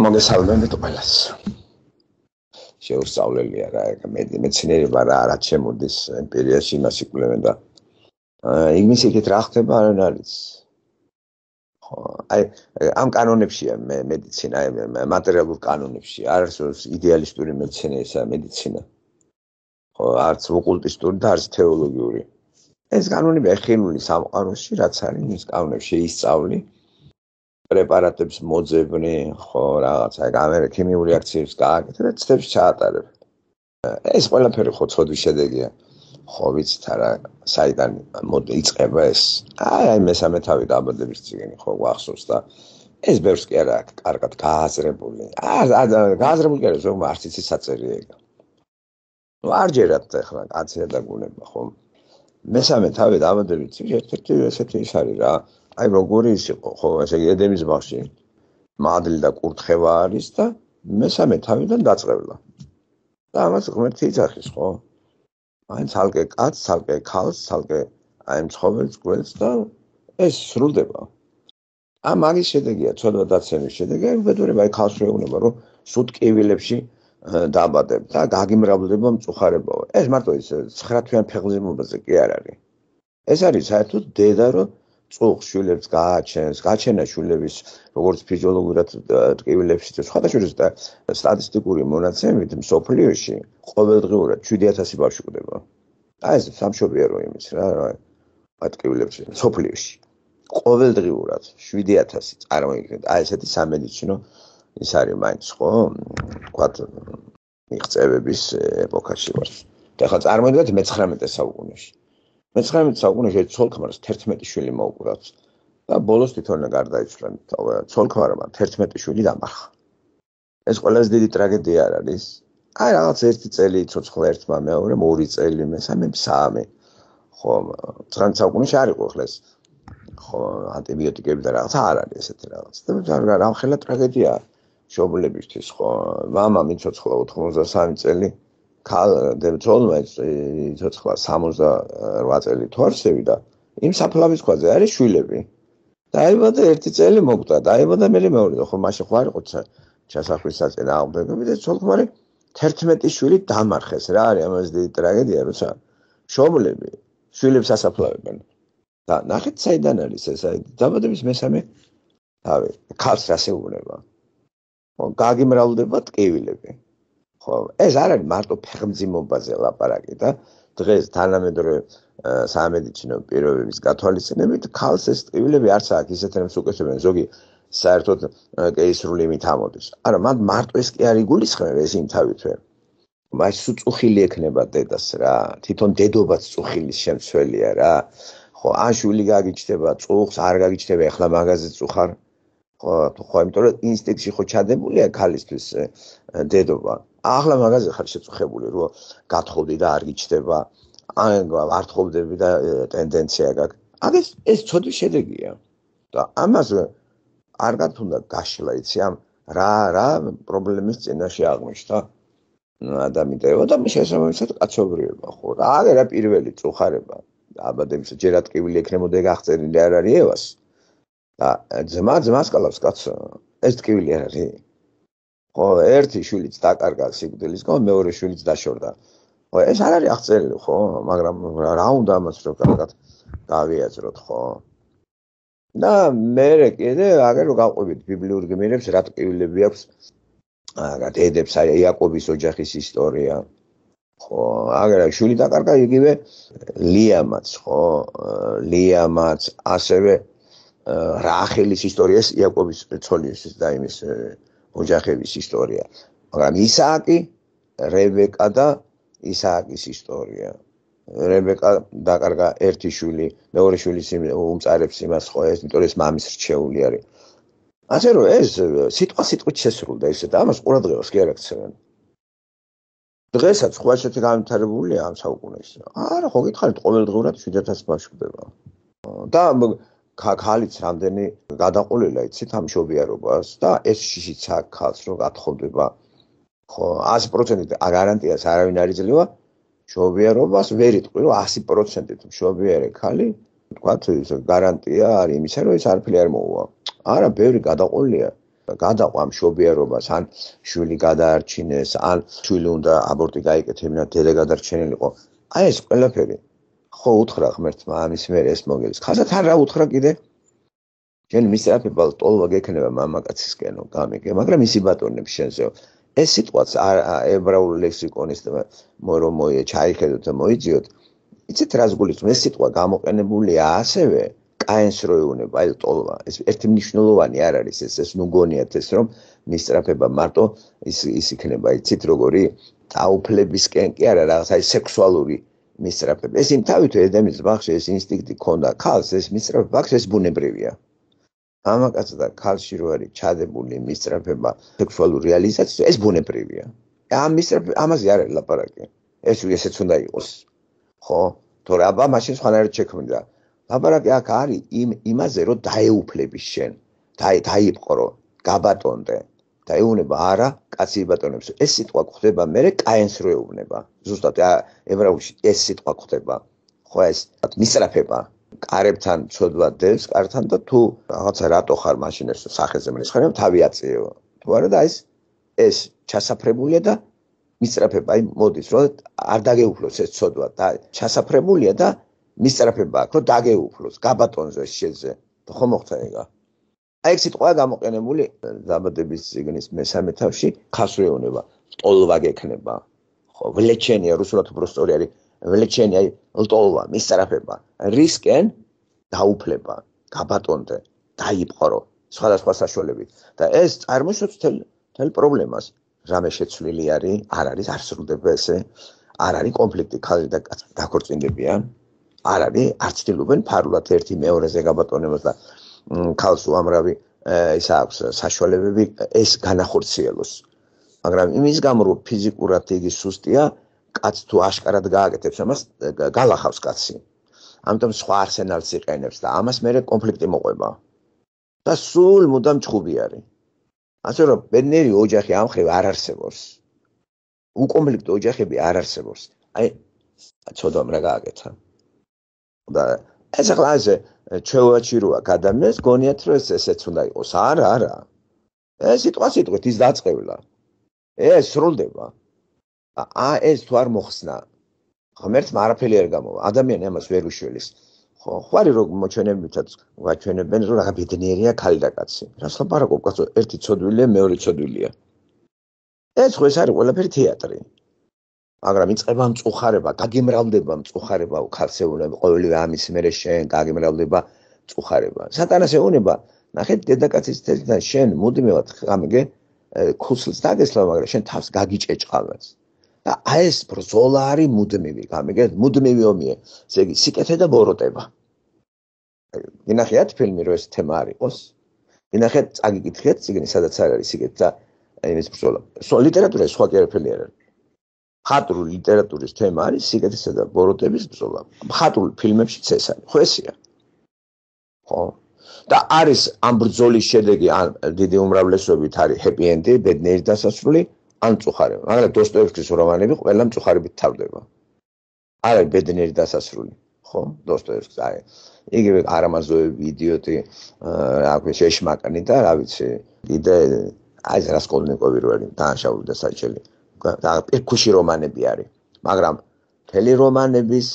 მოგესალმებით ყველას. შეუსწავლელია რა მედი მეცნიერება რა რა ჩემოდის იმპერიაში იმას იკვლევენ და აი იმის იქით რა ხდება არ არის. ხო, აი ამ კანონებშია მე მედიცინა, აი მატერიალურ კანონებში არის იდეალისტური მედიცინა ესა მედიცინა. ხო, არც ოკულტისტური და არც თეოლოგიური. ეს კანონები ხელული სამყაროში რაც არის ის კანონებში ისწავლი. პრეპარატებს მოძებნი, ხო, რაღაცა, ეგ ამერ ქიმიური რეაქციებს გააკეთე და ცდებს ჩაატარებ. ეს ყველაფერი ხო ცოდვის შედეგია. ხო, ვიცით რა, საიდან მოიწება ეს? აი, აი მესამე თავი დაბადების წიგნი ხო გვახსოვს და ეს ბევრს კი არა კარგად გააზრებული. აა, გააზრებული კი არა, ზოგ მარ ციცი საწერია ეგ. ნუ არ ჯერათ ახლა კაცია და გულება ხო? მესამე თავი დაბადების წიგნი ერთ-ერთი ესეთი ის არის რა. აი როგორი ის იყო ხო ესე იგი ედემის ბაღში მადლი და კურთხევა არის და მესამე თავიდან დაწყევლა და ამას ღმერთი იძახის ხო აი ცალკე კაც ცალკე ხალს ცალკე აი მცხოვრებს გველს და ეს სრულდება ამ არის შედეგია ცოდვა დაცემის შედეგი უბედურება აი ხალს შეეუნება რომ სუტკივილებში დააბადებ და გაგიმრავლდება მწუხარებაო ეს მარტო ის 9 თვიან ფეხზე მომბაზე კი არ არის ეს არის საერთოდ დედა რომ წუხ შულებს გააჩენს, გაჩენა შულების როგორც ფიზიოლოგიურად ტკივილებში და სხვადასხვა და სტატისტიკური მონაცემებით მსოფლიოში ყოველდღიურად 7000 ბავშვი კვდება. აი ეს სამშობიერო როი იმის რა, რა ტკივილებში მსოფლიოში. ყოველდღიურად 7000 წარმოიქმნება. აი ესეთი სამედიცინო ის არის მაინც ხო? თქვათ მიღწევების ეპოქაში ვარ. და ხა წარმოიდგინეთ 19 საუკუნეში. მე 19 საუკუნეში ცოლქმარს 11 შვილი მოუყურავთ და ბოლოს თვითონ გარდაიცვლენთ. აუ ცოლქმარმა 11 შვილი დამარხა. ეს ყველაზე დიდი ტრაგედია არ არის. აი რაღაც ერთი წელი ცოცხლა ერთმა მეორე, ორი წელი, მესამე, სამი. ხო, 19 საუკუნეში არისო ხო ეს? ხო, ანტიბიოტიკები და რაღაც არ არის ესეთი რაღაც. და რა რამხელა ტრაგედია შობლებისთვის ხო? მამა მიცოცხლა 93 წელი. ქალ დემტრონმა ცოცხლა 68 წელი თვარსები და იმ საფლავის ქვაზე არის შვილები. დაიბადა ერთი წელი მოკვდა, დაიბადა მეორე მეორე და ხო მაშინ ხარ იყო ჩასახვის საწინა აღმდეგები და ცოლქმარი 11 შვილი დამარხეს. რა არის ამაზე დიდი ტრაგედია, როცა შობლები შვილებს ასაფლავებენ. და ნახეთ საიდან არის ეს აი დაბადების მესამე თავი. ქალს რა შეუნება? გაგიმრავლდება ტკივილები. ხო ეს არ არის მარტო ფეხმძიმობაზე ლაპარაკი და დღეს თანამედროვე სამედიცინო პირობების გათვალისწინებით ხალხს ეს ტკივილები არც აქვს ისეთ რამს უკეთებენ ზოგი საერთოდ კეისრული იმით ამოდის არა მაგ მარტო ეს კი არ იგულისხმება ეს იმ თავითვე მას უწუხილი ეკნება დედას რა თვითონ დედობაც წუხილის შემცველია რა ხო ან შვილი გაგიჩდება წუხს არ გაგიჩდება ეხლა მაღაზე წუხარ ხო თუ ხო იმიტომ რომ ინსტინქტში ხო ჩადებულია ქალისთვის დედობა ახლა მაგაზე ხარ შეწუხებული რომ გათხოვდი და არ გიჩდება ან არ თხოვდები და ტენდენცია გაქვს აგეს ეს ცოდი შედეგია და ამას არ გათუნდა გაშლა იცი ამ რა რა პრობლემის წინაშე აღმოჩნდა ადამიანებო და შესაბამისად კაცობრიობა ხო რა არის რა პირველი წუხარება აბადებს ჯერად კივილი ეკნემოდე გაღწერილი არ არის ევას და ძმა ძმას კალავს კაცო ეს ტკივილი არის ხო ერთი შვილიც დაკარგა სიკვდილის გამო მეორე შვილიც დაშორდა ხო ეს არ არის აღწერილი ხო მაგრამ რა უნდა ამას რო კარგად დავიაზროთ ხო და მე კიდე აგერ რო გავყვებით ბიბლიურ გმირებს რა ტკივილები აქვს რაღაც ედებს აი იაკობის ოჯახის ისტორია ხო აგერ შვილი დაკარგა იგივე ლიამაც ხო ლიამაც ასევე რაჰელის ისტორიას იაკობის ცოლის და იმის ოჯახების ისტორია. მაგრამ ისააკი, რებეკა და ისააკის ისტორია. რებეკა დაკარგა ერთი შვილი, მეორე შვილი უმწარებს იმას ხო ეს, იმიტომ რომ ეს მამის რჩეული არის. ასე რომ ეს სიტყვა სიტყვით შესრულდა ისე და ამას ყურადღებას კი არ აქცევენ. დღესაც ხვაშეთი გამთარებულია ამ საუკუნეში. არა, ხო გითხარით, ყოველდღურად 7000 ბავშვდება. და ქალიც რამდენი გადაყოლილა იცით ამ შობიერობას და ეს შიშიც აქ ქალს რო გათხოვდება ხო 100%-ით გარანტიას არავინ არ იძლევა შობიერობას ვერ იტყვი რომ 100%-ით შობიერე ქალი თქვათ ეს გარანტია არ იმისა რომ ეს არფლი არ მოუვა არა ბევრი გადაყოლილია გადაყვა შობიერობას ან შვილი გადაარჩინეს ან შვილი უნდა აბორტი გაიკეთებინა დედა გადარჩენილიყო აი ეს ყველაფერი ხო უთხრა ღმერთმა ამის მერე ეს მოგელის ხაზა თან რა უთხრა კიდე შენ მისრაფე ბალტოლვა გეკნება მამაკაცისკენო გამიგე მაგრამ ისი ბატონებს შენზეო ეს სიტყვაც ებრაული ლექსიკონის მორო მოიე ჩაიხედოთ და მოიძიოთ იცით რას გულისხმობ ეს სიტყვა გამოყენებულია ასევე კაენს რო ეუნება ეს ტოლვა ეს ერთი მნიშვნელოვანი არ არის ეს ეს ნუ გონიათ ეს რომ მისწრაფება მარტო ის ის იქნება იცით როგორი დაუფლებისკენ კი არა რაღაც აი სექსუალური მისწრაფებ. ეს იმ თავით ედემის ბახში ეს ინსტინქტი ქონდა ქალს, ეს მისწრაფ ბახში ეს ბუნებრივია. მამაკაცსა და ქალში რო არის ჩადებული მისწრაფება სექსუალურ რეალიზაციაში, ეს ბუნებრივია. ამ მისწრაფ ამაზე არ არის ლაპარაკი. ეს ესეც უნდა იყოს. ხო? თორე აბა მაშინ სხვანაირად შექმნდა. ლაპარაკი აქ არის იმ იმაზე რომ დაეუფლები შენ. დაი დაიპყრო, გაბატონდე. და ეუბნება არა კაცი ბატონებს ეს სიტყვა გვხვდება მე კაენს რო ეუბნება ზუსტად ებრაულში ეს სიტყვა გვხვდება ხო ეს მისრაფება კარებთან ცოდვა დევს კართან და თუ რაღაცა რატო ხარ მაშინ ეს სახეზე მის ხარ თავი აწიო თუ არა და ეს ეს ჩასაფრებულია და მისრაფება აი მოდის რომ არ დაგეუფლოს ეს ცოდვა და ჩასაფრებულია და მისრაფება აქვს რომ დაგეუფლოს გაბატონზე შეზე ხო მოხდა ეგა აი ესეთ ყველა გამოყენებული დაბადების ციგნის მესამე თავში ხასრეონება ლტოლვა გექნება ხო ვლეჩენია რუსულად უფრო სწორი არის ვლეჩენია აი ლტოლვა მისწრაფება რისკენ დაუფლება გაბატონდე დაიპყრო სხვადასხვა საშუალებით და ეს წარმოშობს თელ თელ პრობლემას რამე შეცვლილი არის არ არის არ სრულდება ესე არ არის კონფლიქტი ხალხი და დაქორწინებიან არ არის არ ცდილობენ ფარულად ერთი მეორეზე გაბატონებას და ქალს უამრავი ეს აქვს საშუალებები ეს განახორციელოს მაგრამ იმის გამო რომ ფიზიკურად იგი სუსტია კაც თუ აშკარად გააკეთებს ამას გალახავს კაცი ამიტომ სხვა არსენალს იყენებს და ამას მეორე კონფლიქტი მოყვება და სულ მუდამ ჩხუბი არის ასე რომ ბენერი ოჯახი ამხრივ არ არსებობს უკომპლექტო ოჯახები არ არსებობს აი ცოდვამ რა გააკეთა და ეს ახლა ასე ჩეუაჩიროა ადამიანს გონიათ რომ ეს ესეც უნდა იყოს არა არა ეს სიტყვა სიტყვით ის დაწყევლა ეს სრულდება ა ეს თუ არ მოხსნა ღმერთ მარაფელი არ გამოვა ადამიანი ამას ვერ უშველის ხო ხვარი რომ მოჩვენებითაც ვაჩვენებენ რომ რაღაც ბედნიერია ქალი და კაცი რას ლაპარაკობ კაცო ერთი ცოდვილია მეორე ცოდვილია ეს ხო ეს არის ყველაფერი თეატრი მაგრამ იწება მწუხარება, გაგემრავლდება მწუხარება ხალხეულები, ყოველივე ამის მერე შენ გაგემრავლდება მწუხარება. სატანას ეუნება, ნახეთ დედაკაცის თეთრთან შენ მუდმივად გამიგე ქუსლს დაგესლა, მაგრამ შენ თავს გაგიჭეჭყავს. და აი ეს ბრძოლა არის მუდმივი, გამიგე მუდმივი ომია, ესე იგი სიკეთე და ბოროტება. ინახეთ ფილმი რო ეს თემა არის, ინახეთ წაგიკითხეთ, ციგნი სადაც არის სიკეთე და აი ეს ბრძოლა. სო ლიტერატურა სხვა კი არაფერი არის. ხატრული ლიტერატურის თემა არის სიკეთისა და ბოროტების ბრძოლა. ხატრულ ფილმებში ეს არის, ხო ესეა? ხო? და არის ამ ბრძოლის შედეგი ან დიდი უმრავლესობით არის ჰეპი ენდი, ბედნიერი დასასრული, ან წუხარები. მაგრამ დოსტოევსკის რომანები ყველა წუხარებით თავდება. არის ბედნიერი დასასრული, ხო? დოსტოევსკი აი იგივე არამაზოები იდიოტი, აა აკვე შეშმაკნი და რა ვიცი, კიდე აი ზრასკოლნიკოვი როელი დაანშაული და საჭელი. პირქუში რომანები არის, მაგრამ მთელი რომანების,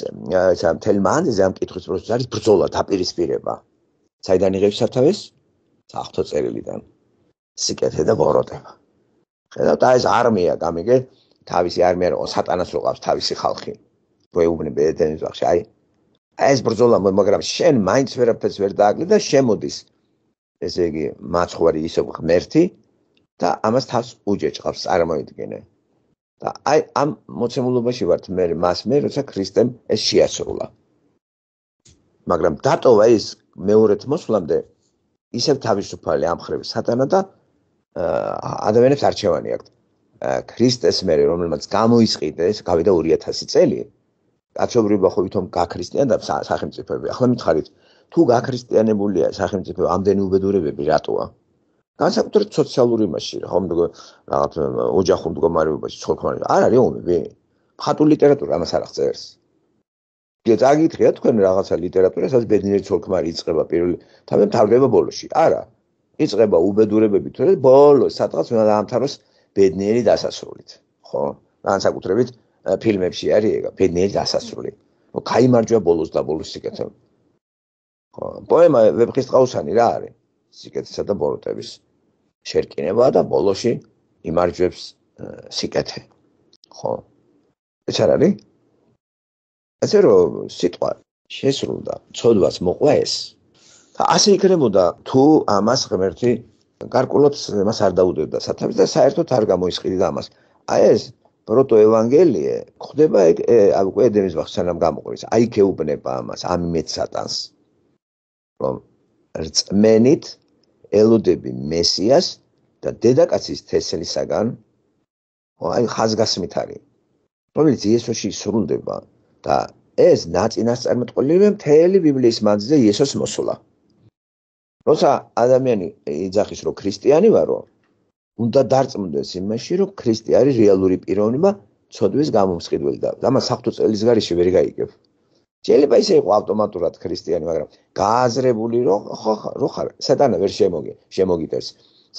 ისა მთელი მანძილზე ამ კითხვის პროცესი არის ბრძოლა დაპირისპირება. საიდან იღებს საფთავეს? საფთო წერილიდან. სიკეთე და ბოროტება. ხედავთ, აი ეს არმია გამიგე, თავისი არმია რო სატანას უყავს თავისი ხალხი. როეუბნები ედენის ბაღში, აი აი ეს ბრძოლა მაგრამ შენ მაინც ვერაფერს ვერ დააგლე და შემოდის. ესე იგი, მაცხვარი ისო ღმერთი და ამას თავს უჯეჭყავს, წარმოიდგინე. და აი ამ მოცემულობაში ვართ მე მას მე როცა ქრისტემ ეს შეასრულა მაგრამ დატოვა ის მეორეთ მოსვლამდე ისევ თავისუფალი ამხრივ სატანა და ადამიანებს არჩევანი აქვს ქრისტეს მე რომელმაც გამოიწყიდეს გავიდა 2000 წელი კაცობრიობა ხო ვითომ გაქრისტიანდა სახელმწიფოები ახლა მითხარით თუ გაქრისტიანებულია სახელმწიფო ამდენი უბედურებები რატოა განსაკუთრებით სოციალური იმაში რა ხომ მეგო რაღაც э, ოჯახურ მდგომარეობაში ცხოვრობენ არ არის ომები ფატული ლიტერატურა ამას არ აღწერს კიდე წაგითხია თქვენ რაღაცა ლიტერატურა სადაც ბედნიერი ცხოვრება იწყება პირველ თავზე თარგება ბოლოში არა იწყება უბედურებებით თორე ბოლოს სადღაც უნდა დაამთავროს ბედნიერი დასასრულით ხო განსაკუთრებით э, ფილმებში არის ეგა ბედნიერი დასასრული ხო გამარჯვა ბოლოს და ბოლოს სიკეთე ხო პოემა ვებხის ყაუსანი რა არის სიკეთესა და ბოროტების შერკინება და ბოლოში იმარჯვებს სიკეთე. ხო. ეს არ არის? ასე რომ სიტყვა შესრულდა, ცოდვას მოყვა ეს. ასე იქნებოდა თუ ამას ღმერთი გარკულოთ მას არ დაუდებდა სათავეს და საერთოდ არ გამოისყიდა ამას. აი ეს პროტო ევანგელიე ხდება ეგ აი უკვე ედენის ბახშანამ გამოყრის. აი ქეუბნება ამას ამ მეც სატანს. რომ რწმენით ელოდები მესიას და დედაკაცის თესლისაგან აი ხაზგასმით არის რომელიც იესოში სრულდება და ეს ნაწინასწარმეტყველებია მთელი ბიბლიის მასზე იესოს მოსულა როცა ადამიანი იძახის რომ ქრისტიანი ვარო უნდა დარწმუნდეს იმაში რომ ქრისტე არის რეალური პიროვნება ცოდვის გამომსყიდველი და ამას საფთო წელის გარშე ვერ გაიგებ შეიძლება ისე იყოს ავტომატურად ქრისტიანი, მაგრამ გააზრებული რომ ხო ხო, რო ხარ, სატანა ვერ შემოგი, შემოგიტერს.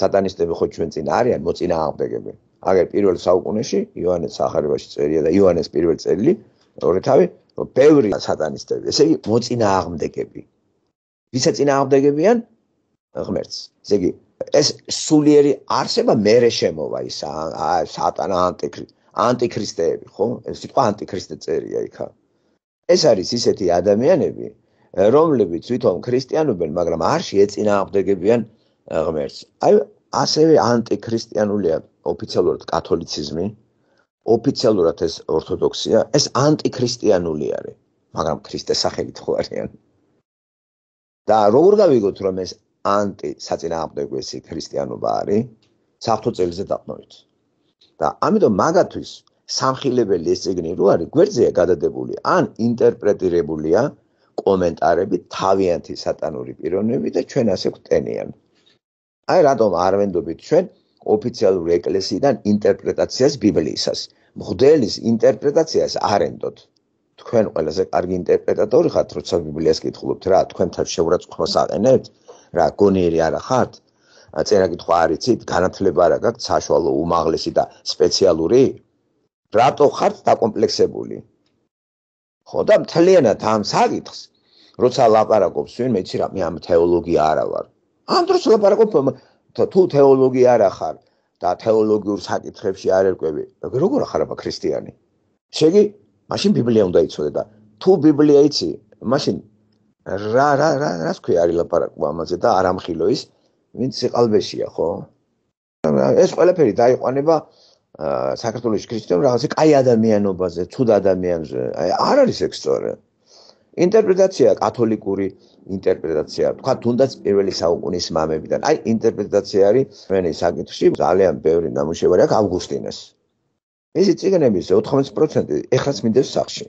სატანისტები ხო ჩვენ წინ არიან, მოწინა აღდეგები. აგერ პირველ საუკუნეში იოანეს ახალებაში წერია და იოანეს პირველ წერილი ორეთავი ბევრი სატანისტები, ესე იგი მოწინა აღმდეგები. ვისა წინა აღმდეგებიან ღმერთს. ესე იგი ეს სულიერი არსება მეરે შემოვა ისა სატანა ანტიქრისტე, ანტიქრისტეები, ხო? ეს სიტყვა ანტიქრისტე წერია იქა. ეს არის ისეთი ადამიანები, რომლებიც თვითონ ქრისტიანობენ, მაგრამ არ შეეწინააღმდეგებიან ღმერთს. აი, ასევე ანტიქრისტიანულია ოფიციალურად კათოლიციზმი, ოფიციალურად ეს ორთოდოქსია, ეს ანტიქრისტიანული არის, მაგრამ ქრისტეს სახელით ხო არიან. და როგორ გავიგოთ, რომ ეს ანტი საწინააღმდეგო ეს ქრისტიანობა არის? საფთო წელზე დაყნოთ. და ამიტომ მაგათვის სამხილებელი ეს ეგნი რო არის გვერდზეა გადადებული ან ინტერპრეტირებულია კომენტარები თავიანთი სატანური პიროვნები და ჩვენ ასე ვკტენიან აი რატომ არ ვენდობთ ჩვენ ოფიციალურ ეკლესიიდან ინტერპრეტაციას ბიბლიისას მღდელის ინტერპრეტაციას არენდოთ თქვენ ყველაზე კარგი ინტერპრეტატორი ხართ როცა ბიბლიას კითხულობთ რა თქვენ თავ შეურაცხყოფას აყენებთ რა გონიერი არა ხართ აწერა კითხვა არიცით განათლება არა გაქვთ საშუალო უმაღლესი და სპეციალური რატო ხართ დაკომპლექსებული? ხო და მთლიანად ამ საკითხს როცა ლაპარაკობს ვინ მეც რა მე ამ თეოლოგია არა ვარ. ამ დროს ლაპარაკობ თუ თეოლოგია არა ხარ და თეოლოგიურ საკითხებში არ ერკვევი, როგორ ხარ აბა ქრისტიანი? შეგი მაშინ ბიბლია უნდა იცოდე და თუ ბიბლია იცი, მაშინ რა რა რა რას ქვია ლაპარაკო ამაზე და არ ამხილო ის, ვინც სიყალბეშია, ხო? ეს ყველაფერი დაიყვანება საქართველოს ქრისტიანულ რაღაცე კაი ადამიანობაზე, ცუდ ადამიანზე. აი არ არის ეს სწორი. ინტერპრეტაცია კათოლიკური ინტერპრეტაცია, თქვა თუნდაც პირველი საუკუნის მამებიდან. აი ინტერპრეტაცია არის მენის საკითხში ძალიან ბევრი ნამუშევარი აქვს ავგუსტინეს. ეს ციგნების 80% ეხლაც მინდევს სახში.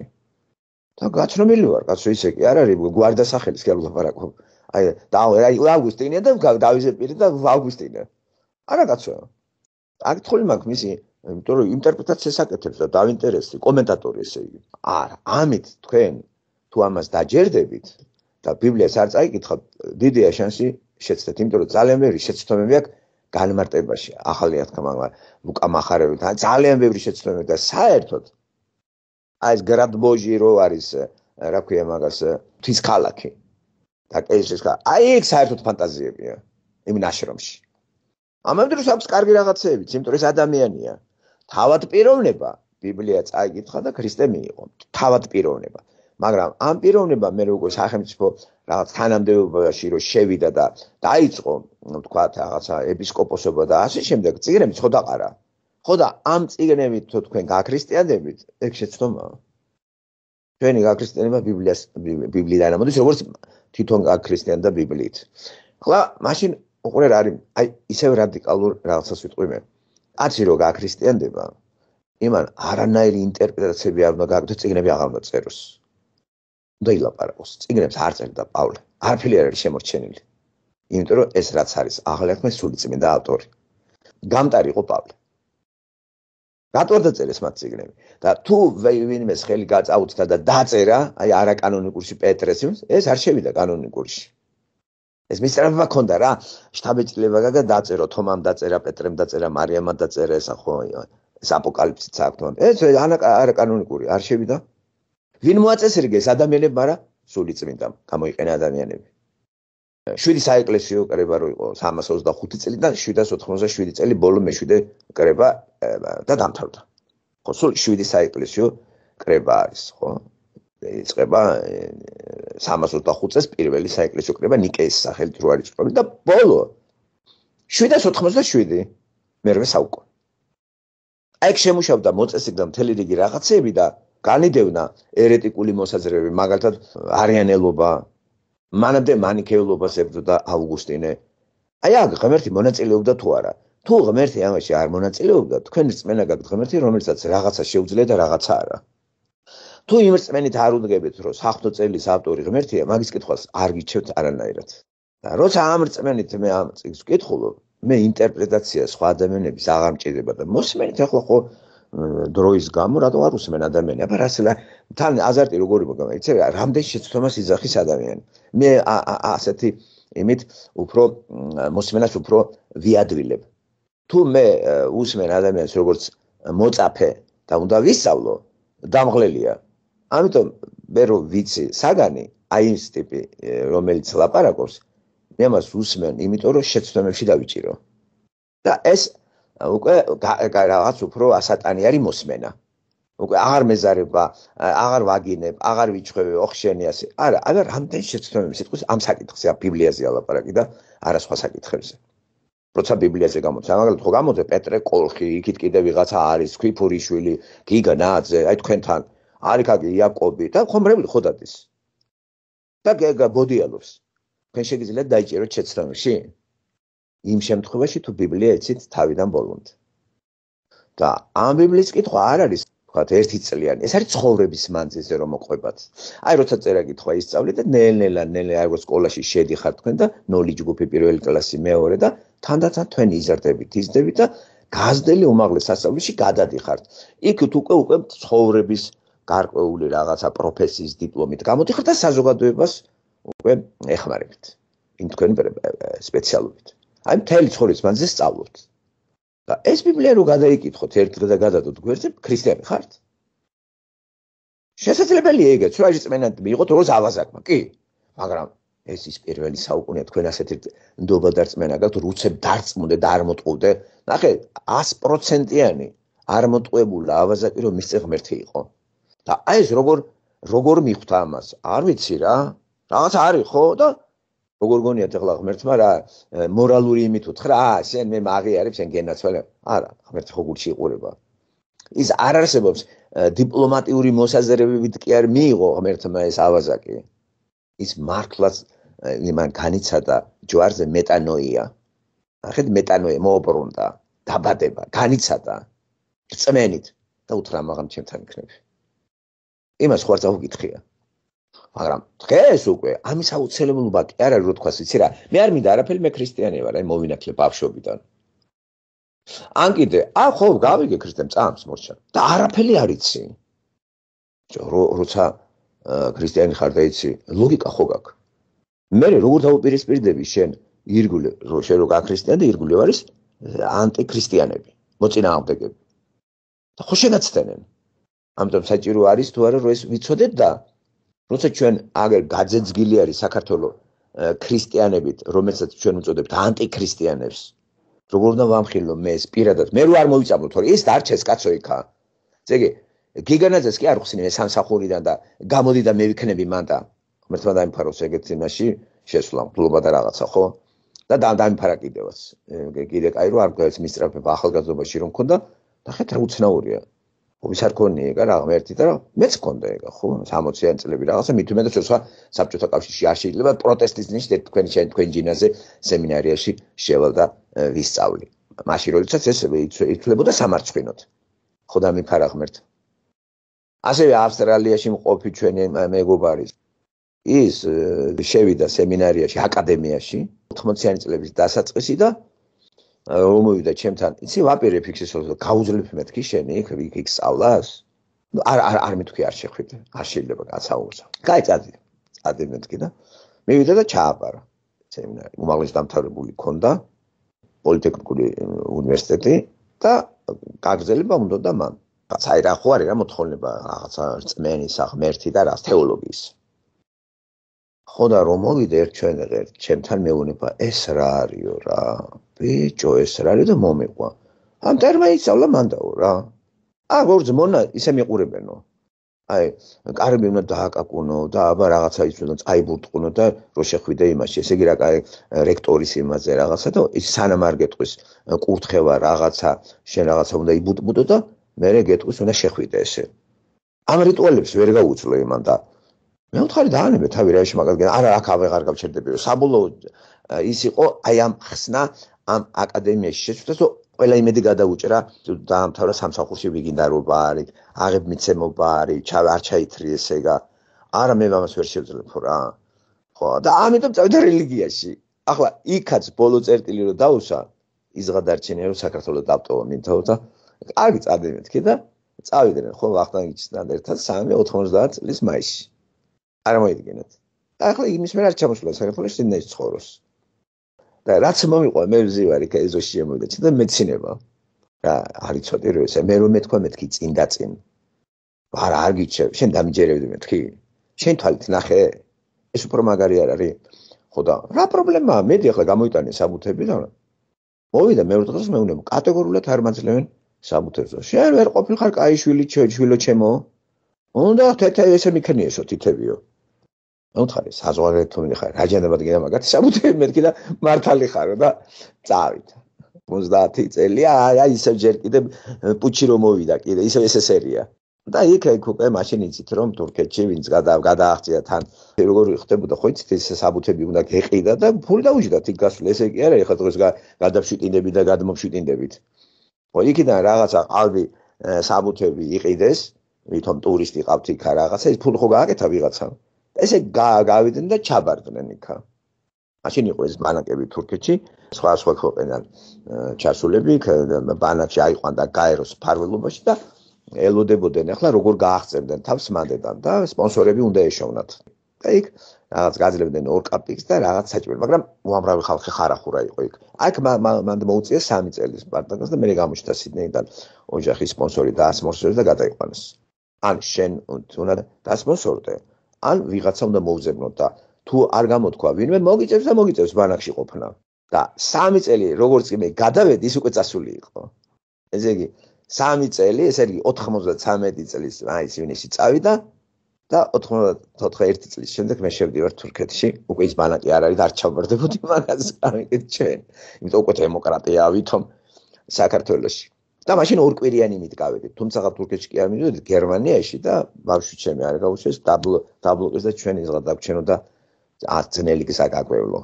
და გაცნობილი ვარ, კაცო ისე კი არ არის გვარდასახელის კი არ ვლაპარაკო. აი და აი ავგუსტინე და გავიზე პირი და ავგუსტინე. არა კაცო. აქ თხოლი მაქვს მისი იმიტომ რომ ინტერპრეტაციას აკეთებს და დაინტერესდი კომენტატორი ესე იგი. არა, ამით თქვენ თუ ამას დაჯერდებით და ბიბლიას არ წაიკითხავთ, დიდია შანსი შეცდეთ, იმიტომ რომ ძალიან ბევრი შეცდომები აქვს განმარტებაში, ახალი ათქა მაგა უკა מחარებით, ძალიან ბევრი შეცდომები და საერთოდ აი ეს გრადბოჟი რო არის, რა ქვია მაგას, თვის ქალაქი და კეისის ქალაქი. აი ეს საერთოდ ფანტაზიებია იმ ناشრომში. ამავდროულს აქვს კარგი რაღაცეებიც, იმიტომ რომ ეს ადამიანია. თავად პიროვნება ბიბლია წაიკითხა და ქრისტე მიიღო თავად პიროვნება მაგრამ ამ პიროვნება მე როგორი სახელმწიფო რაღაც თანამდებობაში რო შევიდა და დაიწყო თქვა რაღაცა ეპისკოპოსობა და ასე შემდეგ წიგნები ცოდაყარა ხო და ამ წიგნებით თუ თქვენ გაქრისტიანდებით ეგ შეცდომაა ჩვენი გაქრისტიანება ბიბლიას ბიბლიიდან ამოდის როგორც თვითონ გაქრისტიანდა ბიბლიით ხლა მაშინ უყურე რა არის აი ისევ რადიკალურ რაღაცას ვიტყვი მე კაცი რო გაქრისტიანდება იმან არანაირი ინტერპრეტაციები არ უნდა გააკეთო წიგნები აღარ უნდა წეროს უნდა ილაპარაკოს წიგნებს არ წერდა პავლე არაფერი არ არის შემორჩენილი იმიტომ რომ ეს რაც არის აღლაქმე სულიწმინდა ავტორი გამტარიყო პავლე გატვარდა წერეს მათ წიგნები და თუ ვინმეს ხელი გაწაუწდა და დაწერა აი არაკანონიკურში პეტრესიმს ეს არ შევიდა კანონიკურში ეს მისწრაფება ქონდა რა შთაბეჭდილება გაგა დაწერო თომამ დაწერა პეტრემ დაწერა მარიამმა დაწერა ეს ახო ეს აპოკალიფსიც აქვს თან ეს არა კანონიკური არ შევიდა ვინ მოაწესრიგეს ადამიანებს არა სული წმინდამ გამოიყენა ადამიანები შვიდი საეკლესიო კრება რო იყო 325 წლიდან 787 წელი ბოლო მეშვიდე კრება და დამთავრდა ხო სული შვიდი საეკლესიო კრება არის ხო იწება 325 წელს პირველი საეკლესიო კრება ნიკეის სახელით რო არის წყობილი და ბოლო 787 მერვე საუკუნე აი შემუშავდა მოწესრიგ და მთელი რიგი რაღაცები და განიდევნა ერეტიკული მოსაზრებები მაგალითად არიანელობა მანამდე მანიქეულობას ებრძოდა ავგუსტინე აი აგ ღმერთი მონაწილეობდა თუ არა თუ ღმერთი ამაში არ მონაწილეობდა თქვენი წმენა გაგდ ღმერთი რომელსაც რაღაცა შეუძლია და რაღაცა არა თუ იმრწმენით არ უდგებით, რომ საფრთხო წელის ავტორი ღმერთია, მაგის კითხვას არ გიჩევთ არანაირად. და როცა ამრწმენით მე ამ წიგს კითხულობ, მე ინტერპრეტაცია სხვა ადამიანების აღარ მჭირდება და მოსმენით ახლა ხო დროის გამო რატო არ უსმენ ადამიანი? აბა რასლა თან აზარტი როგორი მოგება? იცი რა, რამდენ შეცდომას იძახის ადამიანი? მე ასეთი იმით უფრო მოსმენას უფრო ვიადვილებ. თუ მე უსმენ ადამიანს როგორც მოწაფე და უნდა ვისავლო, დამღლელია. ამიტომ მე რო ვიცი საგანი აი ის ტიპი რომელიც ლაპარაკობს მე მას უსმენ იმიტომ რომ შეცდომებში დავიჭირო და ეს უკვე რაღაც უფრო ასატანი არის მოსმენა უკვე აღარ მეზარება აღარ ვაგინებ აღარ ვიჩხევე ოხშენი ასე არა აღარ რამდენ შეცდომებს სიტყვის ამ საკითხზე ა ბიბლიაზე ლაპარაკი და არა სხვა საკითხებზე როცა ბიბლიაზე გამოცა მაგალითად ხო გამოდე პეტრე კოლხი იქით კიდე ვიღაცა არის ქვიფურიშვილი გიგა ნაძე აი თქვენთან არიქაკი იაკობი და ხომრები ხოდადის და გეგა ბოდიალოს თქვენ შეგიძლიათ დაიჭიროთ შეცდომში იმ შემთხვევაში თუ ბიბლია ეცით თავიდან ბოლომდე და ამ ბიბლიის კითხვა არ არის ვთქვათ ერთი წლიანი ეს არის ცხოვრების მანძილზე რომ მოყვებათ აი როცა წერა კითხვა ისწავლეთ და ნელ-ნელა ნელ აი როცა სკოლაში შედიხართ თქვენ და ნოლი ჯგუფი პირველი კლასი მეორე და თანდათან თქვენ იზრდებით იზრდებით და გაზდელი უმაღლეს სასწავლებელში გადადიხართ იქ თუ უკვე უკვე ცხოვრების გარკვეული რაღაცა პროფესიის დიპლომით გამოდიხართ და საზოგადოებას უკვე ეხმარებით იმ თქვენ სპეციალობით. აი მთელი ცხოვრების მანძილზე სწავლობთ. და ეს ბიბლია რო გადაიკითხოთ ერთხელ და გადადოთ გვერდზე ქრისტიანი ხართ? შესაძლებელია ეგეც, რომ აი წმენად მიიღოთ როგორც ალაზაკმა, კი? მაგრამ ეს ის პირველი საუკუნეა თქვენ ასეთ ნდობა და წმენა გაქვთ, რუცებ დარწმუნდე და არ მოტყუდე. ნახე, 100%-იანი არ მოტყუებული ალაზაკი რომ მისწერ ღმერთი იყო. და აი ეს როგორ როგორ მიხვდა ამას? არ ვიცი რა. რაღაც არის ხო და როგორ გონიათ ახლა ღმერთმა რა მორალური იმით უთხრა, შენ მე მაგიარებ, შენ გენაცვალე. არა, ღმერთი ხო გულში იყურება. ის არ არსებობს დიპლომატიური მოსაზრებებით კი არ მიიღო ღმერთმა ეს ავაზაკი. ის მართლაც იმან განიცადა ჯვარზე მეტანოია. ახეთ მეტანოია მოუბრუნდა, დაბადება, განიცადა წმენით და უთრა მაგამ ჩემთან იქნება. იმას ხوارც აუკითხია. მაგრამ დღეს უკვე ამის აუცილებლობა კი არ არის რო თქვა, იცი რა. მე არ მინდა არაფერი მე ქრისტიანი ვარ, აი მოვინახლე ბავშვობიდან. ან კიდე, ა ხო გავიგე ქრისტემ წამს მორჩა და არაფერი არ იცი. რო როცა ქრისტიანი ხარ და იცი, ლოგიკა ხო გაქვს? მე როგორ დაუპირისპირდები შენ ირგული რო შენ რო გაქრისტიანდი ირგული ვარ ის ანტიქრისტიანები მოწინააღმდეგე და ხო შენაც თენენ ამიტომ საჭირო არის თუ არა რომ ეს ვიცოდეთ და როცა ჩვენ აგერ გაძეძგილი არის საქართველოს ქრისტიანებით რომელსაც ჩვენ უწოდებთ ანტიქრისტიანებს როგორ უნდა ვამხილო მე ეს პირადად მე რო არ მოვიწამოთ თორე ეს დარჩეს კაცო იქა ზეგე გიგანაძეს კი არ ხსნი მე სამსახურიდან და გამოდი და მე ვიქნები მან და მერთმა დაიმფაროს ეგეთ ძიმაში შესვლა მფლობა და რაღაცა ხო და და დაიმფარა კიდევაც კიდე კაი რო არ გაეც მისტრაფებ ახალგაზრდობაში რომ ქონდა ნახეთ რა უცნაურია ის არ ქონია ეგა რაღმე ერთი და მეც მქონდა ეგა ხო 60-იან წლები რაღაცა მითუმეტეს ცოცხა საბჭოთა კავშირში არ შეიძლება პროტესტის ნიშნით თქვენ შენ თქვენ ჯინაზე სემინარიაში შევალ და ვისწავლი მაშინ როდესაც ეს ითვლებოდა სამარცხინოთ ხო და მიფარა ღმერთ ასევე ავსტრალიაში მყოფი ჩვენი მეგობარის ის შევიდა სემინარიაში აკადემიაში 80-იან წლების დასაწყისი და რომ მოვიდა ჩემთან. იცი ვაპირებ ფიქსისოს და გაუძლებ მეთქი შენი იქ იქ სწავლას. ნუ არ არ არ მეთქი არ შეხვით. არ შეიძლება გასაუბრო. კაი წადი. წადი მეთქი და მივიდა და ჩააპარა. სემინარი უმაღლეს დამთავრებული ქონდა პოლიტექნიკური უნივერსიტეტი და გაგზელება უნდა და მან. საერთოდ ხო არ არის რა მოთხოვნება რაღაცა რწმენის, აღმერთი და რა თეოლოგიის. ხო და რომ მოვიდე ერთ ჩვენ ერთ ჩემთან მეუბნება ეს რა არისო რა ბიჭო ეს რა არის და მომიყვა ამ თერმა ისავლა მანდაო რა აი გორძ მონა ისე მიყურებენო აი კარები უნდა დააკაკუნო და აბა რაღაცა ის უნდა წაიბურტყუნო და რო შეხვიდე იმაში ესე იგი რა კაი რექტორის იმაზე რაღაცა და ის სანამ არ გეტყვის კურთხევა რაღაცა შენ რაღაცა უნდა იბუტბუტო და მე რე გეტყვის უნდა შეხვიდე ესე ამ რიტუალებს ვერ გაუძლო იმან და მე მოხარი დაანებე თავი რაში მაგადგენ არა აქ აღარ გავჩერდები რომ საბოლოო ის იყო აი ამ ხსნა ამ აკადემიაში შეცვლას რომ ყველა იმედი გადაუჭრა დაამთავრა სამსახურში ვიგინდაროვა არის აღებ მიცემობა არის ჩა არ ჩაითრი ესეგა არა მე მამას ვერ შევძლებ რა ხო და ამიტომ წავიდა რელიგიაში ახლა იქაც ბოლო წერტილი რომ დაუსა ის გადარჩენია რომ საქართველოს დაპტოვა მითხოვდა კარგი წადემეთქი და წავიდნენ ხო ვახტანგიჩთან ერთად 3 90 წლის მაისში წარმოიდგინეთ. და ახლა იმის მერ არ ჩამოშულა საქართველოს სინდაში ცხოვროს. და რაც მომიყვა მე ვზივარი ეზოში შემოვიდა და მეცინება. რა არის ცოტი რო ესე მე რომ მე თქვა მეთქი წინ და წინ. ვარ არ გიჩევ, შენ დამიჯერებდი მეთქი. შენ თვალით ნახე. ეს უფრო მაგარი არ არის. ხოდა რა პრობლემაა? მე ახლა გამოიტანე საბუთები და მოვიდა მეორე დღეს მე უნებ კატეგორიულად არ მაძლევენ საბუთებზე. შენ ვერ ყოფილხარ კაიშვილი ჩვილო ჩემო? უნდა თეთრი ესე მიქნიესო თითებიო. მეუთხარი საზღვარგარეთ თუ მიდიხარ რაჯანებად გინდა მაგათ საბუთები მეთქი და მართალი ხარო და წავით 30 წელია აი ისევ ჯერ კიდე პუჩი რომ მოვიდა კიდე ისევ ესესერია და იქ ეგ უკვე მაშინ იცით რომ თურქეთში ვინც გადა გადაახტია თან როგორი ხდებოდა ხო იცით ეს საბუთები უნდა გეყიდა და ფული დაუჭიდათ იქ გასულ ესე კი არა ეხა დღეს გადავშიტინები და გადმოვშიტინდებით ხო იქიდან რაღაცა ყალბი საბუთები იყიდეს ვითომ ტურისტი ყავთ იქა რაღაცა ის ფული ხო გააკეთა ვიღაცამ ესე გააგავდნენ და ჩაბარდნენ იქა. მაშინ იყო ეს ბანაკები თურქეთში, სხვა სხვა ქვეყნიდან ჩასულები, ბანაკში აიყვანდა გაეროს ფარველობაში და ელოდებოდნენ ახლა როგორ გააღწევდნენ თავს მანდედან და სპონსორები უნდა ეშოვნათ. და იქ რაღაც გაძლებდნენ ორ კაპიკს და რაღაც საჭმელს, მაგრამ უამრავი ხალხი ხარახურა იყო იქ. აქ მანდ მოუწია სამი წელი სპარტაკას და მე გამოჩნდა სიდნეიდან ოჯახის სპონსორი და ასმორსერი და გადაიყვანეს. ან შენ უნდა დასპონსორდე. ან ვიღაცა უნდა მოუძებნოთ და თუ არ გამოთქვა ვინმე მოგიწევს და მოგიწევს ბანაკში ყოფნა და სამი წელი როგორც კი მე გადავედი ის უკვე წასული იყო ესე იგი სამი წელი ესე იგი 93 წლის აი ივნისში წავიდა და 94 წლის შემდეგ მე შევდივარ თურქეთში უკვე ის ბანაკი არ არის და არ ჩავბარდებოდი მაგას ამიტომ ჩვენ იმიტომ უკვე დემოკრატია ვითომ საქართველოსში და მაშინ ორკვირიანი მიდგავდით თუმცა თურქეთში კი არ მიდიოდით გერმანიაში და ბავშვი ჩემი არ გაუშვეს დაბლოკეს და ჩვენ ისღა დაგჩენო და აცნელი გზა გაგვევლო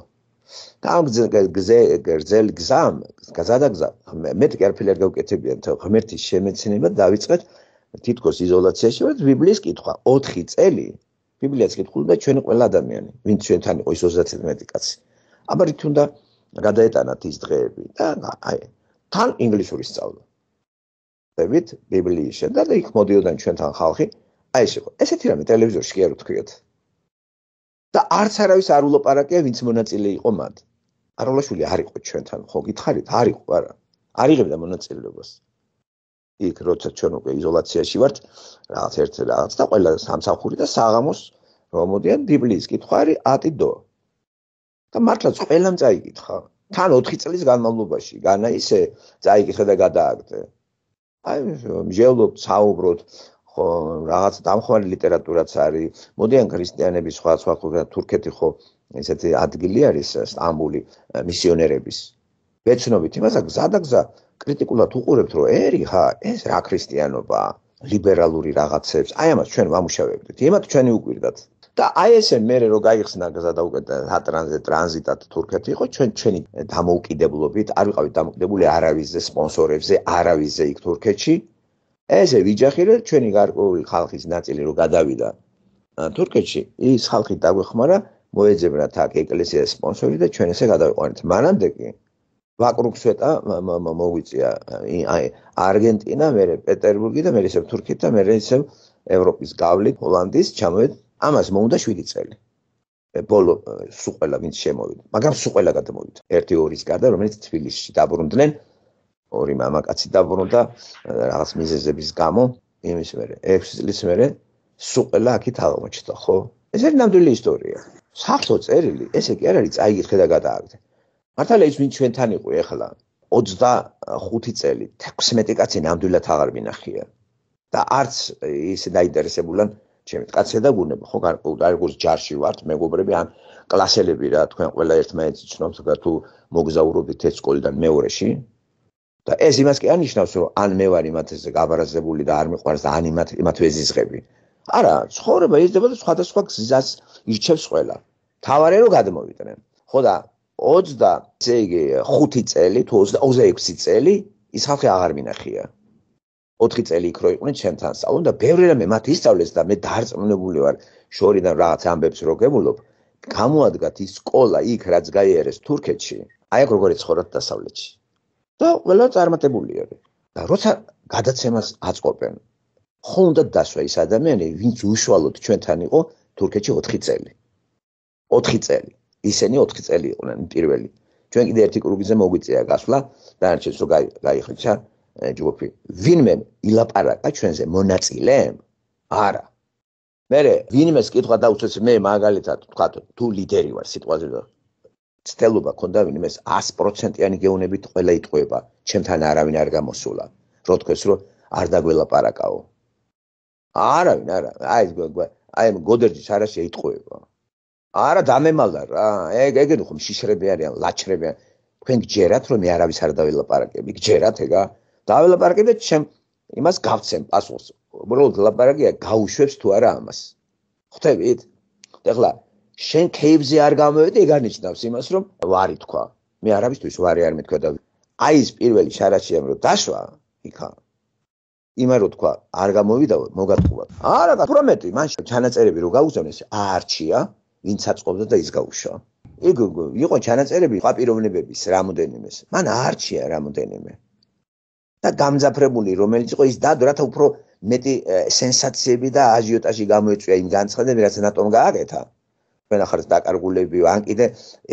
და ამ გზე გზელ გზამ გზადაგზა მე კერფილერ გავკეთებიან ღმერთის შემეცნება დავიწყეთ თითქოს იზოლაციაში ვარ ბიბლიის კითხვა 4 წელი ბიბლიას კითხულობ და ჩვენი ყველა ადამიანი ვინც ჩვენთან იყო ის 37 კაცი აბარით უნდა გადაეტანათ ის დღეები და აი თან ინგლისური სწავლა წებით ბიბლიისა და იქ მოდიოდნენ ჩვენთან ხალხი. აი ეს იყო. ესეთი რამე ტელევიზორში კი არ უთქვიოთ. და არც არავის არ ულაპარაკია, ვინც მონაწილე იყო მათ. არავლაშვილი არ იყო ჩვენთან, ხო გითხარით? არ იყო, არა. არ იღებდა მონაწილეობას. იქ როცა ჩვენ უკვე იზოლაციაში ვართ, რაღაც ერთ რაღაც და ყველა სამსახური და საღამოს რომ მოდიან ბიბლიის კითხვარი ატიდო. და მართლაც ყველამ წაიკითხა. თან 4 წლის განმავლობაში, განა ისე წაიკითხა და გადააკეთა. აი მჟელობ საუბროთ ხო რაღაც დამხმარე ლიტერატურაც არის მოდიან ქრისტიანები სხვა სხვა თურქეთი ხო ესეთი ადგილი არის სტამბული э, მისიონერების ვეცნობით იმასაც გზადაგზა კრიტიკულად უყურებთ რომ ერი ხა ეს რა ქრისტიანობაა ლიბერალური რაღაცებს აი ამას ჩვენ ვამუშავებთ იმათ ჩვენი უკვირდათ და აი ესე მეერე რო გაიხსნა გზა და ტრანზიტ ტრანზიტად თურქეთი იყო ჩვენ ჩვენი დამოუკიდებლობით არ ვიყავით დამოკიდებული არავისზე სპონსორებზე არავისზე იქ თურქეთში ესე ვიჯახირე ჩვენი გარკვეული ხალხის ნაწილი რო გადავიდა თურქეთში ის ხალხი დაგვეხმარა მოეძებნათ აქ ეკლესიას სპონსორი და ჩვენ ესე გადავიყვანით მანამდე კი ვაკრუქსვეტა მოვიწია აი არგენტინა მე პეტერბურგი და მე ისევ თურქეთი და მე ისევ ევროპის გავლით ჰოლანდიის ჩამოვედი ამას მოუნდა 7 წელი. ბოლო სულ ყველა ვინც შემოვიდა, მაგრამ სულ ყველა გადმოვიდა. ერთი ორის გარდა, რომელიც თბილისში დაბრუნდნენ, ორი მამაკაცი დაბრუნდა რაღაც მიზეზების გამო, იმის მერე 6 წლის მერე სულ ყველა აქეთ აღმოჩნდა, ხო? ეს არის ნამდვილი ისტორია. საფთო წერილი, ესე კი არ არის წაიგითხე და გადააგდე. მართალია ის ვინც ჩვენთან იყო ეხლა 25 წელი, 16 კაცი ნამდვილად აღარ მინახია. და არც ის დაინტერესებულან ჩემი კაცი და გუნება ხო გარკვეულ ჯარში ვართ მეგობრები ან კლასელები რა თქვენ ყველა ერთმანეთს ცნობთ და თუ მოგზაურობთ ეს სკოლიდან მეორეში და ეს იმას კი არნიშნავს რომ ან მე ვარ იმათ ეს გაბარაზებული და არ მიყვარს და ან იმათ იმათ ვეზიზღები არა ცხოვრება იზრდება და სხვადასხვა გზას ირჩევს ყველა თავარია რომ გადმოვიდნენ ხო და 20 ესე იგი 5 წელი თუ 26 წელი ის ხალხი აღარ მინახია ოთხი წელი იქ რო იყვნენ ჩემთან სწავლობ და ბევრი რამე მათ ისწავლეს და მე დარწმუნებული ვარ შორიდან რაღაც ამბებს რო გემულობ გამოადგათ ის სკოლა იქ რაც გაიერეს თურქეთში აი აქ როგორი ცხოვრობთ დასავლეთში და ყველა წარმატებულია და როცა გადაცემას აწყობენ ხო უნდა დასვა ის ადამიანი ვინც უშუალოდ ჩვენთან იყო თურქეთში 4 წელი 4 წელი ისენი 4 წელი იყვნენ პირველი ჩვენ კიდე ერთი კლუბიზე მოგვიწია გასვლა და არჩეს რომ გაიხრიჩა ჯგუფი ვინმე ილაპარაკა ჩვენზე მონაწილე? არა. მე ვინმეს კითხვა დაუცეს მე მაგალითად ვთქვა თუ ლიდერი ვარ სიტყვაზე და ცდელობა ქონდა ვინმეს 100%-იანი გეუნებით ყველა იტყვება, ჩემთან არავინ არ გამოსულა. რო თქვეს რომ არ დაგველაპარაკაო. არავინ არა, აი ეს აი გოდერჯის არასე იტყვება. არა დამემალა რა. ეგ ეგენ ხომ შიშრები არიან, ლაჩრები არიან. თქვენ გჯერათ რომ მე არავის არ დავილაპარაკები? გჯერათ ეგა? დაველაპარაკე და ჩემ იმას გავცემ პასუხს. უბრალოდ ლაპარაკია, გაუშვებს თუ არა ამას. ხვდებით? ეხლა შენ ქეიბზე არ გამოვედი, ეგანიჭდავს იმას, რომ ვარი თქვა. მე არავისთვის ვარი არ მეთქვა და აი ეს პირველი შარაშია, რომ დაშვა იქა. იმა რო თქვა, არ გამოვიდა მოგატყუბა. არა, თუ რა მეტი, მან ჩანაწერები რო გაუგზავნეს, არჩია, ვინც აწყობდა და ის გაუშვა. იგი იყო ჩანაწერები ყა ピ როვნებების რამოდენიმეს. მან არჩია რამოდენიმე. და გამძაფრებული რომელიც იყო ის დადო რათა უფრო მეტი სენსაციები და აჟიოტაჟი გამოიწვია იმ განცხადებს რაც ნატომ გააკეთა მე ნახარს დაკარგულები ან კიდე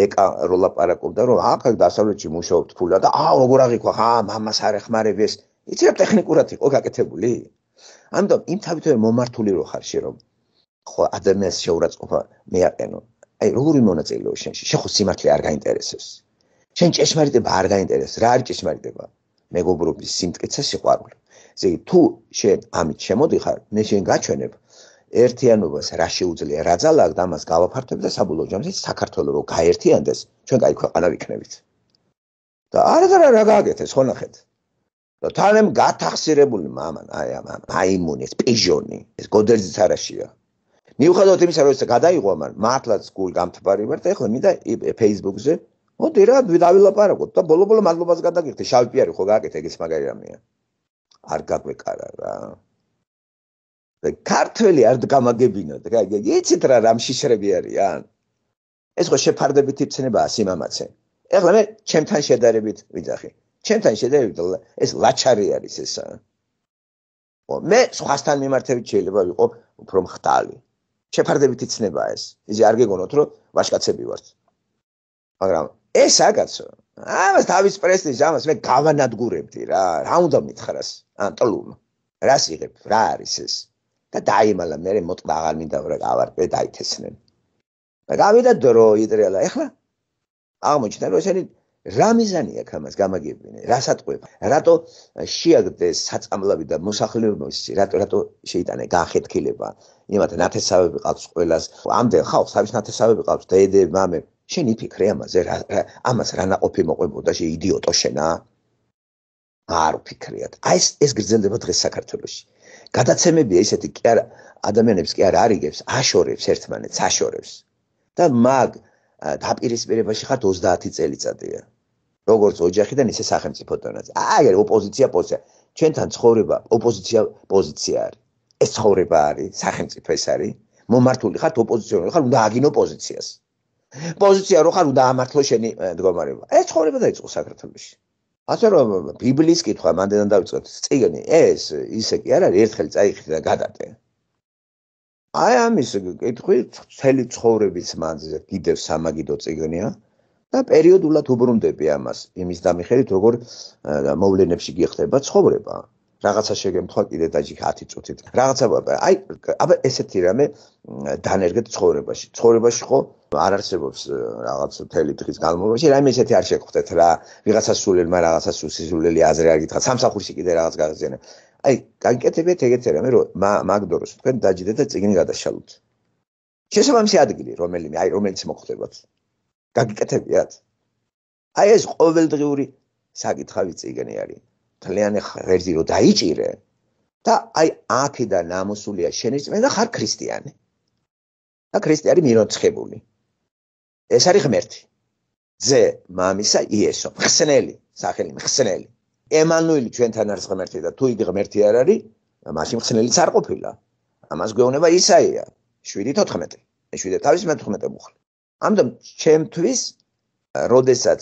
ეკა როლაპარაკობდა რომ აქ დასავლეთში მუშაობთ ფულა და აა როგორ აღიქვა ხა მამას არ ეხმარები ეს იცი რა ტექნიკურად იყო გაკეთებული ამიტომ იმ თავითვე მომართული რო ხარ შე რომ ხო ადამიანს შეურაცხყოფა მეაყენო აი როგორი მონაწილეო შენში შე ხო სიმართლე არ გაინტერესებს შენ ჭეშმარიტება არ გაინტერესებს რა არის ჭეშმარიტება მეგობრობის სიმტკეცე სიყვარული. ესე იგი, თუ შენ ამით შემოდიხარ, მე შენ გაჩვენებ ერთიანობას რა შეუძლია, რა ძალაკ ამას გავაფართებ და საბოლოო ჯამში საქართველოს რო გაერთიანდეს, ჩვენ кай ქვეყანა ვიქნებით. და არა და რა რა გააკეთეს, ხო ნახეთ. და თანემ გათახსირებული მამან, აი ამ აიმუნის პიჟონი, ეს გოდერძის არაშია. მიუხედავად იმისა, რომ ეს გადაიღო მან, მართლაც გულ გამთბარი ვარ და ხო მინდა Facebook-ზე მოდი რა დავილაპარაკოთ და ბოლო-ბოლო მადლობას გადაგიხდი შავი პიარი ხო გააკეთე ეგ ეს მაგარია არ გაგვეკარა რა ქართველი არ დგამაგებინა და გაიგე იცით რა რამშიშრები არიან ეს ხო შეფარდებითი ცნებაა სიმამაცე ეხლა მე ჩემთან შედარებით ვიძახი ჩემთან შედარებით ეს ლაჩარი არის ესა ხო მე სხვასთან მიმართებით შეიძლება ვიყო უფრო მხთალი შეფარდებითი ცნებაა ეს იგი არ გეგონოთ რომ ვაშკაცები ვართ მაგრამ ეს აკაცო ამას თავის პრესტიჟს ამას მე გავანადგურებდი რა რა უნდა მითხრას ანტლუმ რას იღებ რა არის ეს და დაიმალა მე მოტყდა აღარ მინდა რა გავარკვე დაითესნენ და გავიდა დრო იტრიალა ეხლა აღმოჩნდა რომ ესენი რა მიზანია ქამას გამაგებინე რასატყვება რატო შეაგდეს საწამლავი და მოსახლეობის რატო რატო შეიტანე განხეთქილება იმათ ნათესავები ყავს ყოველას ამდენ ხალხს თავის ნათესავები ყავს დედე მამები შენი ფიქრი ამაზე რა ამას რა ناقოფი მოყვებოდა შე იდიოტო შენა არ ვფიქრიათ აი ეს ეს გრძელდება დღეს საქართველოსში გადაცემებია ისეთი კი არა ადამიანებს კი არა არიგებს აშორებს ერთმანეთს აშორებს და მაგ დაპირისპირებაში ხართ 30 წელიწადია როგორც ოჯახიდან ისე სახელმწიფო დონეზე აი არის ოპოზიცია პოზიცია ჩვენთან ცხოვრება ოპოზიცია პოზიცია არის ეს ცხოვრება არის სახელმწიფო ეს არის მომართული ხართ ოპოზიციონერი ხართ უნდა აგინო პოზიციას პოზიცია რო ხარ უდა ამართლო შენი მდგომარეობა ეს ცხოვრება დაიწყო საქართველოს ასე რომ ბიბლიის კითხვა მანდენან დავიწყოთ წიგნი ეს ისე კი არ არის ერთხელ წაიხდი და გადადე აი ამის კითხვი წელი ცხოვრების მანძილზე კიდევ სამაგიდო წიგნია და პერიოდულად უბრუნდები ამას იმის დამიხედვით როგორ მოვლენებში გიხდება ცხოვრება რაღაცა შეგემთხვა კიდე დაჯი 10 წუთით რაღაცა აი აბა ესეთი რამე დანერგეთ ცხოვრებაში ცხოვრებაში ხო არ არსებობს რაღაც თელი დღის განმავლობაში, რაიმე ისეთი არ შეგხვდეთ რა, ვიღაცა სულელი, მაგრამ რაღაცა სულელი აზრი არ გითხრათ, სამსახურში კიდე რაღაც გაგზიანებ. აი, განკეთებიათ ეგეთ რამე, რომ მაგდოროს თქვენ დაჯდეთ და წიგნი გადაშალოთ. შესაბამისი ადგილი რომელიმე, აი, რომელიც მოხდებათ. განკეთებიათ. აი ეს ყოველდღიური საკითხავი წიგნი არის. ძალიან ღერძი რომ დაიჭირე და აი აქედა ნამოსულია შენი წმენდა ხარ ქრისტიანი. და ქრისტიანი მიროცხებული. ეს არის ღმერთი ძე მამისა იესო ხსნელი სახელი ხსნელი ემანუელი ჩვენთან არის ღმერთი და თუ იგი ღმერთი არ არის მაშინ ხსნელიც არ ყოფილა ამას გვეუბნება ისაია 7:14 შვიდე თავის მე-15 მუხლი ამდენ ჩემთვის როდესაც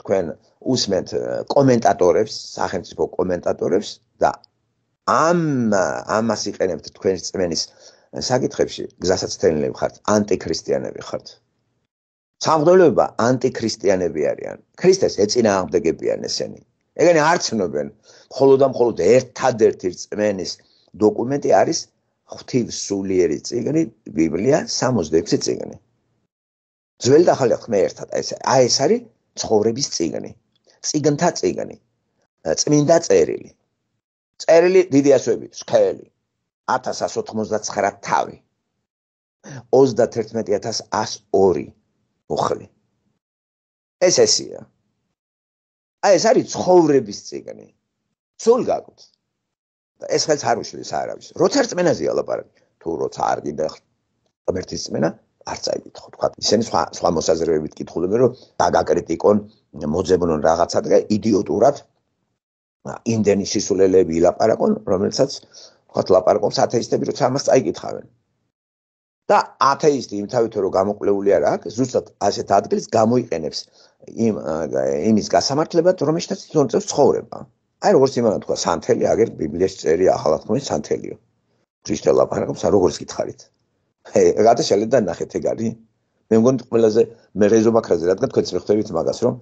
თქვენ უსმენთ კომენტატორებს სახელმწიფო კომენტატორებს და ამ ამას იყენებთ თქვენს წმენის საკითხებში გზასაცდელები ხართ ანტიქრისტიანები ხართ სამღვდელოება ანტიქრისტიანები არიან. ქრისტეს ეწინააღმდეგებიან ესენი. ეგენი არცნობენ. მხოლოდ და მხოლოდ ერთადერთი წმენის დოკუმენტი არის ღვთისულიერი წიგნი, ბიბლია, 66-ი წიგნი. ძველი და ახალი ხმე ერთად, ეს აი ეს არის ცხოვრების წიგნი. წიგნთა წიგნი. წმინდა წერილი. წერილი დიდი ასოები, სქელი. 1199 თავი. 31102 მოხლი. ეს ესია. აი ეს არის ცხოვრების ციგნი. სულ გაკეთ. და ეს ხელს არ უშლის არავის. როცა რწმენაზე ალაპარაკი, თუ როცა არ გინდა ღმერთის წმენა, არ წაიკითხო, თქვა. ისინი სხვა სხვა მოსაზრებებით კითხულობენ, რომ დაგაკრიტიკონ, მოძებნონ რაღაცადღე იდიოტურად. აი, იმდენი სისულელეები ილაპარაკონ, რომელსაც თქვა ლაპარაკობს ათეისტები, როცა ამას წაიკითხავენ. და ათეისტი იმ თავით რო გამოკვლეული არა აქ ზუსტად ასეთ ადგილს გამოიყენებს იმ იმის გასამართლებლად რომელშიც ძონწევს ცხოვრება აი როგორც იმან თქვა სანთელი აგერ ბიბლიაში წერი ახალ აღთქმის სანთელიო ქრისტე ლაპარაკობს არ როგორც გითხარით აი რა და შეიძლება ნახეთ ეგარი მე მგონი ყველაზე მე რეზობა ხაზე რადგან თქვენ შეხვდებით მაგას რომ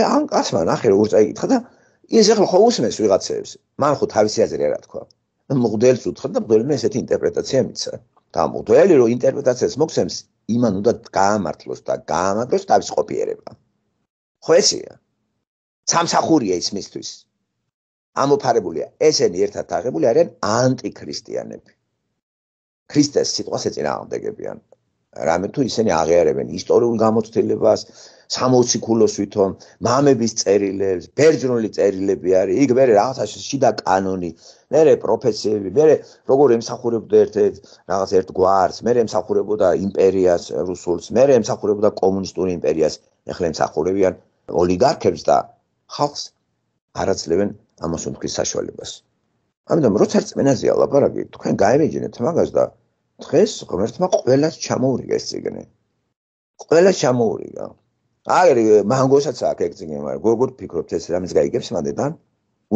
აი ან კაცმა ნახე როგორ წაიკითხა და ის ახლა ხო უსმენს ვიღაცებს მან ხო თავისი აზრი არა თქვა მღდელს უთხრა და მღდელმა ესეთი ინტერპრეტაცია მიცა. და მოდელი რო ინტერპრეტაციას მოგცემს, იმან უნდა გაამართლოს და გაამაგროს თავის ყოფიერება. ხო ესეა. სამსახურია ის მისთვის. ამოფარებულია ესენი ერთად აღებული არიან ანტიქრისტიანები. ქრისტეს სიტყვას ეწინააღმდეგებიან. რამე თუ ისინი აღიარებენ ისტორიულ გამოცდილებას 60 ქულოს თვითონ მამების წერილებს, ბერძნული წერილები არის, იქ მე რაღაცა შიდა კანონი, მე პროფესიები, მე როგორი მსახურებდა ერთ-ერთ რაღაც ერთ გვარს, მე მსახურებდა იმპერიას რუსულს, მე მსახურებდა კომუნისტურ იმპერიას, ეხლა მსახურებიან ოლიგარქებს და ხალხს არაცლებენ ამას უმკის საშუალებას. ამიტომ როცა წმენაზე ალაპარაკი, თქვენ გაიმეჯინეთ მაგას და დღეს ღმერთმა ყველას ჩამოურიგა ეს ციგნი. ყველა ჩამოურიგა. აი მანგოსაც აქვს ეგძინე მაგრამ როგორ ფიქრობთ ეს რამის გაიგებს მანდიდან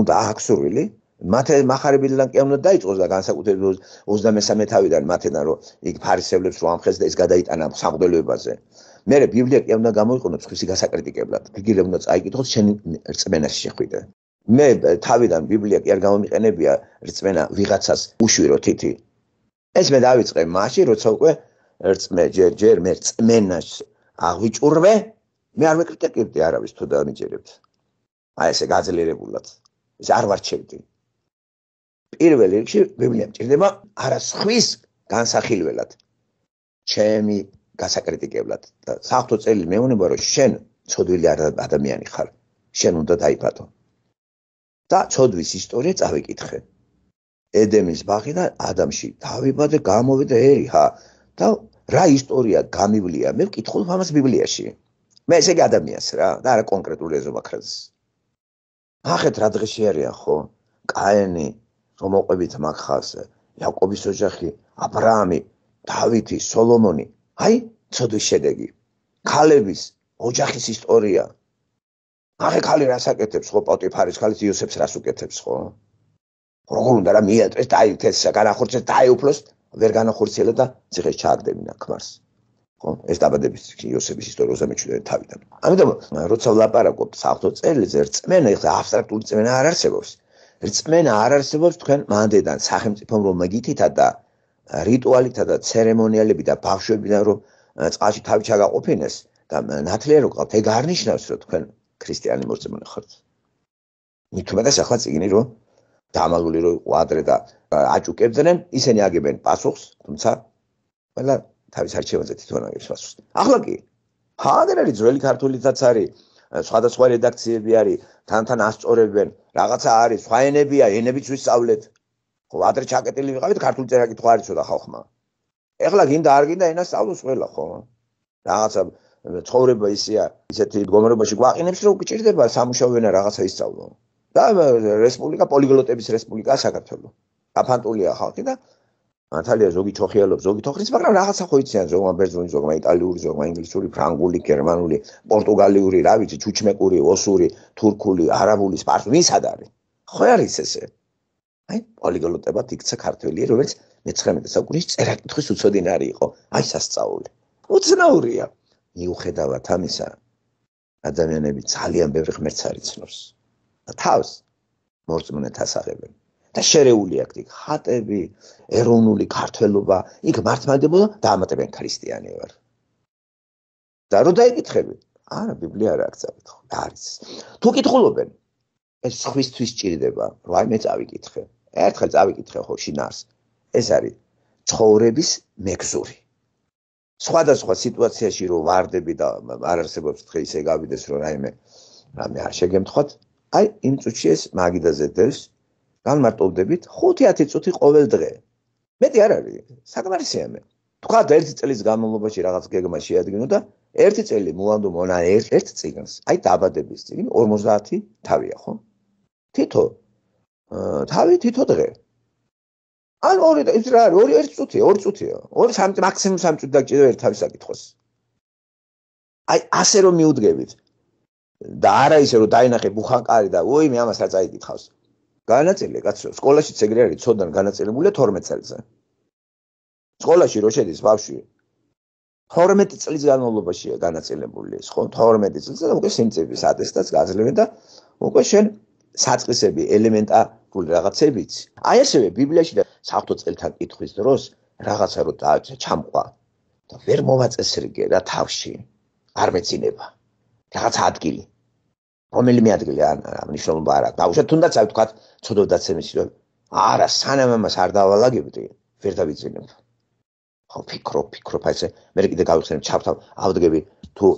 უნდა აქსურვილი მათე מחარებიდან კი უნდა დაიწყოს და განსაკუთრებით 23-ავიდან მათედან რომ იქ ფარისევლებს რომ ამხეს და ეს გადაიტანა სამღდელოებაზე მერე ბიბლია კი უნდა გამოიყენოს ხისი გასაკრიტიკებლად გიგილე უნდა წაიკითხოს შენ რწმენაში შეხვიდე მე თავიდან ბიბლია კი არ გამომიყენებია რწმენა ვიღაცას უშვირო თითი ეს მე დავიწყე მაშინ როცა უკვე რწმე ჯერ ჯერ მე რწმენას აღვიჭურვე მე არ მეკრიტიკებდი არავის თუ დამიჯერებთ. აი ესე გაძლიერებულად. ეს არ ვარჩევდი. პირველ რიგში ბიბლია მჭირდება არასხვის განსახილველად. ჩემი გასაკრიტიკებლად და საერთო წელი მეუნება რომ შენ ცოდვილი ადამიანი ხარ. შენ უნდა დაიფათო. და ცოდვის ისტორია წავეკითხე. ედემის ბაღი და ადამიანი დავიბადე, გამოვიდე, ეი ხა და რა ისტორია გამივლია? მე ვკითხულობ ამას ბიბლიაში. მე ესე ადამიანს რა და არა კონკრეტული ეზობა ხაზს ახეთ რა დღეში არიან ხო კაენი რომ ოყვებით მაგ ხალხზე იაკობის ოჯახი ა ブラ ამი დავითი სოლომონი აი ცოდვის შედეგი ქალების ოჯახის ისტორია ახე ქალი რას აკეთებს ხო პოტიფარის ქალის იოსებს რას უკეთებს ხო როგორ უნდა რა მიატრეს დაიქცეს განახორცეს დაიუფლოს ვერ განახორციელა და ციხეში ჩააგდებინა ქმარს ხო ეს დაბადების იოსების ისტორიას ამეჩვენებს თავიდან ამიტომ როცა ვლაპარაკობ საერთო წელზე რწმენა ეს აბსტრაქტული წმენა არ არსებობს რწმენა არ არსებობს თქვენ მანდედან სახელმწიფო რომ მეგითითა და რიტუალითა და ცერემონიალები და ბავშვებიდან რომ წყალში თავი ჩაგაყופინეს და ნათლიერო ყავთ ეგ არნიშნავს რომ თქვენ ქრისტიანი მოწმენი ხართ მithumadas ახლა წიგნი რომ დამალული რო იყო ადრე და აჭუკებდნენ ისინი აგებენ პასუხს თუმცა ყველა თავის არჩევანზე თვითონაგებს პასუხს. ახლა კი ჰადერელი ძველი ქართულითაც არის სხვადასხვა რედაქციები არის თანთან ასწორებენ რაღაცა არის სხვა ენებია ენებიც ვისწავლეთ ხო ადრე ჩაკეტილი ვიყავით ქართული წერა კითხვა არის ცოტა ხალხმა ეხლა გინდა არ გინდა ენა სწავლოს ყველა ხო რაღაცა ცხოვრება ისეა ისეთი მდგომარეობაში გვაყინებს რომ გჭირდება სამუშაოენა რაღაცა ისწავლო და რესპუბლიკა პოლიგლოტების რესპუბლიკა საქართველოს აფანტულია ხალხი და მართალია ზოგი ჩოხიალობს, ზოგი თოხრის, მაგრამ რაღაცა ხო იციან ზოგმა ბერძნული, ზოგმა იტალიური, ზოგმა ინგლისური, ფრანგული, გერმანული, პორტუგალიური, რა ვიცი, ჩუჩმეკური, ოსური, თურქული, არაბული, სპარსული, ვის ადარი? ხო არის ესე? აი, პოლიგლოტებად იქცა ქართველი, რომელიც მე-19 საუკუნის წერაკითხვის უცოდინარი იყო, აი სასწაული. უცნაურია. მიუხედავად ამისა, ადამიანები ძალიან ბევრი ღმერთს არიცნობს. და თავს მოწმენეთ ასაღებენ. და შერეული აქ თიქ ხატები, ეროვნული ქართველობა, იქ მართმადებელი დაამატებენ ქრისტიანი ვარ. და რო დაიკითხები, არა ბიბლია არ აქ წავითხო, არის. თუ კითხულობენ, ეს ხვისთვის ჭირდება, რაიმე წავიკითხე. ერთხელ წავიკითხე ხო შინარს. ეს არის ცხოვრების მეგზური. სხვადასხვა სიტუაციაში რო ვარდები და არ არსებობს თქვი ისე გავიდეს რომ რაიმე რამე არ შეგემთხოთ, აი იმ წუთში ეს მაგიდაზე დევს განმარტოვდებით 5-10 წუთი ყოველ დღე. მეტი არ არის, საკმარისია მე. თქვა და ერთი წელი განმავლობაში რაღაც გეგმა შეადგინო და ერთი წელი მოვანდო მონა ერთ წიგნს, აი დაბადების წიგნი 50 თავია, ხო? თითო აა თავი თითო დღე. ან ორი ის რა არის? ორი ერთი წუთია, ორი წუთია. ორი სამი მაქსიმუმ სამი წუთი და კიდევ ერთი თავი საკითხოს. აი ასე რომ მიუდგებით და არა ისე რომ დაინახე ბუხანკარი და ოი მე ამას რა წაიკითხავს? განაწილე კაცო სკოლაში ეგრე არის ცოდან განაწილებული 12 წელზე სკოლაში რო შედის ბავშვი 12 წლის განმავლობაშია განაწილებული ხო 12 წელზე და უკვე სიმწიფის ატესტატს გაძლევ და უკვე შენ საწყისები ელემენტარული რაღაცებიც აი ესევე ბიბლიაში და საფთო წელთან კითხვის დროს რაღაცა რო დააჭა ჩამყვა და ვერ მოვაწესრიგე რა თავში არ მეცინება რაღაც ადგილი რომელიმე ადგილი ან მნიშვნელობა არ აქვს. აუშენ თუნდაც აი თქვა ცოდოდაც ემის რომ არა სანამ ამას არ დავალაგებდი, ვერ დავიძინებ. ხო ფიქრო, ფიქრო, ფაზე. მე კიდე გავიხსენებ ჩავთავ, ავდგები თუ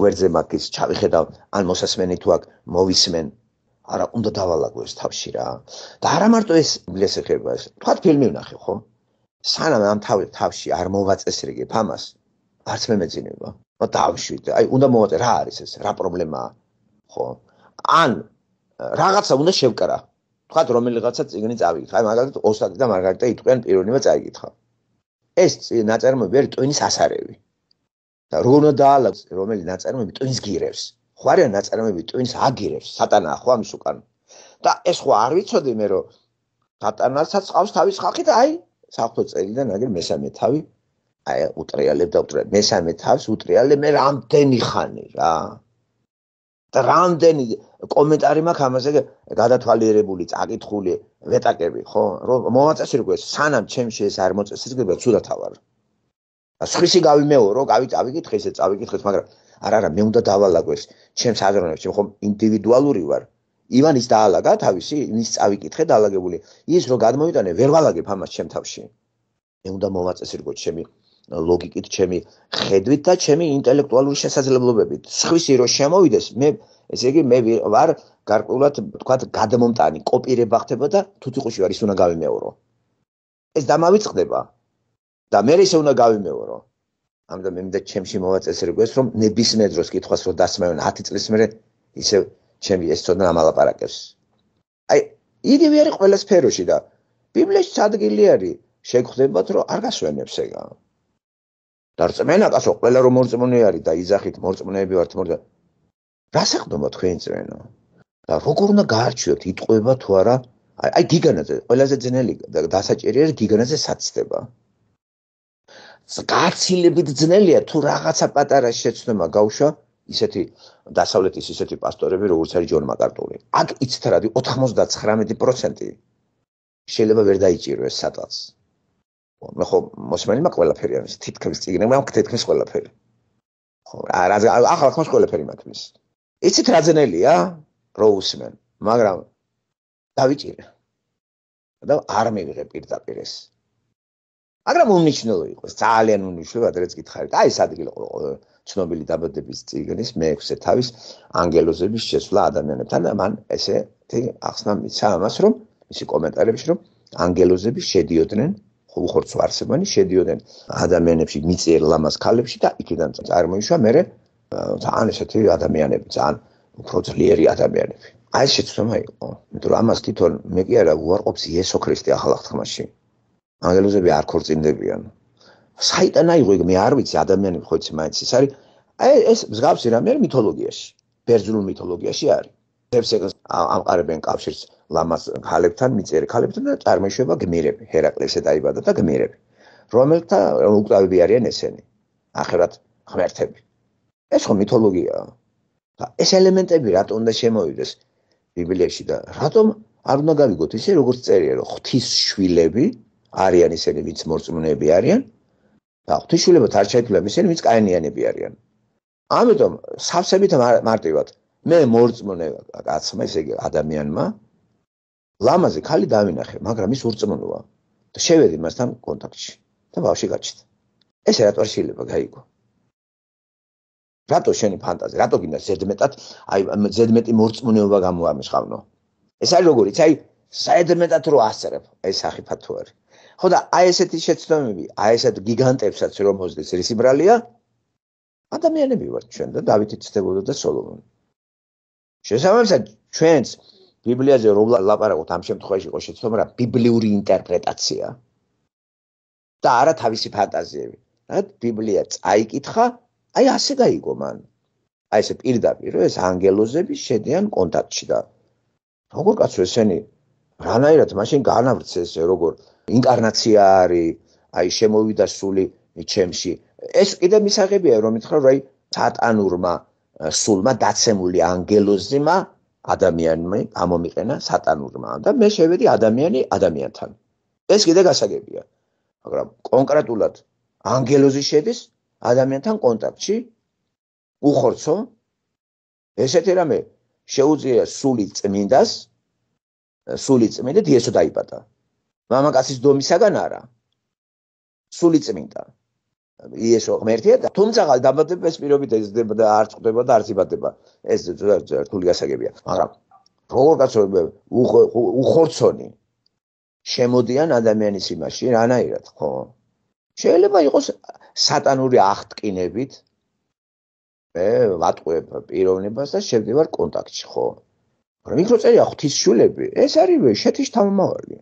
გვერდზე მაგის ჩავიხედავ ან მოსასმენი თუ აქ მოვისმენ. არა, უნდა დავალაგო ეს თავში რა. და არა მარტო ეს ბლესი ხება ეს. თქვა ფილმი ვნახე ხო? სანამ ამ თავი თავში არ მოვაწესრიგებ ამას, არც მე მეძინება. და დავშვით. აი, უნდა მოვაწე რა არის ეს? რა პრობლემაა? ხო? ან რაღაცა უნდა შევკრა. თქვა რომელიღაცა ციგნი წავიკითხა. აი მაგალითად ოსტატი და მარგარიტა იტყვიან პიროვნება წაიკითხა. ეს ნაწარმოები არის ტვინის ასარევი. და როგორ უნდა დაალაგოს რომელი ნაწარმოები ტვინს გირევს? ხო არა ნაწარმოები ტვინს აგირევს. სატანაა ხო ამის უკან. და ეს ხო არ ვიცოდი მე რომ სატანასაც ყავს თავის ხალხი და აი საფთო წელიდან აგერ მესამე თავი აი უტრიალებ და უტრიალებ. მესამე თავს უტრიალე მე რამდენი ხანი რა. და რამდენი კომენტარი მაქვს ამაზე გადათვალიერებული, წაკითხული ვეტაკები, ხო? რომ მომაწესრიგო ეს, სანამ ჩემში ეს არ მომწესრიგება, ცუდა თავარ. სხვისი გავიმეო, რომ გავი წავიკითხე ესე, წავიკითხე, მაგრამ არა, არა, მე უნდა დავალაგო ეს. ჩემს აზროვნებში ხომ ინდივიდუალური ვარ. ივანის დაალაგა თავისი, ის წავიკითხე დაალაგებული. ის რო გადმოიტანე, ვერ ვალაგებ ამას ჩემ თავში. მე უნდა მომაწესრიგო ჩემი ლოგიკით, ჩემი ხედვით და ჩემი ინტელექტუალური შესაძლებლობებით. სხვისი რო შემოვიდეს, მე ესე იგი მე ვარ გარკვეულად თქვათ გადმომტანი, კოპირება ხდებოდა, თუ თვითონში არის უნდა გავიმეორო. ეს დამავიწყდება. და მე ისე უნდა გავიმეორო. ამიტომ მე მე ჩემში მოვაწესე როგეს რომ ნებისმიერ დროს კითხავს რომ დასმევენ 10 წლის მერე ისე ჩემი ეს თოთნა ამალაპარაკებს. აი, იგივე არის ყველა სფეროში და ბიბლიაში სადგილი არის შეგხვდებათ რომ არ გასვენებს ეგა. დარწმენა კაცო ყველა რომ მოწმენი არის და იზახით მოწმენები ვართ მორდა დასახდომა თქვენი წმენო და როგორ უნდა გაარჩიოთ იტყვება თუ არა აი გიგანაზე ყველაზე ძნელი დასაჭერია გიგანაზე საცდება გაცილებით ძნელია თუ რაღაცა პატარა შეცდომა გავშვა ისეთი დასავლეთის ისეთი პასტორები როგორც არის ჯონ მაკარტული აქ იცით რა 99% შეიძლება ვერ დაიჭიროს სატაცს მე ხო მოსმენელი მაქვს ყველაფერი არის თითქმის ციგნე მაქვს თითქმის ყველაფერი ხო რა ახლა ხმას ყველაფერი მაქვს იცით რა ძნელია რო უსმენ მაგრამ დავიჭირე და არ მივიღე პირდაპირ ეს მაგრამ უნიშნელო იყო ძალიან უნიშნელო ადრეც გითხარი და ეს ადგილი ყო ცნობილი დაბადების ციგნის მეექვსე თავის ანგელოზების შესვლა ადამიანებთან და მან ესე თი ახსნა მისა ამას რომ მისი კომენტარებში რომ ანგელოზები შედიოდნენ ხუხორცვარსებანი შედიოდნენ ადამიანებში მიწიერ ლამას ქალებში და იქიდან წარმოიშვა მე ძალიან ესეთი ადამიანები ძალიან უფრო ძლიერი ადამიანები აი შეცდომა იყო მეტყვი ამას თვითონ მე კი არა უარყოფს იესო ქრისტე ახალ აღთქმაში ანგელოზები არ ქორწინდებიან საიტანა იყო მე არ ვიცი ადამიანები ხო იცი მაინც ის არის აი ეს მსგავსი რამე არის მითოლოგიაში ბერძნულ მითოლოგიაში არის ზევსს ამყარებენ კავშირს ლამას ხალებთან მიწერე ხალებთან და წარმეშება გმირები ჰერაკლესე დაიბადა და გმირები რომელთა უკლავები არიან ესენი ახერათ ღმერთები ეს ხო მითოლოგიაა და ეს ელემენტები რატომ უნდა შემოვიდეს ბიბლიაში და რატომ არ უნდა გავიგოთ ისე როგორც წერია რომ ღვთის შვილები არიან ისინი ვინც მორწმუნეები არიან და ღვთის შვილებთან არ შეიძლება ისინი ვინც კაენიანები არიან ამიტომ სავსებით მარტივად მე მორწმუნე კაცმა ესე იგი ადამიანმა ლამაზე ხალი დავინახე, მაგრამ ის ურწმუნოა და შევედი მასთან კონტაქტში და ბავში გაჩით. ეს რატო შეიძლება გაიგო? რატო შენი ფანტაზია? რატო გინდა ზედმეტად აი ზედმეტი მორწმუნეობა გამოამისხავნო? ეს არის როგორიც, აი ზედმეტად რო ასწრებ, ეს საფათა თუ არის. ხო და აი ესეთი შეცდომები, აი ესეთ გიგანტებსაც რომ მოძდეს რისი ბრალია? ადამიანები ვართ ჩვენ და დავითი ცდებოდა და სოლომონი. შესაბამისად ჩვენც ბიბლიაზე რომ ლაპარაკობთ ამ შემთხვევაში იყო შეცდომა რა ბიბლიური ინტერპრეტაცია და არა თავისი ფანტაზიები რა ბიბლია წაიკითხა აი ასე გაიგო მან აი ესე პირდაპირ ეს ანგელოზები შედიან კონტაქტში და როგორ კაცო ესენი რანაირად მაშინ განავრცეს როგორ ინკარნაცია არის აი შემოვიდა სული ჩემში ეს კიდე მისაღებია რომ ითხრა რომ აი სატანურმა სულმა დაცემული ანგელოზმა ადამიანმა ამომიყენა სატანურმა და მე შევედი ადამიანი ადამიანთან. ეს კიდე გასაგებია. მაგრამ კონკრეტულად ანგელოზი შედის ადამიანთან კონტაქტში უხორცო ესეთი რამე შეუძლია სული წმინდას სული წმინდა დიესო დაიპატა. მამაკაცის დომისაგან არა. სული წმინდა. ესო ღმერთია და თუმცა ყალ დამატებებს პირობით ეს ძდება და არ წყდება და არ ზიბადება ეს რთული გასაგებია მაგრამ როგორ კაცო უხორცონი შემოდიან ადამიანის იმაში რანაირად ხო შეიძლება იყოს სატანური ახტკინებით მე ვატყუებ პიროვნებას და შევდივარ კონტაქტში ხო მაგრამ მიკროწერია ღთის შულები ეს არის შეთის თამამავალი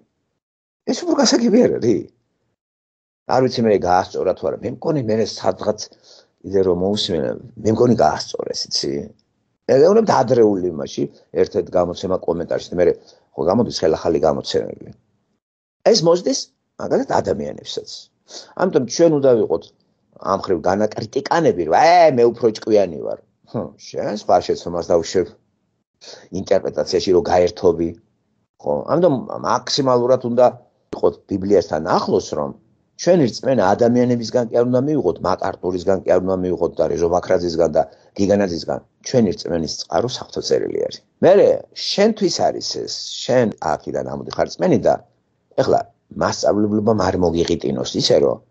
ეს უბრალოდ გასაგები არ არის არ ვიცი მე გაასწორა თუ არა მე მგონი მე სადღაც იდე რომ მოусმენა მე მგონი გაასწორა ისიცი ეგეულებ დაადრეული იმაში ერთ-ერთ გამოცემა კომენტარში მე ხო გამოდის ხელახალი გამოცემები ეს მოძდეს მაგალითად ადამიანებსაც ამიტომ ჩვენ უნდა ვიყოთ ამხრივ განაკრიტიკანები რა ე მე უფრო ჭკვიანი ვარ შენ სხვა შეცომას დავშევ ინტერპრეტაციაში რომ გაერთობი ხო ამიტომ მაქსიმალურად უნდა იყოს ბიბლიასთან ახლოს რომ ჩვენი რწმენა ადამიანებისგან კი არ უნდა მივიღოთ, მაკარტურისგან კი არ უნდა მივიღოთ და რეჟობაკრაძისგან და გიგანაძისგან. ჩვენი რწმენის წყარო საფთოწერილი არის. მე შენთვის არის ეს, შენ აქიდან ამოდიხარ რწმენი და ეხლა მასშტაბლებობა არ მოგიყიტინოს, ისე რომ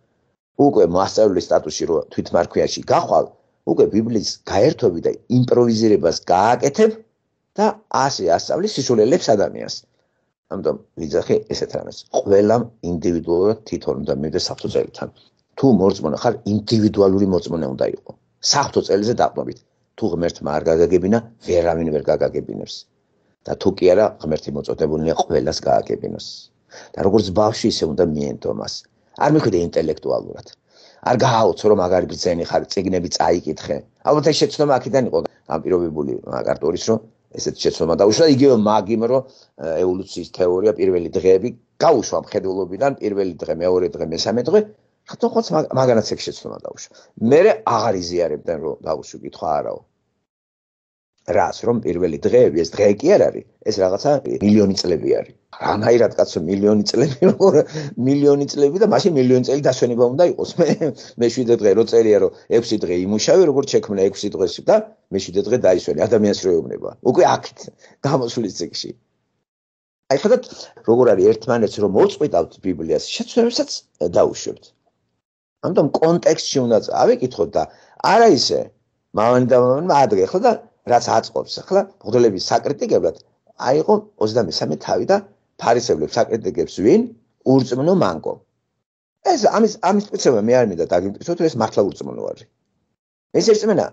უკვე მასშტაბლის სტატუსში რო თვითმარქვიაში გახვალ, უკვე ბიბლიის გაერთობი და იმპროვიზირებას გააკეთებ და ასე ასწავლის სიშულელებს ადამიანს. ამიტომ ვიძახი ესეთ რამეს. ყველამ ინდივიდუალურად თვითონ უნდა მივიდეს საფრთხო წელთან. თუ მოწმენა ხარ, ინდივიდუალური მოწმენა უნდა იყო. საფრთხო წელზე დაყნობით. თუ ღმერთმა არ გაგაგებინა, ვერავინ ვერ გაგაგებინებს. და თუ კი არა, ღმერთი მოწოდებულია ყველას გააგებინოს. და როგორც ბავშვი ისე უნდა მიენდო მას. არ მეკვიდე ინტელექტუალურად. არ გააოცრო მაგარი გზენი ხარ, წიგნები წაიკითხე. ალბათ ეს შეცდომა აქედან იყო, ამ პიროვნებული მაგარტურის რომ ესეთ შეცდომა დაუშვა იგივე მაგიმ რომ ევოლუციის თეორია პირველი დღეები გაუშვა მხედველობიდან პირველი დღე მეორე დღე მესამე დღე ხო ხო მაგანაც ეგ შეცდომა დაუშვა მე აღარ იზიარებდნენ რომ დაუშვი კითხვა არაო რას რომ პირველი დღეები ეს დღე კი არ არის ეს რაღაცა მილიონი წლები არის რანაირად კაცო მილიონი წლები როგორ მილიონი წლები და მაშინ მილიონი წელი დასვენება უნდა იყოს მე მეშვიდე დღე რო წერია რომ 6 დღე იმუშავე როგორ შექმნა 6 დღეს და მეშვიდე დღე დაისვენე ადამიანს რო ეუბნება უკვე აქეთ გამოსვლის ციკში აი ხედავთ როგორ არის ერთმანეთს რომ მოწყვეტავთ ბიბლიას შეცვლებსაც დაუშვებთ ამიტომ კონტექსტში უნდა წავიკითხოთ და არა ისე მამანი და მამანმა ადრე ხო და რაც აწყობს ახლა მღვდლების საკრიტიკებლად აიღო 23 თავი და ფარისევლებს საკრიტიკებს ვინ ურწმნო მანკო ეს ამის ამის წეცება მე არ მინდა დაგიმტკიცოთ ეს მართლა ურწმნო არის ეს ერთმენა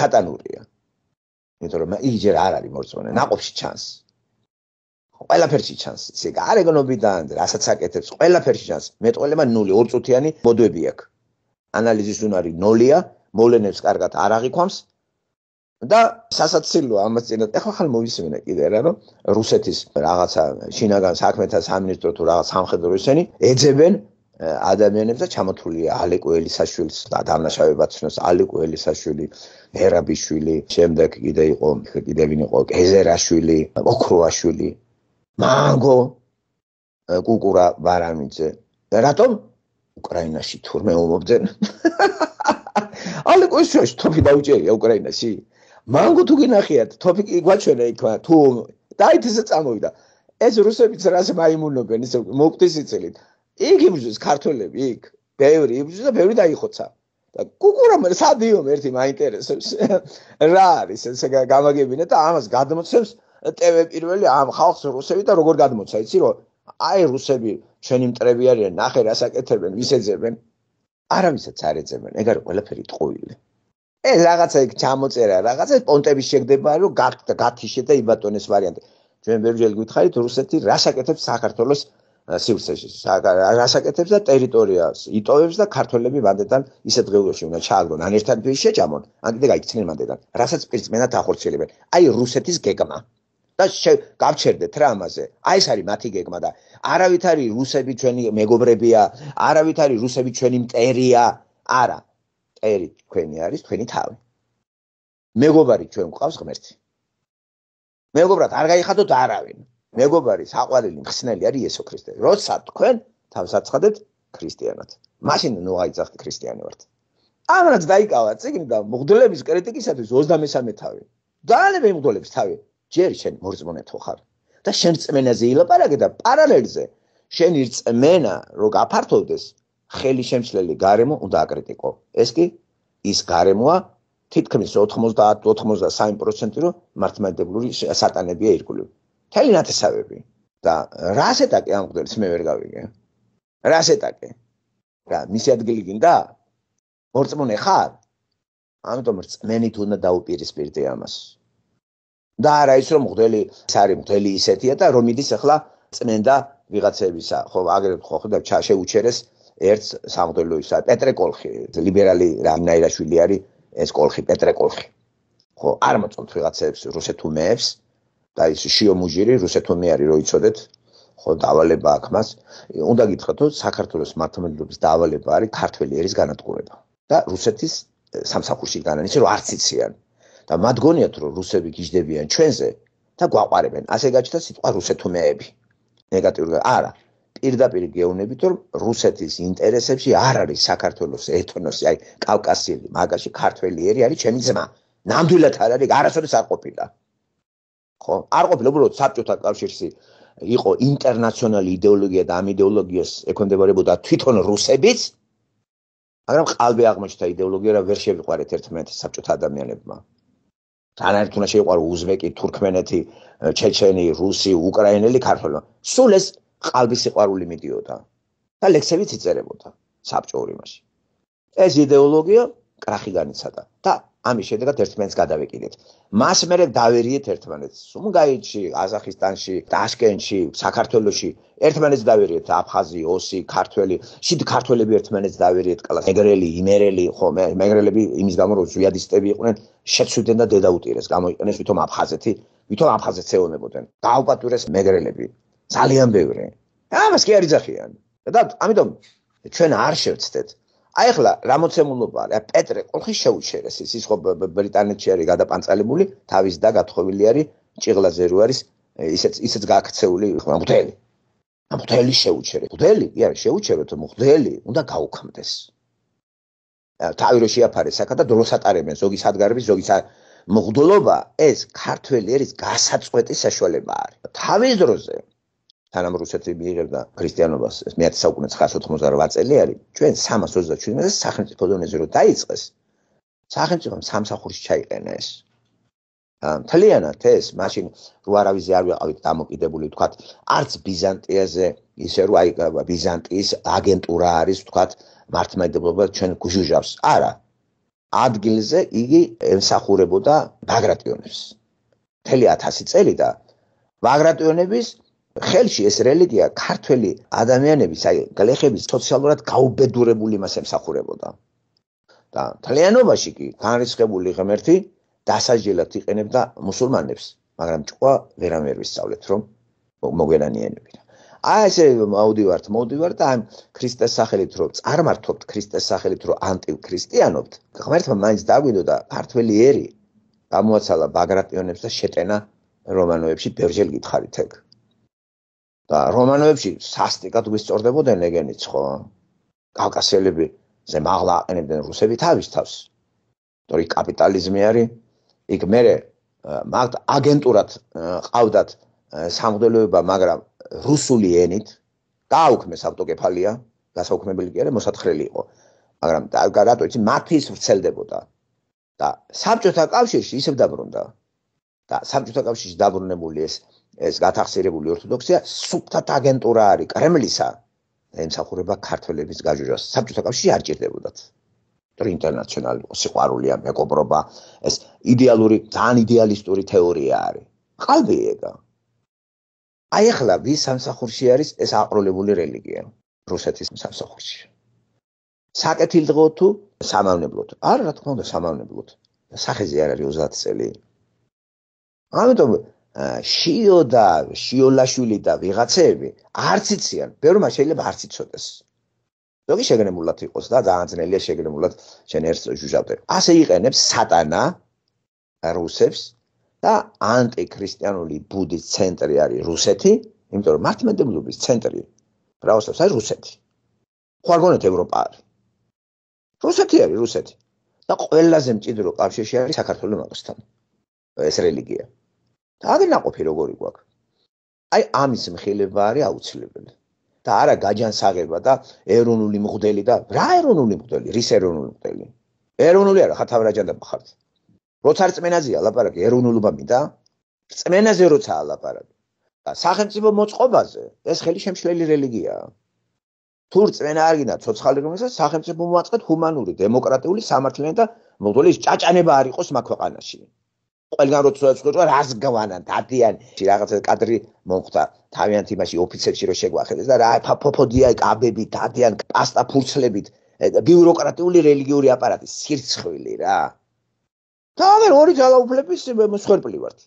სატანურია იმიტომ რომ იჯერ არ არის მორწმუნე ناقობში ჩანს ყველაფერში ჩანს ისე გარეგნობიდან რასაც აკეთებს ყველაფერში ჩანს მეტყველება 0 ორწუთიანი მოდვები აქვს ანალიზის უნარი 0-ია მოვლენებს კარგად არ აღიქვამს და სასაცილო ამას წინა ეხლა ხალ მოვისმენა კიდე რა რომ რუსეთის რაღაცა შინაგან საქმეთა სამინისტრო თუ რაღაც სამხედრო ისენი ეძებენ ადამიანებს და ჩამოთვლილია ალეკო ელისაშვილის დამნაშავებაცნოს ალეკო ელისაშვილი ერაბიშვილი შემდეგ კიდე იყო კიდე ვინ იყო ეზერაშვილი ოქროაშვილი მანგო კუკურა ბარამიძე რატომ უკრაინაში თურმე ომობდნენ ალეკო ელისაშვილი თოფი დაუჭერია უკრაინაში მანგო თუ გინახიათ თოფიკი გვაჩვენა იქა თუ და აი ესე წამოვიდა ეს რუსებიც რაზე მაიმუნობენ ეს მოკვდი სიცილით იქ იმჟის ქართველები იქ ბევრი იმჟი და ბევრი დაიხოცა და კუკურა მე სადიო მერტი მაინტერესებს რა არის ესე გამაგებინა და ამას გადმოცემს ტევე პირველი ამ ხალხს რუსები და როგორ გადმოცა იცი რომ აი რუსები ჩვენი მტრები არიან ნახე რას აკეთებენ ვისეძებენ არავისაც არ ეძებენ ეგ არის ყველაფერი ტყუილი ეს რაღაცა იქ ჩამოწერა რაღაცა პონტების შეგდება რომ გაქვთ გათიშე და იბატონეს ვარიანტი ჩვენ ვერ ვიძლი გითხარით რუსეთი რა საკეთებს საქართველოს სივრცეში რა საკეთებს და ტერიტორიას იტოვებს და ქართველები მანდეთან ისე დღეულში უნდა ჩააგდონ ან ერთად შეჭამონ ან კიდე გაიქცნენ მანდეთან რასაც პირწმენად ახორცილებენ აი რუსეთის გეგმა და გავჩერდეთ რა ამაზე აი ეს არის მათი გეგმა და არავითარი რუსები ჩვენი მეგობრებია არავითარი რუსები ჩვენი მტერია არა მტერი თქვენი არის თქვენი თავი. მეგობარი ჩვენ გვყავს ღმერთი. მეგობრად არ გაიხადოთ არავინ. მეგობარი საყვალელი მხსნელი არის იესო ქრისტე. როცა თქვენ თავს აცხადებთ ქრისტიანად, მაშინ ნუ აიცხადეთ ქრისტიანი ვართ. ამრაც დაიკავა წიგნი და მღვდლების კრიტიკისათვის 33-ე თავი. ძალიან მეგმღვდლების თავი. ჯერ შენ მორწმუნე თო ხარ და შენ რწმენაზე ილაპარაკე და პარალელზე შენი რწმენა რო გაფართოვდეს ხელი შემჩლელი გარემო უნდა აკრიტიკო. ეს კი ის გარემოა თითქმის 90-93% რომ მართმადებლური სატანებია ირგვლივ. მთელი ნათესავები და რასეთაკი ამ გვერდს მე ვერ გავიგე. რასეთაკი. რა, მისი ადგილი გინდა? მორწმუნე ხარ? ამიტომ რწმენით უნდა დაუპირისპირდე ამას. და არა ის რომ მღდელი ცარი მღდელი ისეთია და რომ იდის ახლა წმენდა ვიღაცებისა, ხო აგრეთ ხო ხედავ ჩაშე უჩერეს ერთ სამღვდელოისა პეტრე კოლხი ლიბერალი რამნაირაშვილი არის ეს კოლხი პეტრე კოლხი ხო არ მოწონთ ვიღაცებს რუსეთუმეებს და ის შიო მუჟირი რუსეთუმე არის რო იცოდეთ ხო დავალება აქვს მას უნდა გითხრათ რომ საქართველოს მართლმადიდობის დავალება არის ქართველი ერის განადგურება და რუსეთის სამსახურში განან ისე რომ არც იციან და მათ გონიათ რომ რუსები გიждებიან ჩვენზე და გვაყარებენ ასე გაჩნდა სიტყვა რუსეთუმეები ნეგატიური არა პირდაპირ გეუბნებით, რომ რუსეთის ინტერესებში არ არის საქართველოს ეთნოსი, აი კავკასიელი, მაგაში ქართველი ერი არის ჩემი ძმა. ნამდვილად არ არის, არასოდეს არ ყოფილა. ხო? არ ყოფილა, უბრალოდ საბჭოთა კავშირში იყო ინტერნაციონალი იდეოლოგია და ამ იდეოლოგიას ეკონდებარებოდა თვითონ რუსებიც. მაგრამ ყალბი აღმოჩნდა იდეოლოგია რა ვერ შევიყვარეთ ერთმანეთ საბჭოთა ადამიანებმა. რანაირად უნდა შევიყვარო უზბეკი, თურქმენეთი, ჩეჩენი, რუსი, უკრაინელი, ქართველი. სულ ეს ყალბი სიყვარული მიდიოდა და ლექსებიც იწერებოდა საბჭოურ იმაში. ეს იდეოლოგია კრახი განიცადა და ამის შედეგად ერთმანეთს გადავეკიდეთ. მას მე დავერიეთ ერთმანეთს. სუმგაიჩი, ყაზახისტანში, ტაშკენტში, საქართველოში ერთმანეთს დავერიეთ აფხაზი, ოსი, ქართველი, შიდ ქართველები ერთმანეთს დავერიეთ კლას. მეგრელი, იმერელი, ხო, მე მეგრელები იმის გამო რომ ზვიადისტები იყვნენ, შეცვიდნენ და დედაუტირეს, გამოიყენეს ვითომ აფხაზეთი, ვითომ აფხაზეთს ეონებოდნენ. დააუპატურეს მეგრელები, ძალიან ბევრი. და ამას კი არ იძახიან. და ამიტომ ჩვენ არ შევწდეთ. აი ახლა რა მოცემულობა არის? პეტრე ყოხი შეუჩერეს ის ის ხო ბრიტანეთში არის გადაპანწალებული, თავის და გათხოვილი არის, ჭიღლაზე რო არის, ისეც ისეც გააქცეული მღდელი. ამ მღდელი შეუჩერეს. მღდელი? კი არა, შეუჩერეთ მღდელი, უნდა გაუქმდეს. თავი რო შეაფარეს საკათა დროს ატარებენ ზოგი სადგარები, ზოგი მღდლობა, ეს ქართველი ერის გასაწყვეტი საშუალება არის. თავის დროზე თანამ რუსეთი მიიღებდა ქრისტიანობას ეს მე-19 საუკუნე 98 წელი არის ჩვენ 337-ზე სახელმწიფო დონეზე რო დაიწყეს სახელმწიფო სამსახურში ჩაიყენა ეს თლიანად ეს მაშინ რო არავის არ ვიყავით დამოკიდებული თქვათ არც ბიზანტიაზე ისე რო აი ბიზანტიის აგენტურა არის თქვათ მართმადებლობა ჩვენ გუშუჟავს არა ადგილზე იგი ემსახურებოდა ბაგრატიონებს მთელი 1000 წელი და ბაგრატიონების ხელში ეს რელიგია ქართველი ადამიანების, აი გლეხების სოციალურად გაუბედურებული მასებს ამსახურებოდა. და თლიანობაში კი განრისხებული ღმერთი დასაჯილად იყენებდა მუსულმანებს, მაგრამ ჭკვა ვერ ამერვისავლეთ, რომ მოგვერანიენებინა. აი ესე მოვდივართ, მოვდივართ და ამ ქრისტეს სახელით რომ წარმართობთ, ქრისტეს სახელით რომ ანტიქრისტიანობთ, ღმერთმა მაინც დაგვინო და ქართველი ერი გამოაცალა ბაგრატიონებს და შეტენა რომანოებში ბერჟელ გითხარით ეგ. და რომანოებში სასტიკად გვისწორდებოდნენ ეგენიც ხო? კავკასელები ზე მაღლა აყენებდნენ რუსები თავის თავს. თორე კაპიტალიზმი არის. იქ მე მაგ აგენტურად ყავდათ სამღდელოება, მაგრამ რუსული ენით დააუქმეს ავტოკეფალია, გასაუქმებელი კი არა, მოსათხრელი იყო. მაგრამ რატო იცი მათის ვრცელდებოდა. და საბჭოთა კავშირში ისევ დაბრუნდა. და საბჭოთა კავშირში დაბრუნებული ეს ეს გათახსირებული ორთოდოქსია სუფთათ აგენტურა არის კრემლისა ემსახურება ქართველების გაჟურას საბჭოთა კავშირში არ ჭირდებოდათ ტრი ინტერნაციონალი სიყვარულია მეკობრობა ეს იდეალური ძალიან იდეალისტური თეორია არის ყალბი ეგა აი ახლა ვის სამსახურში არის ეს აყროლებული რელიგია რუსეთის სამსახურში საკეთილდღო თუ სამავნებლოთ არა რა თქმა უნდა სამავნებლოთ სახეზე არ არის 30 წელი ამიტომ შიო და შიოლაშვილი და ვიღაცეები არც იციან, ბევრმა შეიძლება არც იცოდეს. ზოგი შეგნებულად იყოს და დაანძნელია შეგნებულად შენ ერთ ჟუჟავდე. ასე იყენებს სატანა რუსებს და ანტიქრისტიანული ბუდის ცენტრი არის რუსეთი, იმიტომ რომ მართლმადიდებლობის ცენტრი პრავოსლავს არის რუსეთი. ხარგონეთ ევროპა არის. რუსეთი არის რუსეთი და ყველაზე მჭიდრო კავშირში არის საქართველოს მაგასთან. ეს რელიგია. და აი ნაყოფი როგორი გვაქვს აი ამის მხილება არის აუცილებელი და არა გაჯანსაღება და ეროვნული მღვდელი და რა ეროვნული მღვდელი რის ეროვნული მღვდელი ეროვნული არა ხათავ რაჯანდა ხართ როცა რწმენაზეა ლაპარაკი ეროვნულობა მინდა რწმენაზე როცა ალაპარაკი და სახელმწიფო მოწყობაზე ეს ხელი შემშლელი რელიგიაა თუ რწმენა არ გინდა ცოცხალი რომელსაც სახელმწიფო მოაწყეთ ჰუმანური დემოკრატიული სამართლიანი და მოდოლის ჭაჭანება არ იყოს მაქ ქვეყანაში ყველგან როცა შეგვიჭრა რას გვანან დადიან რაღაცა კადრი მომხდა თავიანთ იმაში ოფიცერში რო შეგვახედეს და რა ფაფოფოდია კაბები დადიან პასტა ფურცლებით ბიუროკრატიული რელიგიური აპარატის სირცხვილი რა და ამერ ორი ძალაუფლების მსხვერპლი ვართ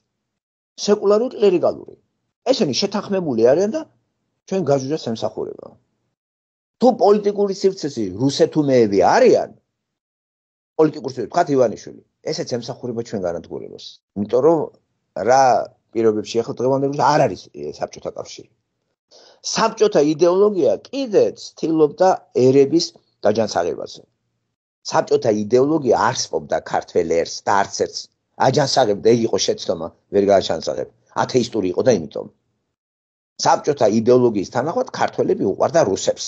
სეკულარული კლერიკალური ესენი შეთანხმებული არიან და ჩვენ გაჟუჟას ემსახურება თუ პოლიტიკური სივრცესი რუსეთუმეები არიან პოლიტიკური სივრცე თქვა ივანიშვილი ესეც ემსახურება ჩვენ გარანტირებას. იმიტომ რომ რა პირობებში ახლა დღევანდელ დროს არ არის საბჭოთა კავშირი. საბჭოთა идеოლოგია კიდეც თილობდა ერების დაჯანსაღებას. საბჭოთა идеოლოგია არ სწობდა ქართველერს და არც ერთ აჯანსაღებდა იყო შეცდომა ვერ გააჯანსაღებ. ათეისტური იყო და იმიტომ. საბჭოთა идеოლოგიის თანახმად ქართველები უყვარდა რუსებს.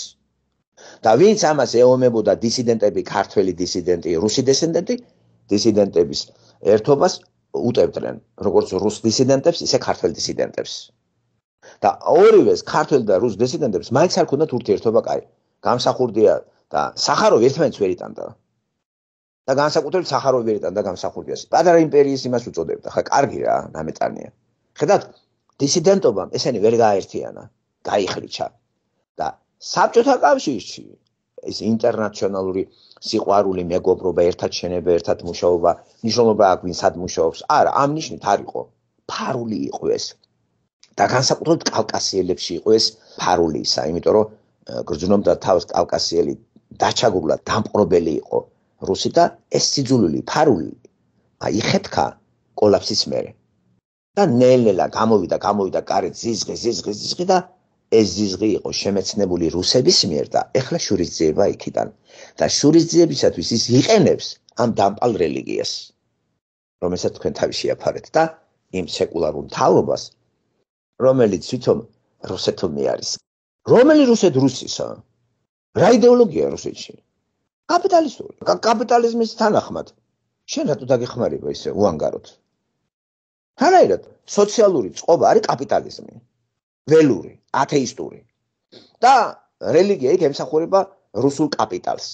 და ვინც ამას ეომებოდა დისიდენტები, ქართველი დისიდენტი, რუსი დისიდენტი, დისიდენტების ერთობას უტევდნენ როგორც რუს დისიდენტებს ისე ქართველ დისიდენტებს და ორივეს ქართველ და რუს დისიდენტებს მაინც არ ქონდათ ურთიერთობა კაი გამსახურდია და სახაროვი ერთმანეთს ვერ იტანდა და განსაკუთრებით სახაროვი ვერ იტანდა გამსახურდიას პატარა იმპერიის იმას უწოდებდა ხა კარგი რა ნამეტანია ხედავთ დისიდენტობამ ესენი ვერ გააერთიანა გაიხრიჩა და საბჭოთა კავშირში ეს ინტერნაციონალური სიყვარული, მეგობრობა, ერთად შენება, ერთად მუშაობა, ნიშნობა აქვს ვინსად მუშაობს. არა, ამ ნიშნით არ იყო. ფარული იყო ეს. და განსაკუთრებით კავკასიელებში იყო ეს ფარული ისა, იმიტომ რომ გრძნობდა თავს კავკასიელი დაჩაგრულად დამპყრობელი იყო რუსი და ეს სიძულვილი ფარული აი ხეთქა კოლაფსის მერე და ნელ-ნელა გამოვიდა გამოვიდა კარი ზიზღი ზიზღი ზიზღი და ეს ძიზღი იყო შემეცნებული რუსების მიერ და ეხლა შურიძეება იქიდან და შურიძეებისათვის ის იყენებს ამ დამპალ რელიგიას რომელსაც თქვენ თავი შეაფარეთ და იმ სეკულარულ თავობას რომელიც თვითონ რუსეთომი არის რომელი რუსეთ რუსისა რა идеოლოგია რუსეთში კაპიტალისტური კაპიტალიზმის თანახმად შენ რატო დაგეხმარება ისე უანგაროთ არა ერთ სოციალური წყობა არის კაპიტალიზმი ველური, ათეისტური. და რელიგია იქ ემსახურება რუსულ კაპიტალს.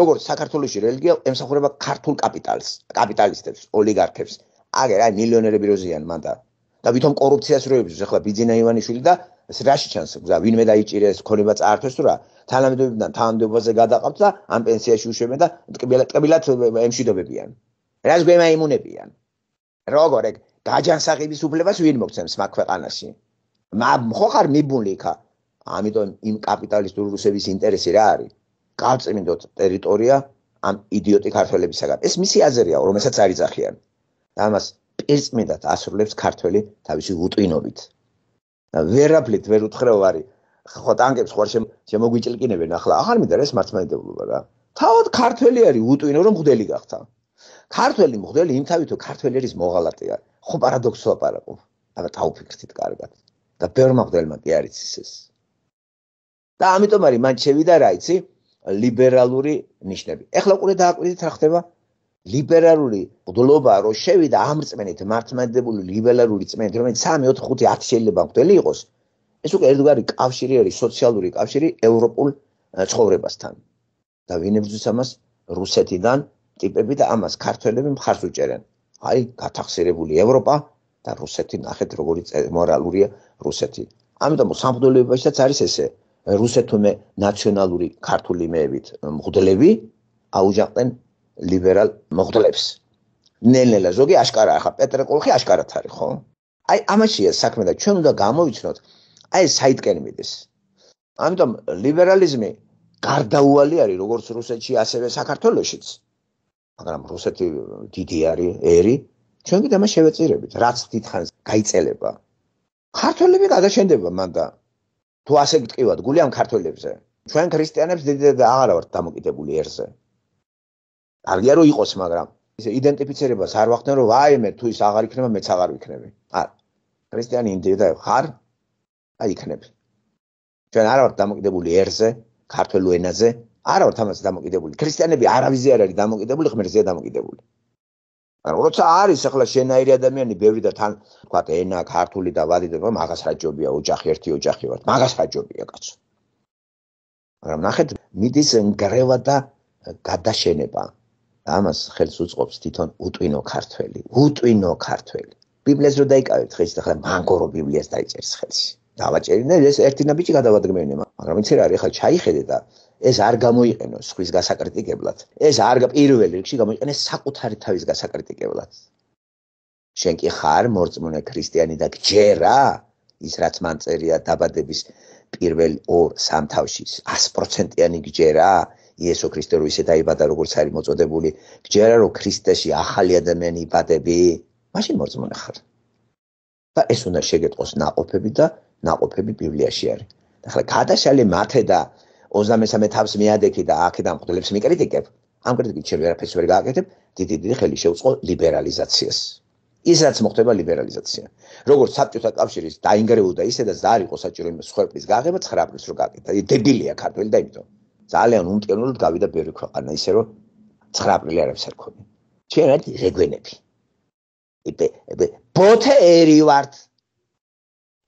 როგორც საქართველოსი რელიგია ემსახურება ქართულ კაპიტალს, კაპიტალისტებს, ოლიგარქებს. აგერ აი მილიონერები როზიან მან და და ვითომ კორუფციას როებს ახლა ბიძინა ივანიშვილი და რაში ჩანს გზა ვინმე დაიჭირეს ქონება წაართვეს თუ რა თანამდებობიდან თანამდებობაზე გადაყავთ და ამ პენსიაში უშვებენ და ტკბილად ემშვიდობებიან რაც გვემაიმუნებიან როგორ ეგ დაჯანსაღების უფლებას ვინ მოგცემს მაგ ქვეყანაში ხო ხარ მიბული ხა ამიტომ იმ კაპიტალისტურ რუსების ინტერესი რა არის გავწმინდოთ ტერიტორია ამ იდიოტი ქართველებისაგან ეს მისი აზრია რომელსაც არ იძახიან და ამას პირწმინდად ასრულებს ქართველი თავისი უტინობით ვერაფლით ვერ უთხრევარი ხო ტანკებს ხარ შემოგვიჭილკინებენ ახლა აღარ მინდა ეს მართლმადიდებლობა რა თავად ქართველი არის უტინო რომ მგდელი გახთა ქართველი მგდელი იმ თავითო ქართველი არის მოღალატე ხო პარადოქსს ვაპარაკო აბა თავფიქრთით კარგად და ბერმა ხდელმა კი არის ის ეს. და ამიტომ არის მან შევიდა რა იცი ლიბერალური ნიშნები. ეხლა ყურე დააკვირდით რა ხდება ლიბერალური გდლობა რო შევიდა ამ წმენით მართმადებული ლიბერალური წმენით რომელიც 3 4 5 10 შეიძლება ხდელი იყოს ეს უკვე ერთგვარი კავშირი არის სოციალური კავშირი ევროპულ ცხოვრებასთან და ვინებძვის ამას რუსეთიდან ტიპები და ამას ქართველები მხარს უჭერენ აი გათახსერებული ევროპა და რუსეთი ნახეთ როგორი მორალურია რუსეთი. ამიტომ სამღვდელოებაშიც არის ესე. რუსეთუმე ნაციონალური ქართული მეებით მღვდლები აუჯახდნენ ლიბერალ მოხდლებს. ნელ-ნელა ზოგი აშკარაა ხა პეტრე კოლხი აშკარად არის ხო? აი ამაშია საქმე და ჩვენ უნდა გამოვიცნოთ აი საიტკენ მიდის. ამიტომ ლიბერალიზმი გარდაუვალი არის როგორც რუსეთში ასევე საქართველოსშიც. მაგრამ რუსეთი დიდი არის, ერი, ჩვენ კიდე ამას შევეწირებით, რაც დითხანს გაიწელება. ქართველები გადაშენდება მან და თუ ასე გტკივად გული ამ ქართველებზე. ჩვენ ქრისტიანებს დიდი და აღარა ვართ დამოკიდებული ერზე. არგია რომ იყოს, მაგრამ ისე იდენტიფიცირებას არ ვახდენ რომ ვაი მე თუ ის აღარ იქნება, მეც აღარ ვიქნები. არ. ქრისტიანი ინდივიდაა ხარ? აი იქნები. ჩვენ არა ვართ დამოკიდებული ერზე, ქართულ ენაზე, არა ვართ ამაზე დამოკიდებული. ქრისტიანები არავის არ არის დამოკიდებული, ღმერთზეა დამოკიდებული. როცა არის ახლა შენაირი ადამიანი ბევრი და თან თქვა ენა ქართული და ვადი და მაგას რაჯობია ოჯახი ერთი ოჯახი ვართ მაგას რაჯობია კაცო მაგრამ ნახეთ მიდის ნგრევა და გადაშენება ამას ხელს უწყობს თვითონ უტვინო ქართველი უტვინო ქართველი ბიბლიას რო დაიკავეთ ხეს ახლა მანგორო ბიბლიას დაიწერს ხელში დავაჭერინე ეს ერთი ნაბიჯი გადავადგმევინე მაგრამ იცი რა არის ახლა ჩაიხედე და ეს არ გამოიყენოს სხვის გასაკრიტიკებლად. ეს არ პირველ რიგში გამოიყენეს საკუთარი თავის გასაკრიტიკებლად. შენ კი ხარ მორწმუნე ქრისტიანი და გჯერა ის რაც მან წერია დაბადების პირველ 2 სამთავშის 100%-იანი გჯერა იესო ქრისტე რო ისე დაიბადა როგორც არის მოწოდებული გჯერა რო ქრისტეში ახალი ადამიანი იბადები მაშინ მორწმუნე ხარ და ეს უნდა შეგეტყოს ناقოფები და ناقოფები ბიბლიაში არის და ხლა გადაშალე მათე და 23 თავს მეადექი და აქედან მხდელებს მიკრიტიკებ. ამ კრიტიკით შეიძლება რაფერს ვერ გააკეთებ, დიდი დიდი ხელი შეუწყო ლიბერალიზაციას. ის რაც მოხდება ლიბერალიზაცია. როგორც საბჭოთა კავშირის დაინგრეულდა ისე და ზარ იყო საჭირო იმის ხერფის გაღება 9 აპრილს რო გააკეთა. დებილია ქართველი და იმიტომ. ძალიან უმტკივნოდ გავიდა ბევრი ქვეყანა ისე რომ 9 აპრილი არაფერს არ ქონია. ჩვენ რა გეგვენები? იპე ბოთე ერივართ.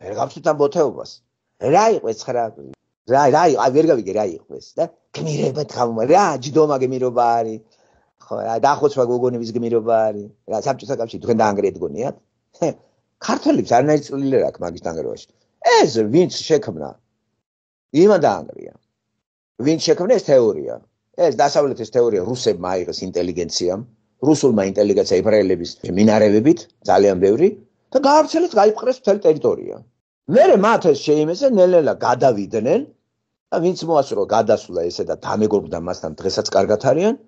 ვერ გავწუთან ბოთეობას. რა იყო 9 აპრილი? რაი რაი აი ვერ გავიგე რაი ხვეს და გმირება თავმა რა ჯდომა გმირობა არის ხო რა დახოცვა გოგონების გმირობა არის რა საბჭოთა კავშირში თქვენ დაანგრიეთ გონიათ ქართველებს არანაირი წვლილი რა აქვს მაგის დაანგრევაში ეს ვინც შექმნა იმან დაანგრია ვინც შექმნა ეს თეორია ეს დასავლეთის თეორია რუსებმა აიღეს ინტელიგენციამ რუსულმა ინტელიგენცია ებრაელების მინარევებით ძალიან ბევრი და გაავრცელეს, გაიპყრეს მთელი ტერიტორია. მერე მათ ეს შეიმესა ნელ-ნელა გადავიდნენ და ვინც მოასწრო გადასულა ესე და დამეგობრდა მასთან დღესაც კარგად არიან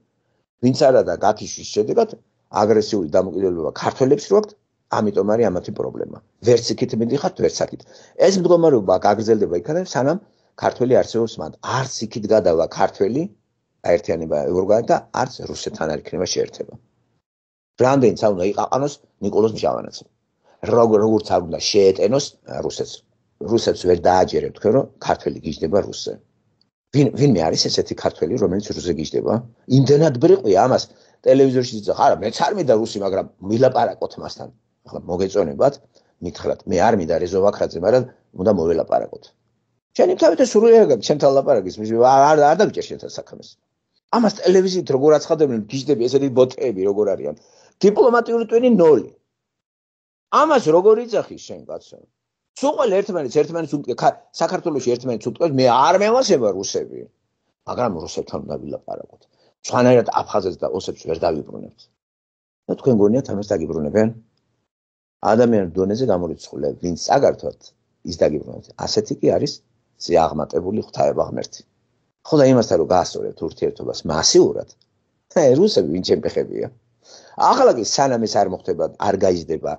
ვინც არა და გათიშვის შედეგად აგრესიული დამოკიდებულება ქართველებს როგთ ამიტომ არის ამათი პრობლემა ვერც იქით მიდიხართ ვერც აქით ეს მდგომარეობა გაგრძელდება იქნებ სანამ ქართველი არსებობს მათ არც იქით გადავა ქართველი აერთიანება ევროგან და არც რუსეთთან არ იქნება შეერთება ბრანდენც ანუ იყაყანოს ნიკოლოზ ჯავანაძე როგორც არ უნდა შეეტენოს რუსეთს. რუსებს ვერ დააჯერებ თქვენ რომ ქართველი გიჟდება რუსზე. ვინ ვინმე არის ესეთი ქართველი რომელიც რუსზე გიჟდება? იმდენად ბრიყვი ამას ტელევიზორში ძახ, არა მეც არ მედა რუსი, მაგრამ მილაპარაკოთ მასთან. ახლა მოგეწონებათ, მითხრათ, მე არ მედა რეზოვაკრაძე, მაგრამ უნდა მოველაპარაკოთ. შენ იმთავეთ სრულიად ჩემთან ლაპარაკის, მე არ არ დაგჭერ შენთან საქმეს. ამას ტელევიზიით როგორ აცხადებენ, გიჟდები ესეთი ბოტები როგორ არიან. დიპლომატიური ტვინი 0. ამას როგორ იცახის შენ კაცო? თუ ყოველ ერთმანეთს ერთმანეთს უკვე საქართველოსი ერთმანეთს უკვე მე არ მევასება რუსები, მაგრამ რუსებთან უნდა ვილაპარაკოთ. ჩვენერად აფხაზებს და ოსებს ვერ დავიბრუნებთ. და თქვენ გონიათ ამას დაგიბრუნებენ? ადამიანის დონეზე გამორიცხულე, ვინც საგართოთ ის დაგიბრუნებს. ასეთი კი არის ზიაღმატებული ღთაება ღმერთი. ხო და იმასთან რომ გაასწორებთ ურთიერთობას მასიურად, და რუსები ვინ ჩემფეხებია? ახლა კი სანამ ეს არ მოხდება, არ გაიზრდება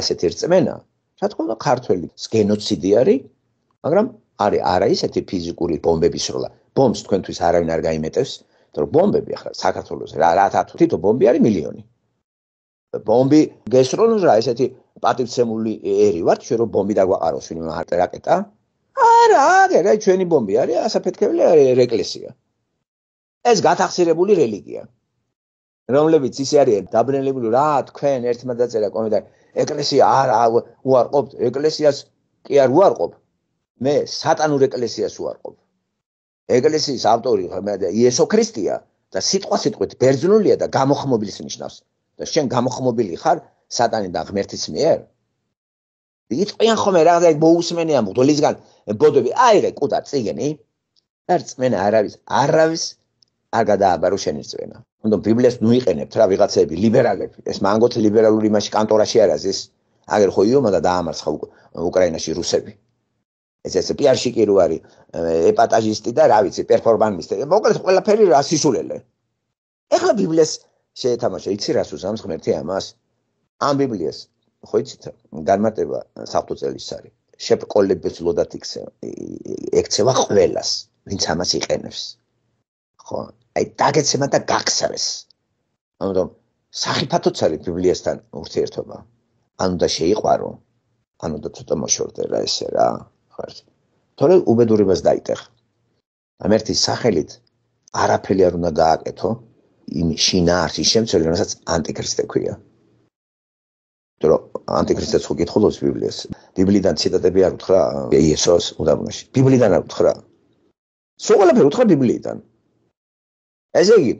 ასეთი რწმენა, რა თქმა უნდა, ქართველი გენოციდი არის, მაგრამ არის არა ისეთი ფიზიკური ბომბების როლა. ბომს თქვენთვის არავინ არ გამეტევს, იმიტომ რომ ბომბები ახლა საქართველოს რა რა თათო თითო ბომბი არის მილიონი. ბომბი გესროლ რა ესეთი პატივცემული ერი ვართ, შე რომ ბომბი დაგვაყაროს ვინმე არ რაკეტა? არა, რა ჩვენი ბომბი არის, ასაფეთქებელი არის ეკლესია. ეს გათახსირებული რელიგიაა. რომლებიც ისე არიან დაბრენლებული რა თქვენ ერთმა დაწერა კომენტარი ეკლესია არ უარყოფ ეკლესიას კი არ უარყოფ მე სატანურ ეკლესიას უარყოფ ეკლესიის ავტორი ხო მე იესო ქრისტეა და სიტყვა სიტყვით ბერძნულია და გამოხმობილს ნიშნავს და შენ გამოხმობილი ხარ სატანიდან ღმერთის მიერ იტყვიან ხოლმე რა დაი მოუსმენია მგდოლისგან ბოდები აიღე კუდა წიგენი და რწმენა არავის არავის არ გადააბარო შენიშვნა. მაგრამ ბიბლიას ნუ იყენებთ რა ვიღაცები ლიბერალები. ეს მანგოც ლიბერალური მასი კანტორაში არაზის. აგერ ხო იომა და დაამარცხა უკრაინაში რუსები. ეს ეს პიარში კი რო არის ეპატაჟისტი და რა ვიცი პერფორმანსისტი. მოკლედ ყველაფერი რასისულელე. ეხლა ბიბლიას შეეთამაშა, იცი რას უსამს ღმერთი ამას? ამ ბიბლიას ხო იცით? განმარტება საფთო წელის არის. შეფკოლებს ლოდათ იქცევა ყველას, ვინც ამას იყენებს. ხო, აი დაგეცემა და გახსრეს. ანუ რომ სახიფათოც არის ბიბლიასთან ურთიერთობა. ანუ და შეიყვარო. ანუ და ცოტა მოშორდე რა ესე რა. ხარ. თორე უბედურებას დაიტეხ. ამ ერთის სახელით არაფერი არ უნდა გააკეთო იმ შინაარსის შემცველი, რასაც ანტიქრისტე ქვია. დრო ანტიქრისტეს ხო გითხოვს ბიბლიას? ბიბლიდან ციტატები არ გითხრა? იესოს უდაბნოში. ბიბლიდან არ გითხრა. სულ ყველაფერი გითხრა ბიბლიიდან. ესე იგი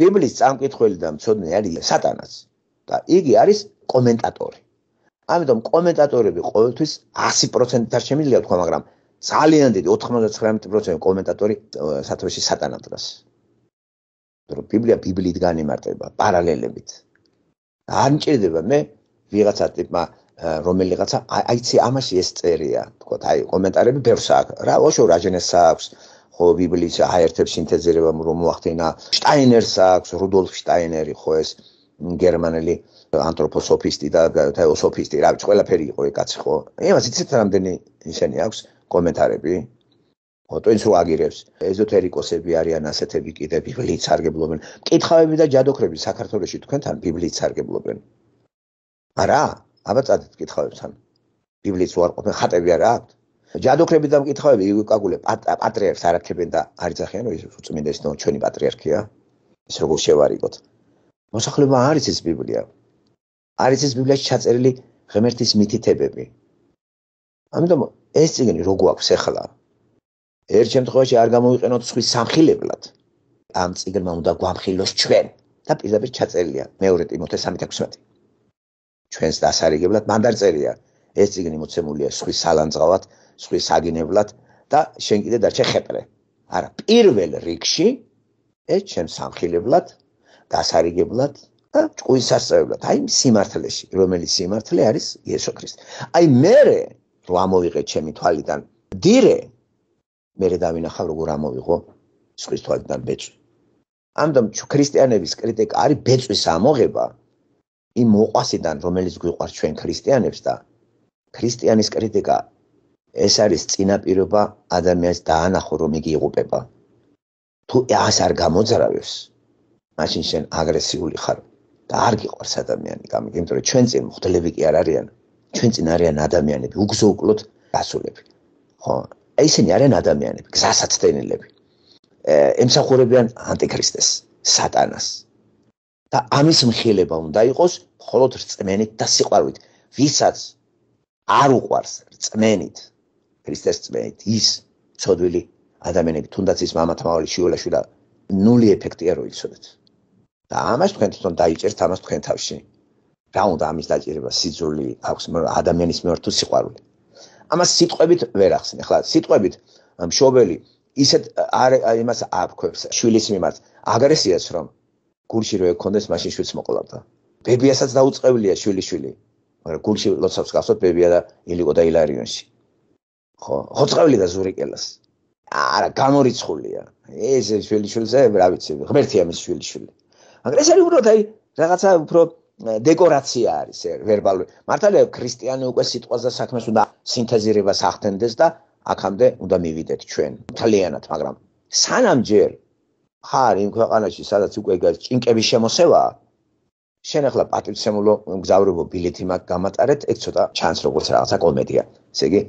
ბიბლის წამკითხველი და მწოდნე არის სატანას და იგი არის კომენტატორი ამიტომ კომენტატორები ყოველთვის 100% არ შემიძლია თქვა მაგრამ ძალიან დიდი 99% კომენტატორი სათავეში სატანამ დგას რომ ბიბლია ბიბლიით განიმარტება პარალელებით არ მჭირდება მე ვიღაცა ტიპმა რომელიღაცა აიცი ამაში ეს წერია თქო აი კომენტარები ბევრს აქვს რა ვაშო რაჟენეს აქვს ხო ბიბლიის აერთებს სინთეზირებამ რომ მოახდინა შტაინერს აქვს რუდოლფ შტაინერი ხო ეს გერმანელი ანთროპოსოფისტი და თეოსოფისტი რა ვიცი ყველაფერი იყო ეკაცი ხო იმას იცით რამდენი ისენი აქვს კომენტარები ოტოინც რო აგირებს ეზოთერიკოსები არიან ასეთები კიდე ბიბლიის სარგებლობენ კითხავები და ჯადოქრები საქართველოსში თქვენთან ბიბლიის სარგებლობენ არა აბა წადეთ კითხავებთან ბიბლიის უარყოფენ ხატები არა აქვს ჯადოქრები და მკითხავები იკაკულე პატრიარქს არაქებენ და არიძახიან ის უწმინდეს და ჩვენი პატრიარქია ეს როგორ შევარიგოთ მოსახლეობა არის ეს ბიბლია არის ეს ბიბლიაში ჩაწერილი ღმერთის მითითებები ამიტომ ეს წიგნი როგ აქვს ახლა ერთ შემთხვევაში არ გამოიყენოთ სხვის სამხილებლად ამ წიგნმა უნდა გვამხილოს ჩვენ და პირდაპირ ჩაწერილია მეორე ტიმოთე 3:16 ჩვენს დასარიგებლად მანდარწერია ეს ციგნი მოცემულია სხვის სალანძღავად, სხვის საგინებლად და შენ კიდე დარჩე ხეპრე. არა, პირველ რიგში ეს ჩემ სამხილებლად, გასარიგებლად და ჭუის ასწავლად, აი სიმართლეში, რომელიც სიმართლე არის იესო ქრისტე. აი მე რო ამოვიღე ჩემი თვალიდან დირე მე დავინახავ როგორ ამოვიღო სხვის თვალიდან ბეწვი. ამდენ ქრისტიანების კრიტიკა არის ბეწვის ამოღება იმ მოყვასიდან, რომელიც გვიყვარს ჩვენ ქრისტიანებს და ქრისტიანის კრიტიკა ეს არის წინაპირობა ადამიანს დაანახო რომ იგი იღუპება. თუ ეს არ გამოძრავებს, მაშინ შენ აგრესიული ხარ და არ გიყვარს ადამიანი, გამიგე, იმიტომ რომ ჩვენ წინ მხდლები კი არ არიან, ჩვენ წინ არიან ადამიანები, უგზო უკლოდ გასულები. ხო, ესენი არიან ადამიანები, გზასაცდენელები. ემსახურებიან ანტიქრისტეს, სატანას. და ამის მხილება უნდა იყოს მხოლოდ რწმენით და სიყვარულით, ვისაც არ უყვარს წმენით ქრისტეს წმენით ის ცოდვილი ადამიანები თუნდაც ის მამათ მავალი შიულაშვილა ნული ეფექტი არ ოიცოდეთ და ამას თქვენ თვითონ დაიჭერთ ამას თქვენ თავში რა უნდა ამის დაჭერება სიძული აქვს ადამიანის მიმართ თუ სიყვარული ამას სიტყვებით ვერ ახსენე ხლა სიტყვებით მშობელი ისეთ არ იმას აფქვევს შვილის მიმართ აგრესიას რომ გურში რო ექონდეს მაშინ შვილს მოყოლავდა ბებიასაც დაუწყევლია შვილიშვილი შვილი. მაგრამ გულში ლოცავ გასვათ ბებია და ილიკო და ილარიონსი ხო ხოცხავილი და ზურიკელას არა გამორიცხულია ეს შვილიშვილზე რა ვიცი ღმერთია მის შვილიშვილი მაგრამ ეს არის უბრალოდ აი რაღაცა უფრო დეკორაცია არის ვერბალური მართალია ქრისტიანი უკვე სიტყვას და საქმეს უნდა სინთეზირებას ახდენდეს და აქამდე უნდა მივიდეთ ჩვენ მთლიანად მაგრამ სანამ ჯერ ხარ იმ ქვეყანაში სადაც უკვე ეს ჭინკების შემოსევაა შენ ახლა პატრიცემულო მგზავრობო ბილეთი მაგ გამატარეთ, ეგ ცოტა ჩანს როგორც რაღაცა კომედია. ესე იგი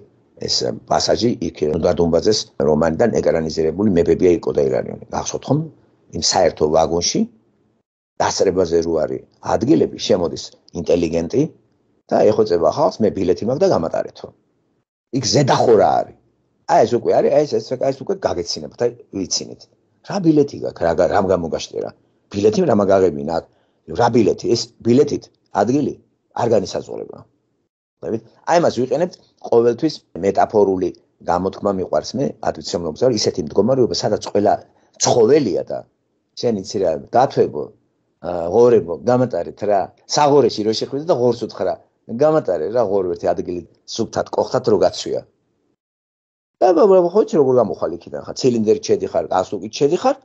ეს პასაჟი იქ უნდა დონბაზეს რომანიდან ეკრანიზირებული მეფებია იყო და ირანიონი. გახსოვთ ხომ? იმ საერთო ვაგონში დასრებაზე რო არის ადგილები, შემოდის ინტელიგენტი და ეხოცება ხალხს მე ბილეთი მაგ და გამატარეთო. იქ ზედახორა არის. აი ეს უკვე არის, აი ეს ეს უკვე გაგეცინებთ, აი ვიცინით. რა ბილეთი გაქვს, რა რამ გამოგაშტერა? ბილეთი რამა გაგებინათ? რა ბილეთი ეს ბილეთით ადგილი არ განისაზღვრება დავით აი მას ვიყენებთ ყოველთვის მეტაფორული გამოთქმა მიყვარს მე ატვიცემლობს რომ ისეთი მდგომარეობა სადაც ყველა ცხოველია და შენი ცირა დათვებო ღორებო გამატარეთ რა საღორეში რო შეხვიდე და ღორს უთხრა გამატარე რა ღორვეთი ადგილი სუფთად ყოხთად რო გაცვია და მაგრამ ხოჭ როგორ გამოხალ იქიდან ხა ცილინდერი შედიხარ გასუკი შედიხარ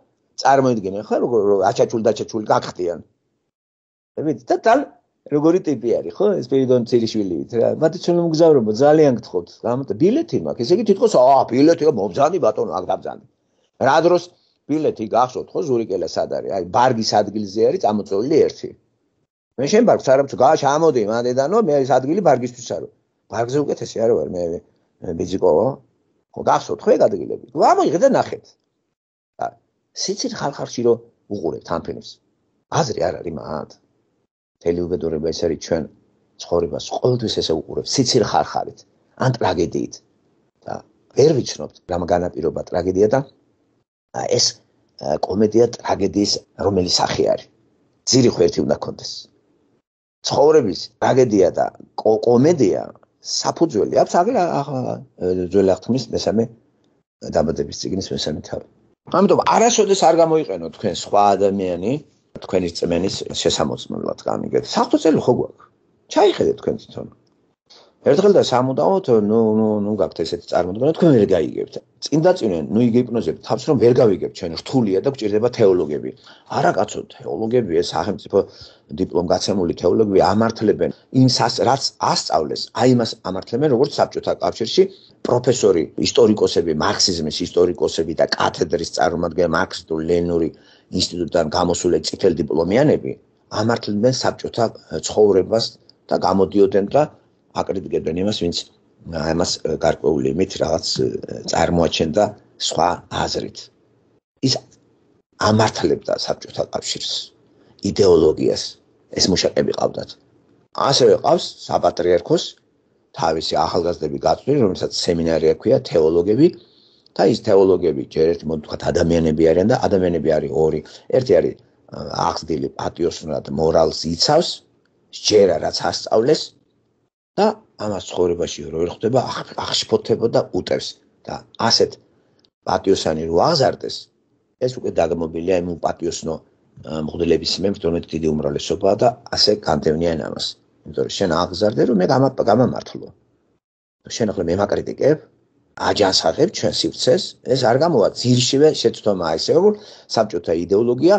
წარმოიდგინე ხა როგორ აჩაჩული დაჩაჩული გაგხდიან ვიცი და თან როგორი ტიპი არის ხო ეს პირდონ ცილიშვილივით რა ბატონო მგზავრობა ძალიან გთხოვთ ამიტომ ბილეთი მაქვს ესე იგი თვითონ აა ბილეთი მომზანი ბატონო აქ დაბზანი რა დროს ბილეთი გახსოთ ხო ზურიკელა სად არის აი ბარგის ადგილზე არის წამოწოლილი ერთი მე შენ ბარგს არ ამწ გაშამოდი მანდედანო მე ეს ადგილი ბარგისთვის არო ბარგზე უკეთესი არ ვარ მე ბიჯიკოო ხო გახსოთ ხო ეგ ადგილები გამიღე და ნახეთ აი სიცი ხალხარში რომ უყურებთ ამ ფილმს აზრი არ არის მათ მთელი უბედურება ეს არის ჩვენ ცხოვრებას ყოველთვის ესე უყურებ სიცილ ხარხარით ან ტრაგედიით და ვერ ვიცნობთ რა განაპირობა ტრაგედია და ეს კომედია ტრაგედიის რომელი სახე არის ძირი ხო ერთი უნდა კონდეს ცხოვრების ტრაგედია და კომედია საფუძველი აქვს აგერ ძველი აღთქმის მესამე დაბადების წიგნის მესამე თავი ამიტომ არასოდეს არ გამოიყენო თქვენ სხვა ადამიანები თქვენი წმენის შესამოწმებლად გამიგეთ. საფრთხე წელი ხო გვაქვს? ჩაიხედეთ თქვენ თვითონ. ერთხელ და სამუდაოდ ნუ ნუ ნუ გაქვთ ესეთი წარმოდგენა თქვენ ვერ გაიგებთ. წინ და წინ ნუ იგიპნოზებთ თავს რომ ვერ გავიგებთ ჩვენ რთულია და გჭირდება თეოლოგები. არა კაცო, თეოლოგებია სახელმწიფო დიპლომ გაცემული თეოლოგები ამართლებენ იმ სას რაც ასწავლეს, აი მას ამართლებენ როგორც საბჭოთა კავშირში პროფესორი, ისტორიკოსები, მარქსიზმის ისტორიკოსები და კათედრის წარმომადგენელი მარქსისტული ლენური ინსტიტუტიდან გამოსული წითელ დიპლომიანები ამართლებდნენ საბჭოთა ცხოვრებას და გამოდიოდნენ და აკრიტიკებდნენ იმას, ვინც ამას გარკვეული იმით რაღაც წარმოაჩენდა სხვა აზრით. ის ამართლებდა საბჭოთა კავშირს იდეოლოგიას ეს მუშაკები ყავდათ. ასევე ყავს საპატრიარქოს თავისი ახალგაზრდები გაწვდნენ, რომელსაც სემინარია ქვია თეოლოგები და ის თეოლოგები ჯერ ერთ მოთქვა ადამიანები არიან და ადამიანები არის ორი ერთი არის აღდილი პატიოსნად მორალს იცავს ჯერა რაც ასწავლეს და ამას ცხოვრებაში როერ ხდება აღშფოთება და უტევს და ასეთ პატიოსანი რო აზარდეს ეს უკვე დაგმობილია იმ პატიოსნო მღვდლების მიერ თუნდაც დიდი უმრავლესობაა და ასე განდევნიან ამას იმიტომ რომ შენ აღზარდე რომ მე გამამართლო შენ ახლა მე მაკრიტიკებ აჯანსაღებ ჩვენ სივრცეს ეს არ გამოვა ძირშივე შეცდომა ისეულ საბჭოთა იდეოლოგია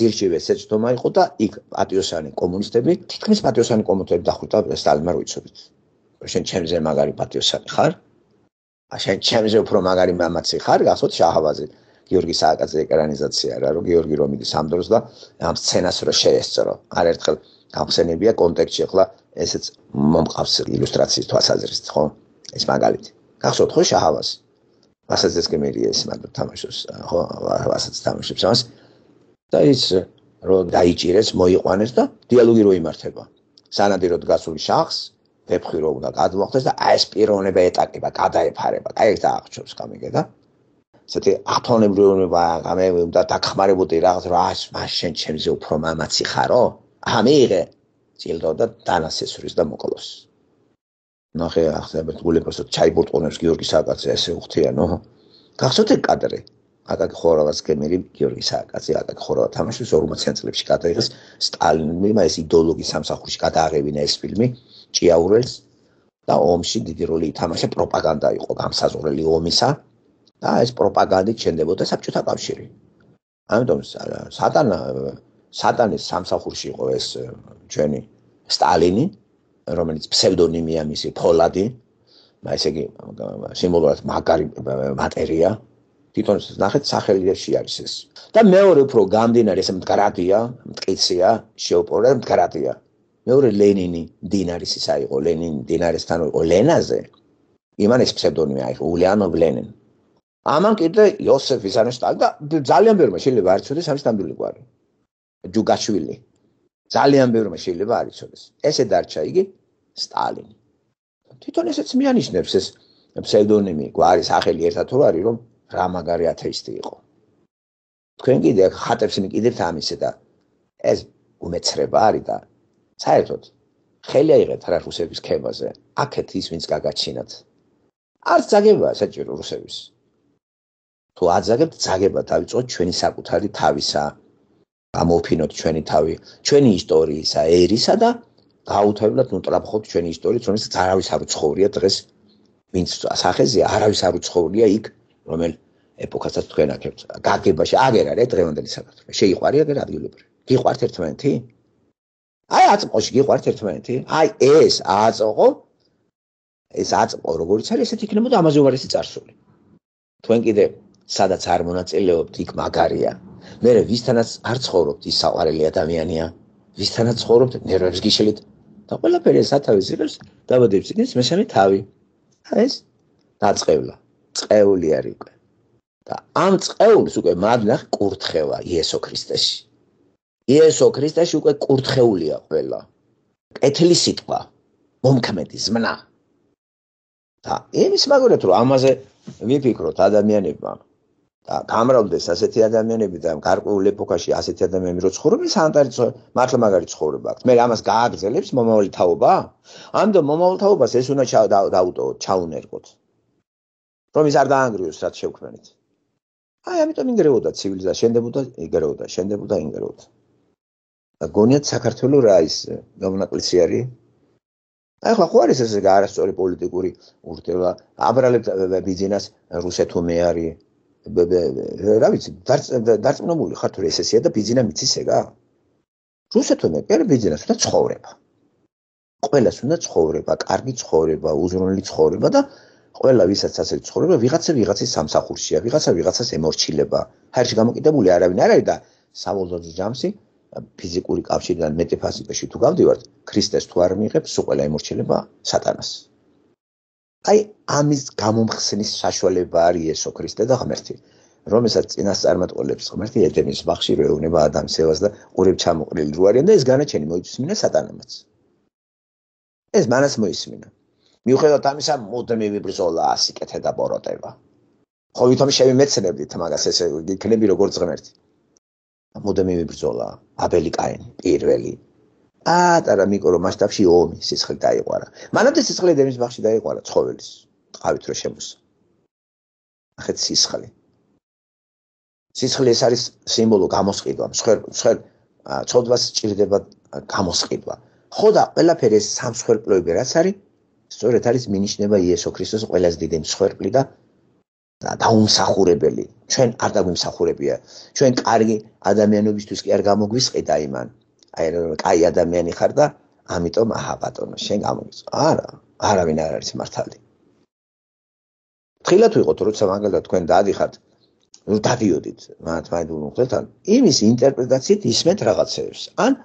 ძირშივე შეცდომა იყო და იქ პატიოსანი კომუნისტები თითქმის პატიოსანი კომუნისტები დახვრიტა სტალინმა როიცობით შენ ჩემზე მაგარი პატიოსანი ხარ ა შენ ჩემზე უფრო მაგარი მამაცი ხარ გასოთ შაჰავაზე გიორგი სააკაძე ეკრანიზაცია რა რო გიორგი რომ იმის ამ დროს და ამ სცენას რო შეესწრო არ ერთხელ გამხსენებია კონტექსტში ხლა ესეც მომყავს ილუსტრაციის თვალსაზრისით ხო ეს მაგალითი ნახოთ ხო შაჰავას რასაც ეს გემერია ეს მაგ თამაშოს ხო რასაც თამაშობს ამას და ის რო დაიჭირეს მოიყვანეს და დიალოგი რო იმართება სანადიროდ გასული შახს ვეფხვი რო უნდა გადმოხდეს და აი ეს პიროვნება ეტაკება გადაეფარება აი ეს დააღჩობს გამიგე და ესეთი ათონებრიობა ამე უნდა დახმარებოდი რაღაც რა მაშენ ჩემზე უფრო მამაცი ხარო ამიიღე ჭილდო და დანასესურის და მოკლოს ნახე ახსენებთ გულებსო ჩაიბურტყონებს გიორგი სააკაძე ესე უხთიანო გახსოვთ ეგ კადრი აკაკი ხორავას გემერი გიორგი სააკაძე აკაკი ხორავა თამაშის 50 წლებში გადაიღეს სტალინი მაგრამ ეს იდეოლოგიის სამსახურში გადააღევინა ეს ფილმი ჭიაურელს და ომში დიდი როლი ითამაშა პროპაგანდა იყო გამსაზღვრელი ომისა და ეს პროპაგანდით ჩენდებოდა საბჭოთა კავშირი ამიტომ სატანა სატანის სამსახურში იყო ეს ჩვენი სტალინი რომელიც ფსევდონიმია მისი ფოლადი მაგრამ ესე იგი სიმბოლურად მაგარი მატერია თვითონ ნახეთ სახელი რა შე არის ეს და მეორე უფრო გამდინარე ესე მდგარადია მტკიცია შეოპორა მდგარადია მეორე ლენინი დინარის ისა იყო ლენინი დინარესთან იყო ლენაზე იმანეს ფსევდონიმი აი ულიანო ბლენენ ამან კიდე იოსეფ ისანეშტაგა ძალიან ბერმა შეიძლება არ ცოდეს ამის ნამდვილი გვარი ჯუგაშვილი ძალიან ბევრმა შეიძლება არ იცოდეს. ესე დარჩა იგი სტალინი. თვითონ ესეც მიანიშნებს ეს ფსევდონიმი, გვარის ახალი ერთად თუ არის, რომ რა მაგარი ათეისტი იყო. თქვენ კიდე ხატებს მიკიდებთ ამისე და ეს უმეცრება არის და საერთოდ ხელი აიღეთ რა რუსების ქებაზე. აქეთ ის ვინც გაგაჩინათ. არც აგებაა საჭირო რუსების. თუ აძაგებთ, ძაგება დაიწყოთ ჩვენი საკუთარი თავისა. გამოფინოთ ჩვენი თავი, ჩვენი ისტორიისა, ერისა და გაუთავებლად ნუტრაფხოთ ჩვენი ისტორიის, რომელიც არავის არ უცხოვრია დღეს, ვინც სახეზე არავის არ უცხოვრია იქ, რომელ ეპოქასაც თქვენ აქვს. გაგებაში აგერ არის დღევანდელი საქართველო. შეიყვარი აგერ ადგილობრივი. გიყვართ ერთმანეთი? აი აწყოში გიყვართ ერთმანეთი? აი ეს ააწყო ეს აწყო როგორც არის ესეთ იქნებოდა ამაზე უარესი წარსული. თქვენ კიდე სადაც არ მონაწილეობთ, იქ მაგარია, მე ვისთანაც არ ცხოვრობ ის საყვარელი ადამიანია ვისთანაც ცხოვრობ ნერვებს გიშლით და ყველაფერი სათავეს იღებს დაბადებს ის მესამე თავი ეს დაწყევლა წყეული არის უკვე და ამ წყეულს უკვე მადლახ კურთხევა იესო ქრისტეში იესო ქრისტეში უკვე კურთხეულია ყველა კეთილი სიტყვა მომქმედი ზმნა და იმის მაგალითად რომ ამაზე ვიფიქროთ ადამიანებმა გამრავლდეს ასეთი ადამიანები და გარკვეულ ეპოქაში ასეთი ადამიანები რო ცხოვრობენ სანტარიცო მართლა მაგარი ცხოვრება აქვს მე ამას გააგრძელებს მომავალი თაობა ამდენ მომავალ თაობას ეს უნდა დაუტო ჩაუნერგოთ რომ ის არ დაანგრიოს რაც შევქმენით აი ამიტომ ინგრეოდა ცივილიზაცია შენდებოდა ინგრეოდა შენდებოდა ინგრეოდა აგონიათ საქართველოს რა ის გამონაკლისი არის ახლა ხო არის ესე არასწორი პოლიტიკური ურთიერთობა აბრალებს ბიზნეს რუსეთ უმე არის რა ვიცი დარწმუნებული ხარ თუ რეცესია და ბიზნესი მიცის ეგა რუსეთო მე პირ ბიზნესს უნდა ცხოვრება ყველას უნდა ცხოვრება კარგი ცხოვრება უზრუნველი ცხოვრება და ყველა ვისაც ასე ცხოვრება ვიღაცა ვიღაცის სამსახურშია ვიღაცა ვიღაცას ემორჩილება ჰაერში გამოკიდებული არავინ არ არის და საბოლოო ჯამში ფიზიკური კავშირიდან მეტეფაზიკაში თუ გავდივართ ქრისტეს თუ არ მიიღებს უ ყველა ემორჩილება სატანას აი ამის გამომხსნის საშუალება არის იესო ქრისტე და ღმერთი რომელსაც წინასწარმეტყველებს ღმერთი ედენის ბაღში რეუნება ადამიანს ელას და ყურებ ჩამოყრილი რო არიან და ეს განაჩენი მოიწმინა სატანამაც ეს მანას მოიწმინა მიუხედავად ამისა მოდმევი ბრძოლა ასიკეთე და ბოროტება ხო ვითომ შევიმეცნებდით მაგას ესე იქნები როგორც ღმერთი მოდმევი ბრძოლა აბელი კაენი პირველი პატარა მიკრო მასშტაბში ომი სიცხლე დაიყარა. მანამდე სიცხლე დემის ბაღში დაიყარა ცხოველის. ყავით რომ შემოს. ახეთ სიცხლე. სიცხლე ეს არის სიმბოლო გამოსყიდვა, მსხვერ მსხვერ ცოდვას ჭირდება გამოსყიდვა. ხო და ყველაფერი ეს სამსხვერპლოები რაც არის, სწორედ არის მინიშნება იესო ქრისტეს ყველაზე დიდი მსხვერპლი და დაუმსახურებელი. ჩვენ არ დაგვიმსახურებია. ჩვენ კარგი ადამიანებისთვის კი არ გამოგვისყიდა იმან, აი კაი ადამიანი ხარ და ამიტომ აჰა ბატონო შენ გამომიწვა არა არავინ არ არის მართალი თხილათ ვიყოთ როცა მაგალითად თქვენ დადიხართ ნუ დადიოდით მათ ვაიდულ უხდეთან იმის ინტერპრეტაციით ისმეთ რაღაცებს ან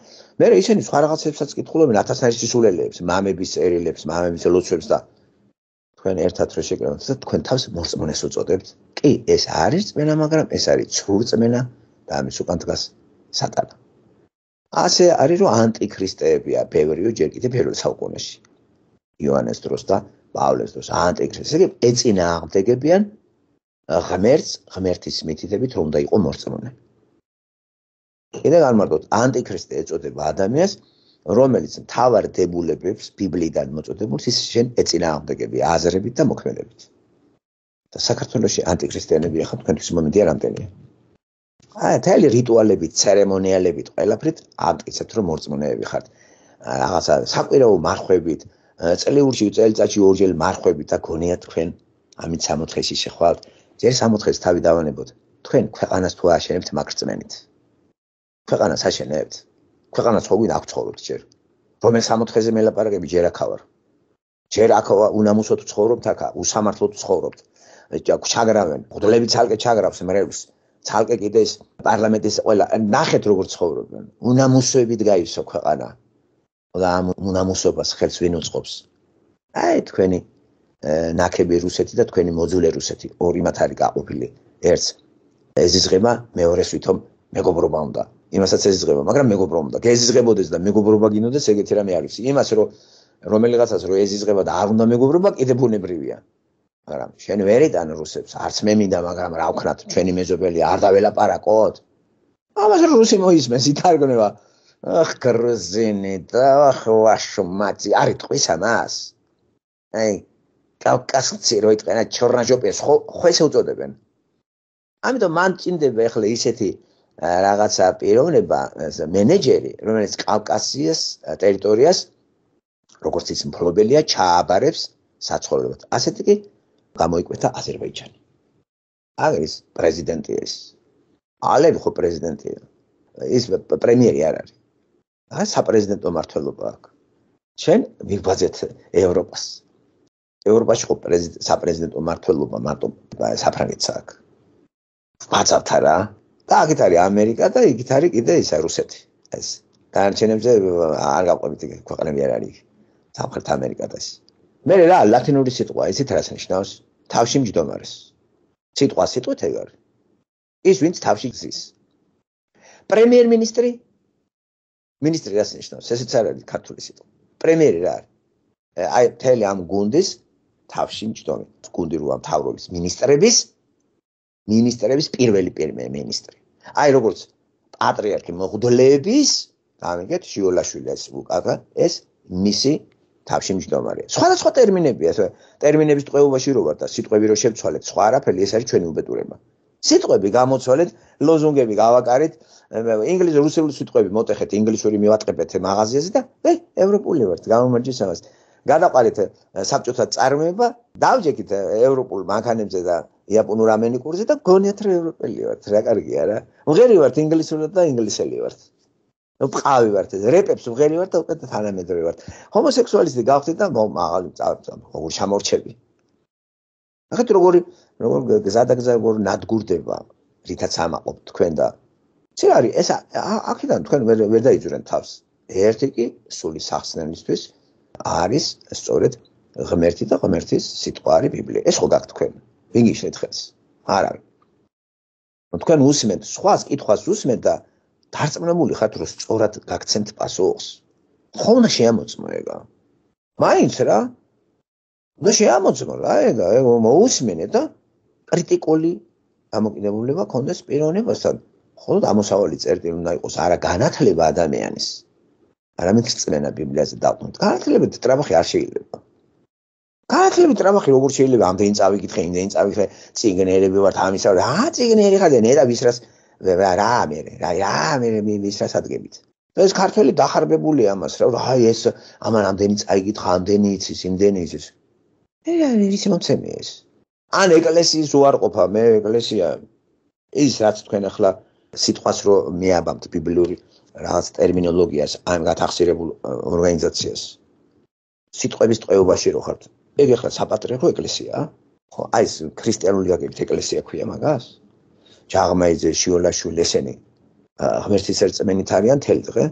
მე ისინი სხვა რაღაცებსაც კითხულობენ ათასნაირი სისულელეებს მამების ერილებს მამების ლოცვებს და თქვენ ერთად რო შეკრებთ და თქვენ თავს მოწმენეს უწოდებთ კი ეს არის წმენა მაგრამ ეს არის ცურწმენა და ამის უკან დგას სატანა ასე არის რომ ანტიქრისტეებია ბევრიო ჯერ კიდე პირველ საუკუნეში იოანეს დროს და პავლეს დროს ანტიქრისტეები ეგ ეწინა აღდეგებიან ღმერთს ღმერთის მითითებით რომ და იყო მოწმუნე კიდე გამარტოთ ანტიქრისტე ეწოდება ადამიანს რომელიც თავარ დებულებებს ბიბლიიდან მოწოდებულს ის შენ ეწინა აღდეგებია აზრებით და მოქმედებით და საქართველოსი ანტიქრისტიანები ახლა თქვენთვის მომენტია რამდენია აი თელი რიტუალებით, ცერემონიალებით, ყველაფრით ამტკიცებთ რომ მორწმუნეები ხართ. რაღაცა საკვირაო მარხვებით, წელიურში, წელიწადში ორჯერ მარხვებით და გონიათ თქვენ ამით 60-ის ისე ხვალთ. ჯერ 60-ის თავი დავანებოთ. თქვენ ქვეყანას თუ აშენებთ მაგრწმენით. ქვეყანას აშენებთ. ქვეყანას ხო გინდა აღწხოროთ ჯერ. რომ ეს 60-ზე მელაპარაკები ჯერ ახავარ. ჯერ ახო უნამუსოდ ცხოვრობთ აქა, უსამართლოდ ცხოვრობთ. ეს ჩაგრავენ, ბოდლები ცალკე ჩაგრავს მრევლს. ძალკე კიდე ეს პარლამენტის ყველა ნახეთ როგორ ცხოვრობენ უნამუსოებით გაივსო ქვეყანა და ამ უნამუსობას ხელს ვინ უწყობს აი თქვენი ნაკები რუსეთი და თქვენი მოძულე რუსეთი ორი მათ არის გაყופיლი ერთს ეზიზღება მეორეს ვითომ მეგობრობა უნდა იმასაც ეზიზღება მაგრამ მეგობრობა უნდა გეზიზღებოდეს და მეგობრობა გინოდეს ეგეთი რამე არის იმას რომ რომელიღაცას რო ეზიზღება და არ უნდა მეგობრობა კიდე ბუნებრივია მაგრამ შენ ვერიდან რუსებს არც მე მინდა მაგრამ რა ვქნათ ჩვენი მეზობელი არ დაველაპარაკოთ ამას რუსი მოიზმეს ითარგმნება ახ გრუზინი და ახ ვაშმაცი არი ტყვის ამას აი კავკასიაში რო იტყენა ჩორნაჟოპიას ხო ესე უწოდებენ ამიტომ მან წინდება ახლა ისეთი რაღაცა პიროვნება მენეჯერი რომელიც კავკასიის ტერიტორიას როგორც ის მფლობელია ჩააბარებს საცხოვრებლად ასეთი კი გამოიკვეთა აზერბაიჯანი. აგრეს პრეზიდენტი ის. ალევი ხო პრეზიდენტია. ის პრემიერი არ არის. აა საპრეზიდენტო მართლობა აქვს. ჩვენ ვიბაძეთ ევროპას. ევროპაში ხო პრეზიდენტ საპრეზიდენტო მართლობა მარტო საფრანგეთს აქვს. ბაცავთ რა. და აქეთ არის ამერიკა და იქით არის კიდე ისა რუსეთი. ეს დანარჩენებზე არ გაყვებით ქვეყნები არ არის. სამხრეთ ამერიკა და ის. მე რა ლათინური სიტყვა ისეთ რას ნიშნავს თავში მჯდომარეს სიტყვა სიტყვით ეგ არის ის ვინც თავში გზის პრემიერ მინისტრი მინისტრი რას ნიშნავს ესეც არ არის ქართული სიტყვა პრემიერი რა არის აი მთელი ამ გუნდის თავში მჯდომი გუნდი როა მთავრობის მინისტრების მინისტრების პირველი პირველი მინისტრი აი როგორც პატრიარქი მღვდლეების გამიგეთ შიოლაშვილი ეს უკაკა ეს მისი თავში მჯდომარეა. სხვადასხვა ტერმინებია, ტერმინების ტყვეობაში რო ვარ და სიტყვები რო შევცვალეთ, სხვა არაფერი, ეს არის ჩვენი უბედურება. სიტყვები გამოცვალეთ, ლოზუნგები გავაკარეთ, ინგლისურ-რუსულ სიტყვები მოტეხეთ, ინგლისური მივატყებეთ მაღაზიაზე და ვე, ევროპული ვართ, გამომარჯვეს ამას. გადაყალიბეთ საბჭოთა წარმება, დავჯექით ევროპულ მანქანებზე და იაპონურ ამერიკურზე და გონიათ რომ ევროპელი ვართ, რა კარგია რა. უღერი ვართ ინგლისურად და ინგლისელი ვართ. ნუ ყავი ვართ ეს რეპებს ვღელი ვართ და უკვე თანამედროვე ვართ ჰომოსექსუალისტი გავხდი და მაღალი როგორ ჩამორჩები ახეთ როგორი როგორ გზადაგზა როგორ ნადგურდება რითაც ამაყობ თქვენ და ცი არის ეს აქედან თქვენ ვერ ვერ დაიჯერენ თავს ერთი კი სული სახსნელისთვის არის სწორედ ღმერთი და ღმერთის სიტყვა არის ბიბლია ეს ხო გაქვთ თქვენ ვინ გიშეთ ხელს არ არის თქვენ უსმენთ სხვას კითხვას უსმენთ და დარწმუნებული ხართ რომ სწორად გაგცემთ პასუხს ხო უნდა შეამოწმო ეგა მაინც რა უნდა შეამოწმო რა ეგა ეგო მოусმენე და კრიტიკული ამოკიდებულება ქონდეს პიროვნებასთან ხოლო ამოსავალი წერტი უნდა იყოს არა განათლება ადამიანის არამედ წლენა ბიბლიაზე დაყვნით განათლებით ტრაბახი არ შეიძლება კაცები ტრაბახი როგორ შეიძლება ამდენი წავიგითხე, იმდენი წავიგითხე, ციგნერები ვართ ამისავ რა ციგნერი ხარ და ნედა ვისრას რა ამერე რა ამერე მინისტრას ადგებით და ეს ქართველი დახარბებული ამას რა აი ეს ამანამდენი წაიგითხა ამდენი იცის იმდენი იცის ეს არის რის მომცემი ეს ან ეკლესიის უარყოფა მე ეკლესია ის რაც თქვენ ახლა სიტყვას რო მეაბამთ ბიბლიური რაც ტერმინოლოგიას ან გათახსირებულ ორგანიზაციას სიტყვების წყეობაში რო ხართ ეგ ახლა საპატრიარქო ეკლესია ხო აი ეს ქრისტიანული აგებით ეკლესია ქვია მაგას ჯაღმაიძე, შიოლაშვილი ესენი ღმერთის ერთმენით არიან თელ დღე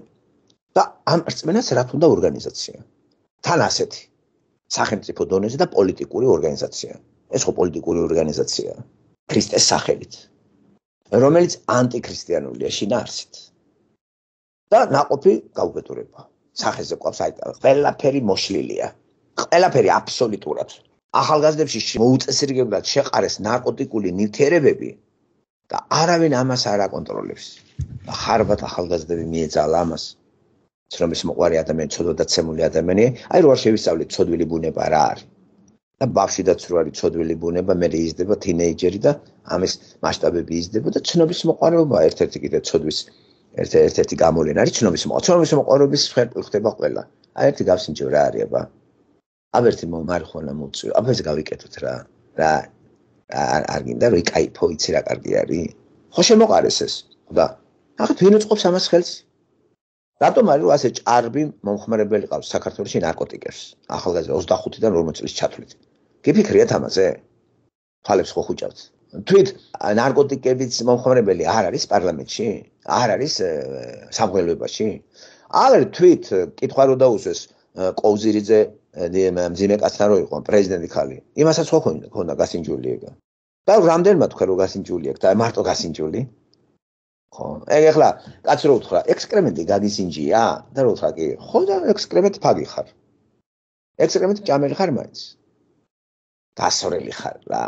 და ამ ერთმენას რა თქმა უნდა ორგანიზაცია. თან ასეთი სახელმწიფო დონეზე და პოლიტიკური ორგანიზაცია. ეს ხო პოლიტიკური ორგანიზაცია ქრისტეს სახელით. რომელიც ანტიქრისტიანულია შინაარსით. და ناقოფი გაუბედურება. სახეზე ყავს აი ყველაფერი მოშლილია. ყველაფერი აბსოლუტურად. ახალგაზრდებში მოუწესრიგებლად შეყარეს ნარკოტიკული ნივთიერებები, და არავინ ამას არ აკონტროლებს. ხარბად ახალგაზრდები მიეძალა ამას. ცნობის მოყარი ადამიანი, ცოდვადაც ცემული ადამიანი, აი როარ შევისწავლე ცოდვილი ბუნება რა არის. და ბავშვიდაც რო არის ცოდვილი ბუნება, მე ისდება თინეიჯერი და ამის მასშტაბები ისდება და ცნობის მოყარება ერთ-ერთი კიდე ცოდვის ერთ-ერთი გამოლენა არის ცნობის მოყარება. ცნობის მოყარების ხერხი ხდება ყველა. აი ერთი გავსინჯო რა არის აბა. აბერტი მომარხონა მოწვი. აბერტი გავიკეთოთ რა. რა არის? არ არ გინდა რომ იკაიფო იცი რა კარგი არის ხო შემოყარეს ეს ხოდა ახეთ ვინ უწყობს ამას ხელს რატომ არის რომ ასე ჭარბი მომხმარებელი ყავს საქართველოს ნარკოტიკებს ახალგაზრდა 25-დან 40 წლის ჩათვლით გიფიქრიათ ამაზე ფალებს ხო ხუჭავთ თვით ნარკოტიკებიც მომხმარებელი არ არის პარლამენტში არ არის სამღელვებაში აგერ თვით კითხვა რო დაუსვეს კოუზირიძე მძიმე კაცა რო იყო პრეზიდენტი ხალი. იმასაც ხოქონდა, ხონდა გასინჯულიეკა. და რამდენმა თქვა რომ გასინჯულიეკ და მარტო გასინჯული? ხო, ეგ ახლა კაც რო უთხრა, ექსკრემენტი გაგისინჯია? და რო უთხრა კი, ხო და ექსკრემენტი ფაგი ხარ. ექსკრემენტი ჭამელი ხარ მაინც. გასორელი ხარ რა.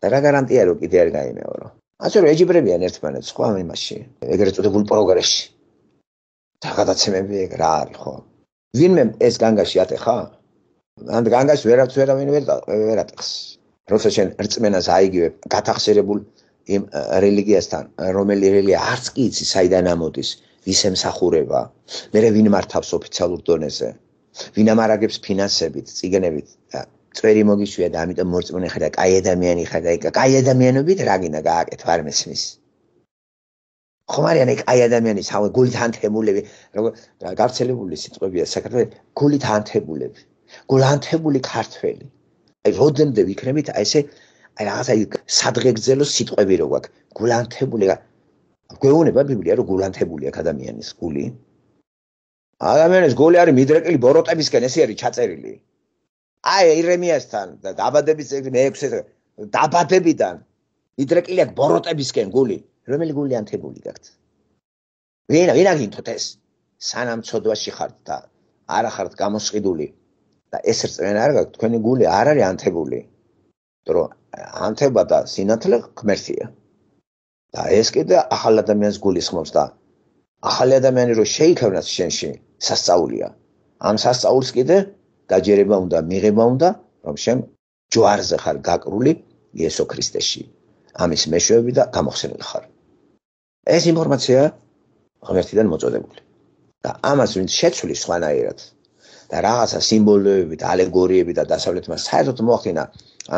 და რა გარანტია რომ კიდე არ გაიმეორო? ასე რომ ეჯიბრებიან ერთმანეთს ხო იმაში, ეგრეთ წოდებულ პროგრესში. და გადაცემები ეგ რა არის ხო? ვინმე ეს განგაში ატეხა? ან განგაში ვერაც ვერავინ ვერ ვერატეხს. როცა შენ რწმენას აიგივე გათახსერებულ იმ რელიგიასთან, რომელი რელი არც კი იცი საიდან ამოდის, ის ემსახურება. მე ვინ მართავს ოფიციალურ დონეზე? ვინ ამარაგებს ფინანსებით, ციგნებით და წვერი მოგიშვია და ამიტომ მოწმენ ხარ და კაი ადამიანი ხარ და კაი ადამიანობით რაგინა გააკეთე არ მესმის. ხომ არიან ეგ აი ადამიანის ხო გულით ანთებულები როგორ გავრცელებული სიტყვებია საქართველოს გულით ანთებულები გულანთებული ქართველი აი როდემდე ვიქნებით აი ესე აი რაღაცა სადღეგრძელო სიტყვები რო გვაქვს გულანთებული გვეუბნება ბიბლია რომ გულანთებული აქვს ადამიანის გული ადამიანის გული არის მიდრეკილი ბოროტებისგან ესე არის ჩაწერილი აი ირემიასთან და დაბადების ეგ მე-6 დაბადებიდან მიდრეკილი აქვს ბოროტებისგან გული რომელი გული ანთებული გაქვთ? ვინ ვინ აგინთოთ ეს? სანამ ცოდვაში ხართ და არ ახართ გამოსყიდული და ეს რწმენ არ გაქვთ, თქვენი გული არ არის ანთებული. იმიტომ ანთება და სინათლე ღმერთია. და ეს კიდე ახალ ადამიანს გულის ხმობს და ახალი ადამიანი რო შეიქმნას შენში სასწაულია. ამ სასწაულს კიდე დაჯერება უნდა, მიღება უნდა, რომ შენ ჯვარზე ხარ გაკრული იესო ქრისტეში. ამის მეშვეობი და გამოხსენილი ხარ. ეს ინფორმაცია ღერთიდან მოწოდებული. და ამას ვინც შეცვლის სხვანაირად და რაღაცა სიმბოლოებით, ალეგორიებით და დასავლეთმა საერთოდ მოახდინა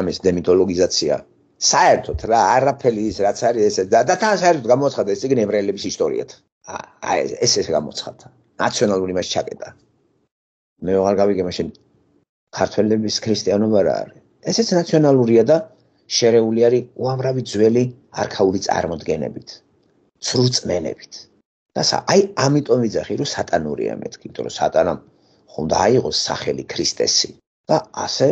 ამის დემიტოლოგიზაცია. საერთოდ რა არაფერი ის რაც არის ეს და და თან საერთოდ გამოცხადა ეს იგი ნემრელების ისტორიად. აი ეს ეს გამოცხადა. ნაციონალური მას ჩაკეტა. მე აღარ გავიგე მაშინ ქართველების ქრისტიანობა რა არის. ესეც ნაციონალურია და შერეული არის უამრავი ძველი არქაული წარმოდგენებით. სრულწმენებით. და აი ამიტომ იძახი რომ სატანურია მეთქი, იმიტომ რომ სატანამ ხომ დაიღოს სახელი ქრისტესი და ასე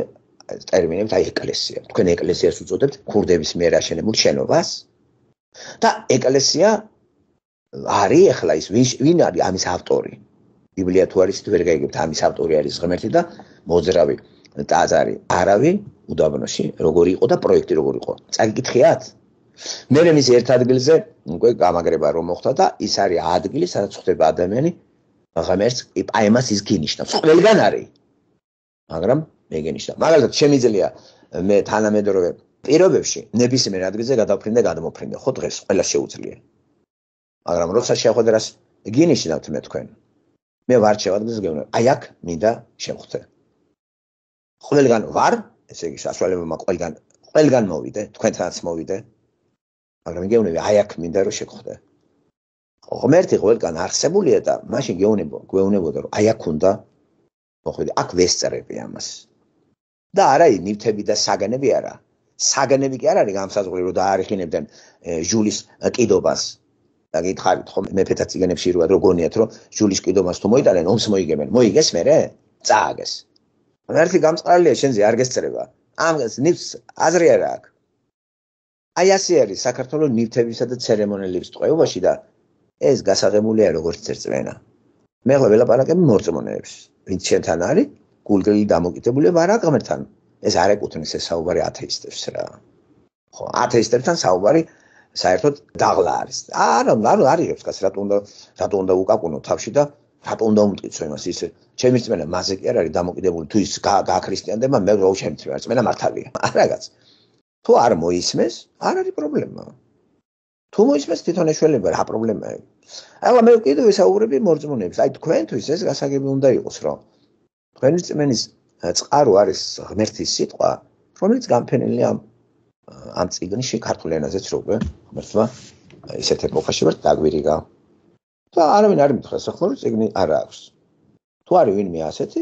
ტერმინებით აი ეკლესია. თქვენ ეკლესიას უწოდებთ ქურდების მიერ აშენებულ შენობას. და ეკლესია არის ახლა ის ვინ არის ამის ავტორი? ბიბლია თუ არის თუ ვერ გაიგებთ ამის ავტორი არის ღმერთი და მოძრავი და აზარი არავი უდაბნოში როგორი იყო და პროექტი როგორი იყო? წაკითხიათ? მერე მის ერთ ადგილზე უკვე გამაგრება რომ მოხდა და ის არის ადგილი სადაც ხდება ადამიანი ღმერთს პაემას ის გინიშნავს ყველგან არის მაგრამ მეგენიშნა მაგალითად შემიძლია მე თანამედროვე პირობებში ნებისმიერ ადგილზე გადავფრინდე გადმოფრინდე ხო დღეს ყველა შეუძლია მაგრამ როცა შეხვედრას გინიშნავთ მე თქვენ მე ვარ შევადგენ გენერ აი აქ მინდა შევხვდე ყველგან ვარ ესე იგი საშუალებამ ყველგან ყველგან მოვიდე თქვენთანაც მოვიდე მაგრამ გეუბნები აი აქ მინდა რომ შეგხვდე ღმერთი ყველგან არსებულია და მაშინ გეუბნებო გეუბნებოდა რომ აი აქ უნდა მოხვედი აქ ვესწრები ამას და არა ნივთები და საგანები არა საგანები კი არ არის გამსაზღვრი რომ დაარიხინებდნენ ჟულის კიდობას და გითხარით ხომ მეფეთა ციგანებში როად როგონიათ რომ ჟულის კიდობას თუ მოიტანენ ომს მოიგებენ მოიგეს მე რე წააგეს ღმერთი გამწყალია შენზე არ გესწრება ამას ნივს აზრი არა აქვს აი ასე არის საქართველოს ნივთებისა და ცერემონიების წყვეობაში და ეს გასაღებულია როგორც წერწმენა. მე ხოლმე ველაპარაკები მორწმუნეებს, ვინც ჩემთან არის, გულგრილი დამოკიდებულია ვარაკმერთან. ეს არ ეკუთვნის ეს საუბარი ათეისტებს რა. ხო, ათეისტებთან საუბარი საერთოდ დაღლა არის. არა, არა, არიებს გასა რატო უნდა რატო უნდა უკაკუნო თავში და რატო უნდა უმტკიცო იმას ის ჩემი წმენა მასე კი არ არის დამოკიდებული თუ ის გააქრისტიანდება მე რო ჩემი წმენა მართალია. არა, გაც. თუ არ მოისმეს, არ არის პრობლემა. თუ მოისმეს, თვითონ ეშველება რა პრობლემაა. ახლა მე კიდევ ვისაუბრები მორწმუნეებს. აი თქვენთვის ეს გასაგები უნდა იყოს, რომ თქვენი წმენის წყარო არის ღმერთის სიტყვა, რომელიც გამფენილია ამ ამ ციგნში ქართულ ენაზეც როგორ ღმერთმა ისეთ ეპოქაში ვარ დაგვირიგა. და არავინ არ მითხრას, ახლა რო ციგნი არ აქვს. თუ არის ვინმე ასეთი,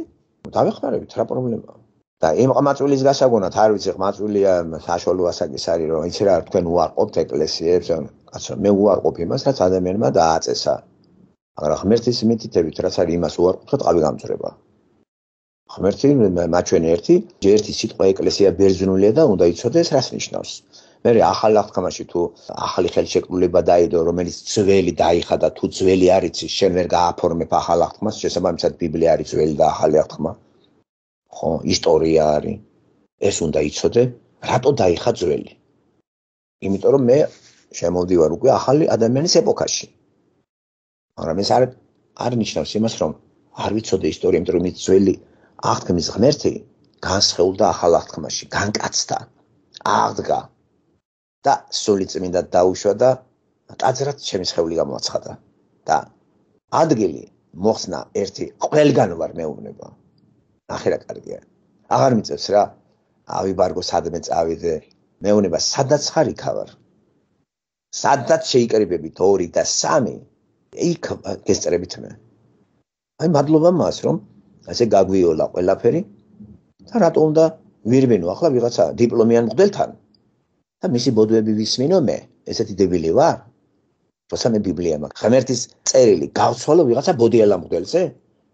დავეხმარებით რა პრობლემაა. და იმ ყმაწვილის გასაგონად არ ვიცი ყმაწვილია საშოლო ასაკის არის რომ იცი რა თქვენ უარყოფთ ეკლესიებს ან კაცო მე უარყოფ იმას რაც ადამიანმა დააწესა მაგრამ ღმერთის მითითებით რაც არის იმას უარყოფთ ყავი გამძრება ღმერთი მაჩვენი ერთი ერთი სიტყვა ეკლესია ბერძნულია და უნდა იცოდეს რას ნიშნავს მე ახალ ახთქმაში თუ ახალი ხელშეკრულება დაიდო რომელიც ძველი დაიხადა თუ ძველი არიცი შენ ვერ გააფორმებ ახალ ახთქმას შესაბამისად ბიბლია არის ძველი და ახალი ახთქმა ხო, ისტორია არის. ეს უნდა იცოდე, რატო დაიხა ძველი. იმიტომ რომ მე შემოვდივარ უკვე ახალი ადამიანის ეპოქაში. მაგრამ ეს არ არ ნიშნავს იმას, რომ არ ვიცოდე ისტორია, იმიტომ რომ ის ძველი აღთქმის ღმერთი განსხეულდა ახალ აღთქმაში, განკაცდა, აღდგა და სული წმინდა დაუშვა და ტაძრად ჩემი შეხვლი გამოაცხადა და ადგილი მოხსნა ერთი ყველგან ვარ მეუბნება. ახერა კარგია. აღარ მიწევს რა. ავიბარგო სადმე წავიდე. მეუნება სადაც ხარ იქავარ. სადაც შეიკრიბებით 2 და 3 იქ გესწრებით მე. აი მადლობა მას რომ ასე გაგვიოლა ყველაფერი. და რატო უნდა ვირბინო ახლა ვიღაცა დიპლომიან მღდელთან? და მისი ბოდვები ვისმინო მე? ესეთი დებილი ვარ? ფოსანე ბიბლია მაქვს. ღმერთის წერილი გავცვალო ვიღაცა ბოდიალამ მღდელზე,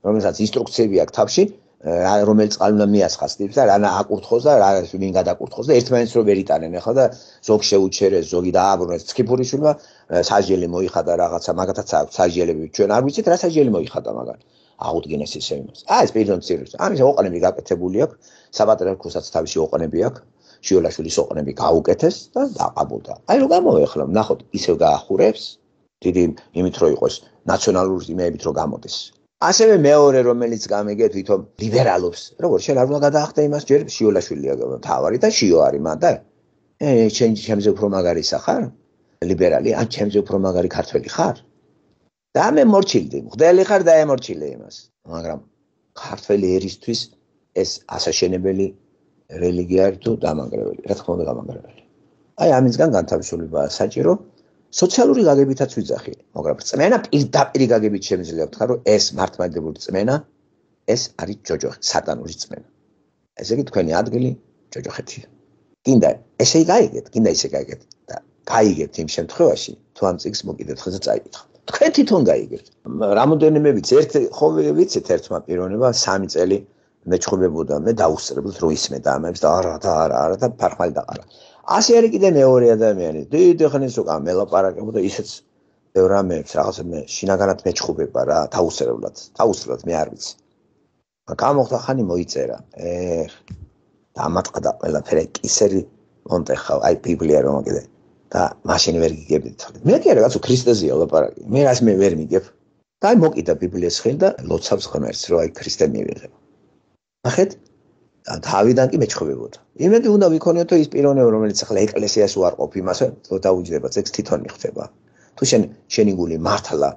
რომელსაც ინსტრუქციები აქვს თავში რომელი წყალი უნდა მიასხას ტიპს და რა აკურთხოს და რა ვინ გადაკურთხოს და ერთმანეთს რო ვერიტანენ ახლა და ზოგ შეუჩერეს ზოგი დააბრუნეს ცხიფურიშულმა საჯელი მოიხადა რაღაცა მაგათაც საჯელები ჩვენ არ ვიცით რა საჯელი მოიხადა მაგარი აუდგენეს ისე იმას აა ეს პირდონ სერვის ამის ოყნები გაკეთებული აქვს საპატრიარქოსაც თავისი ოყნები აქვს შიოლაშვილის ოყნები გაუკეთეს და დააყაბოდა აი რო გამოვე ახლა ნახოთ ისევ გაახურებს დიდი იმით რო იყოს ნაციონალური იმეებით რო გამოდის ასევე მეორე რომელიც გამიგე თვითონ ლიბერალობს როგორ შეიძლება არ უნდა გადაახდე იმას ჯერ შიოლაშვილია თავარი და შიო არის მანდა ე ჩემი ჩემზე უფრო მაგარისა ხარ ლიბერალი ან ჩემზე უფრო მაგარი ქართველი ხარ და მე მორჩილდი მღდელი ხარ და ემორჩილე იმას მაგრამ ქართველი ერისთვის ეს ასაშენებელი რელიგია თუ დამანგრეველი რა თქმა უნდა დამანგრეველი აი ამისგან განთავისუფლება საჭირო სოციალური გაგებითაც ვიძახი, მაგრამ წმენა პირდაპირ გაგებით შემიძლია ვთქვა, რომ ეს მართმადებული წმენა ეს არის ჯოჯოხი, სატანური წმენა. ესე იგი თქვენი ადგილი ჯოჯოხეთი. კიდე ესე გაიგეთ, კიდე ესე გაიგეთ და გაიგეთ იმ შემთხვევაში, თუ ამ წიგს მოკიდეთ ხელზე წაიკითხოთ. თქვენ თვითონ გაიგეთ. რამოდენიმე ვიც ერთ ხო ვიცით ერთმა პიროვნება სამი წელი მეჩხუბებოდა, მე დაუსწრებელ რო ისმედა ამებს და არა და არა არა და ფარხალი დაყარა. ასე არის კიდე მეორე ადამიანი. დიდი ხნის უკან მელაპარაკებოდა ისეც ბევრ ამებს, რაღაცა მე შინაგანად მეჩხუბება რა, თაუსერულად, თაუსერულად მე არ ვიცი. გამოხდა ხანი მოიწერა. ეხ დამატყდა ყველაფერი კისერი მონტეხავ, აი ბიბლია რომ მოგიდე. და მაშინ ვერ გიგებდით. მე კი არა, რაც ქრისტეზია ლაპარაკი. მე რას მე ვერ მიგებ. და აი მოკიდა ბიბლიას ხელ და ლოცავს ღმერთს, რომ აი ქრისტე მივიღებ. ნახეთ, ან თავიდან კი მეჩხობებოდა. იმედი უნდა ვიქონიოთ, რომ ის პიროვნება, რომელიც ახლა ეკლესიას უარყოფ იმასე, დაუჯდებაც ეგ თვითონ იხდება. თუ შენ შენი გული მართლა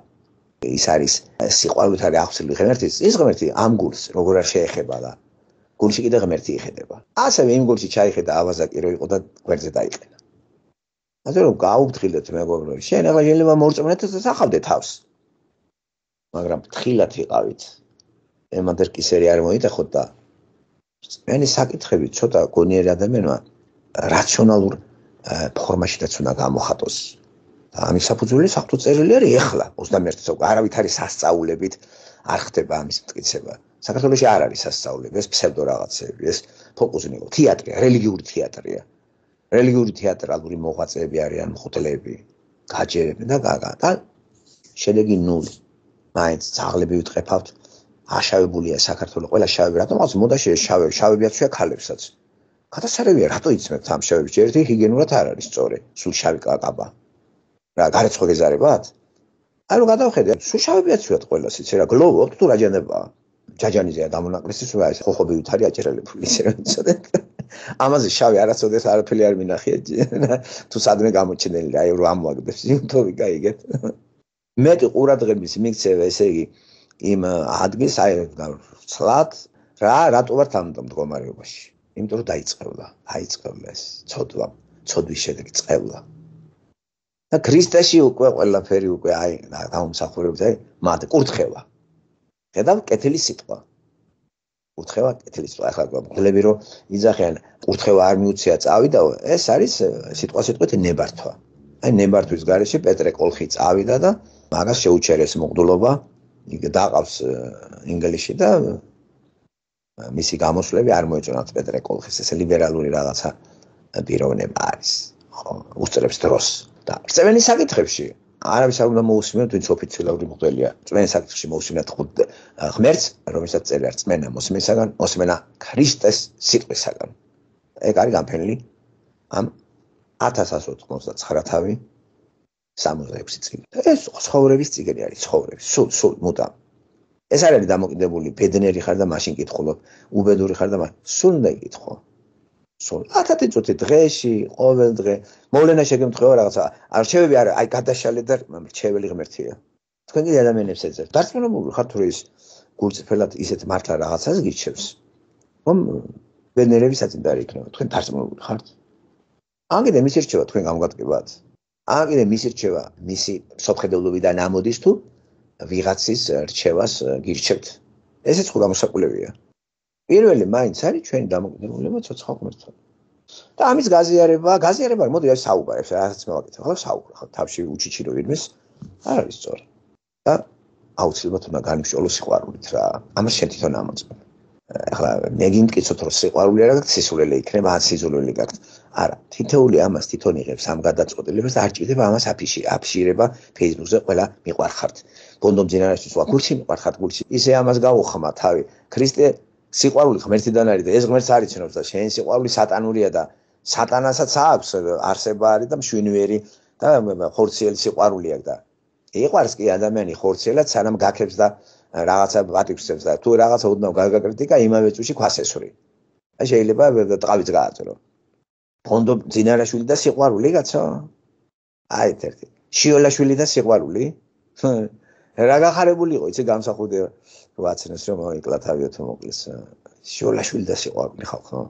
ის არის სიყვარულით არის აღწილი ღმერთის, ის ღმერთი ამ გულს როგორ არ შეეხება და გულში კიდე ღმერთი იხედება. ასევე იმ გულში ჩაიხედა ავაზაკი რო იყო და გვერდზე დაიყენა. ასე რომ გაუფრთხილდეთ მეგობრები, შენ ახლა შეიძლება მოორწმუნეთ და სახავდე თავს. მაგრამ ფრთხილად იყავით. ემანდერკისერი არ მოიტახოთ და ენი საკითხები ცოტა გონიერი ადამიანმა რაციონალურ ფორმაშიც უნდა გამოხატოს. და ამის საფუძველი საფუძვ წერილი არის ეხლა 21 საუკუნე. არავით არის სასწაულებით არ ხდება ამის მტკიცება. საქართველოში არ არის სასწაულები, ეს ფსევდო რაღაცები, ეს ფოკუსი იყო თეატრია, რელიგიური თეატრია. რელიგიური თეატრალური მოღვაწეები არიან მხუთლები, გაჯერები და გაგა. და შედეგი ნული. მაინც ძაღლები ვიტყეფავთ, აშავებულია საქართველოს ყველა შავები რატომ ახლა მოდაში შავები შავებიაც შეა ქალებსაც გადასარევია რატო იცმებ ამ შავებს ერთი ჰიგიენურად არ არის სწორი სულ შავი კაკაბა რა გარეთ ხეზარებათ ანუ გადავხედე სულ შავებიაც შეა ყველას იცი რა გლოვობ თუ რაჯანება ჯაჯანიზეა დამონაკლისი სულ არის ხოხობი ვითარი აჭერელებული ისე რომ ცოდეთ ამაზე შავი არასოდეს არაფერი არ მინახია თუ სადმე გამოჩენილი რა ამ ვაგდებს იუთუბი გაიგეთ მეტი ყურადღების მიქცევა ესე იგი იმ ადგილს აი ცლად რა რატო ვართ ამ მდგომარეობაში იმიტომ რომ დაიწყევლა დაიწყევლა ეს ცოდვა ცოდვის შედეგი წყევლა და ქრისტეში უკვე ყველაფერი უკვე აი დაუმსახურებს აი მათ კურთხევა ხედავ კეთილი სიტყვა კურთხევა კეთილი სიტყვა ახლა გვაგლები რომ იძახიან კურთხევა არ მიუცია წავიდაო ეს არის სიტყვა სიტყვით ნებართვა აი ნებართვის გარეშე პეტრე კოლხი წავიდა და მაგას შეუჩერეს მოგდულობა დაყავს э, ინგლისში და э, მისი გამოსვლები არ მოეწონათ პეტრე კოლხის ეს ლიბერალური რაღაცა პიროვნება არის ხო უსწრებს დროს და წვენის საკითხებში არავის არ უნდა მოусმინოთ ვინც ოფიციალური მოდელია წვენის საკითხში მოусმინოთ э, ღმერთს რომელსაც წერია წმენა მოსმენისაგან მოსმენა ქრისტეს სიტყვისაგან ეგ არის გამფენილი ამ 1199 თავი 66 წელი. ეს ცხოვრების ციგელი არის, ცხოვრების, სულ სულ მუდამ. ეს არის დამოკიდებული ბედნიერი ხარ და მაშინ კითხულობ, უბედური ხარ და სულ უნდა ეკითხო. სულ 10 წუთი დღეში, ყოველ დღე, მოვლენა შეგემთხვევა რაღაცა, არჩევები არ აი გადაშალე და რჩეველი ღმერთია. თქვენი ადამიანებს ეძებს. დარწმუნებული ხარ თუ ის გულწრფელად ისეთ მართლა რაღაცას გიჩევს? რომ ვენერები საწინდარი იქნება. თქვენ დარწმუნებული ხართ? ანგე მე მიშერჩევა თქვენ გამგატკებათ. ან კიდე მისი რჩევა, მისი სოფხედელობიდან ამოდის თუ ვიღაცის რჩევას გირჩევთ. ესეც ხო გამოსაკვლევია. პირველი მაინც არის ჩვენი დამოკიდებულება ცოცხალ ღმერთთან. და ამის გაზიარება, გაზიარება არ მოდი, არის საუბარებს, რაღაც მოვაკეთებ. ხო საუბარ ხო თავში უჩიჩირო ირმის. არ არის სწორი. და აუცილებლად უნდა განიშნოს სიყვარულით რა. ამას შენ თვითონ ამოწმე. ახლა მე გიმკიცოთ რომ სიყვარული არა გაქვს სიზულელი იქნება, ან სიზულელი გაქვს. არა თითეული ამას თვითონ იღებს ამ გადაწყვეტილებას არ ჭირდება ამას აფიში აფშირება Facebook-ზე ყველა მიყარხართ გონდო მძინარაშიც ვა გულში მიყარხართ გულში ისე ამას გავოხმა თავი ქრისტე სიყვარული ღმერთიდან არის და ეს ღმერთს არ იცნობს და შენ სიყვარული სატანურია და სატანასაც აქვს არსება არის და მშვენიერი და ხორციელი სიყვარული აქვს და იყვარს კი ადამიანი ხორციელად სანამ გაქებს და რაღაცა ვატიფსებს და თუ რაღაცა უდნა გაგაკრიტიკა იმავე წუთში ქვასესური აი შეიძლება და ტყავიც გააძრო გონდო ძინარაშვილი და სიყვარული კაცო აი ერთერთი შიოლაშვილი და სიყვარული რა გახარებულიყო იცი გამსახურდე ვაცნეს რომ ეკლათავიო თუ მოკლეს შიოლაშვილი და სიყვარული ხალხო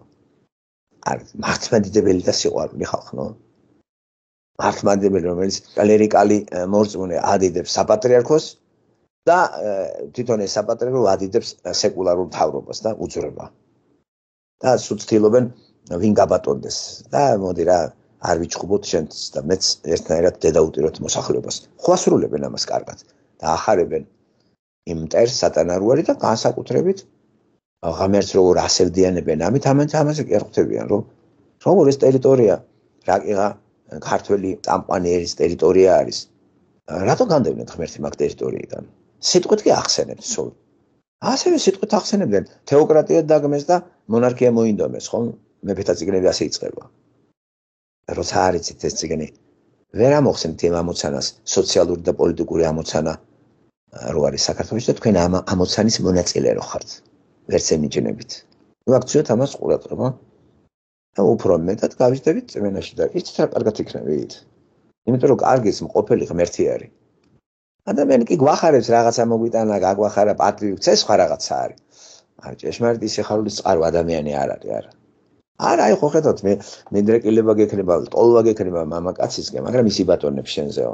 არ მართმადებელი და სიყვარული ხალხო მართმადებელი რომელიც კალერიკალი მორწმუნე ადიდებს საპატრიარქოს და თვითონ ეს საპატრიარქო ადიდებს სეკულარულ თავრობას და უძრება და სუცთილობენ ვინ გაბატონდეს და მოდი რა არ ვიჩხუბოთ შენს და მეც ერთნაირად დედაუტიროთ მოსახლეობას. ხვასრულებენ ამას კარგად და ახარებენ იმ მტერს სატანარუარი და განსაკუთრებით ღამერს როგორ ასევდიანებენ ამით ამან ამაზე კი არ ხვდებიან რომ როგორ ეს ტერიტორია რაკიღა ქართველი ტამპანიერის ტერიტორია არის. რატო განდევნეთ ღმერთი მაგ ტერიტორიიდან? სიტყვით კი ახსენებთ სულ. ასევე სიტყვით ახსენებდნენ თეოკრატია დაგმეს და მონარქია მოინდომეს, ხომ? მეფეთა ციგნები ასე იწება. როცა არის ეს ციგნი, ვერ ამოხსენთ იმ ამოცანას, სოციალური და პოლიტიკური ამოცანა რო არის საქართველოს და თქვენ ამ ამოცანის მონაწილე რო ხართ, ვერც ემიჯნებით. ნუ აქციოთ ამას ყურადღება. და უფრო მეტად გავიჯდებით წმენაში და იცით რა კარგად იქნებით. იმიტომ რომ კარგის მყოფელი ღმერთი არის. ადამიანი კი გვახარებს რაღაცა მოგვიტანა, გაგვახარა პატრიქცე სხვა რაღაცა არის. არ ჭეშმარიტი სიხარულის წყარო ადამიანი არ არის, არა. არა, აი ხო ხედავთ მე მენდრეკილება გექნება, ტოლვა გექნება მამაკაცისკენ, მაგრამ ისი ბატონებს შენზეო.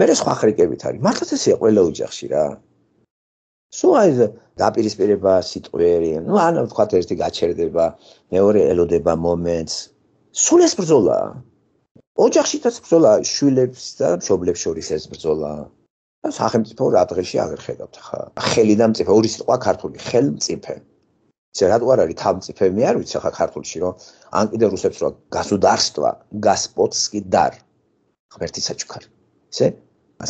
მე რა სხვა ხრიკებით არის? მართლაც ესეა ყველა ოჯახში რა. სულ აი დაპირისპირება სიტყვერი, ну ან ვთქვათ ერთი გაჩერდება, მეორე ელოდება მომენტს. სულ ეს ბრძოლაა. ოჯახშიც ბრძოლაა, შვილებს და მშობლებს შორის ეს ბრძოლაა. და სახელმწიფო რა დღეში აღერხებოდ ხა? ხელი და მწიფე, ორი სიტყვა ქართული, ხელმწიფე. ისე რატო არ არის თავმწიფე მე არ ვიცი ახლა ქართულში რომ ან კიდე რუსებს რომ გასუდარსტვა გასპოტსკი დარ ღმერთის საჩუქარი ისე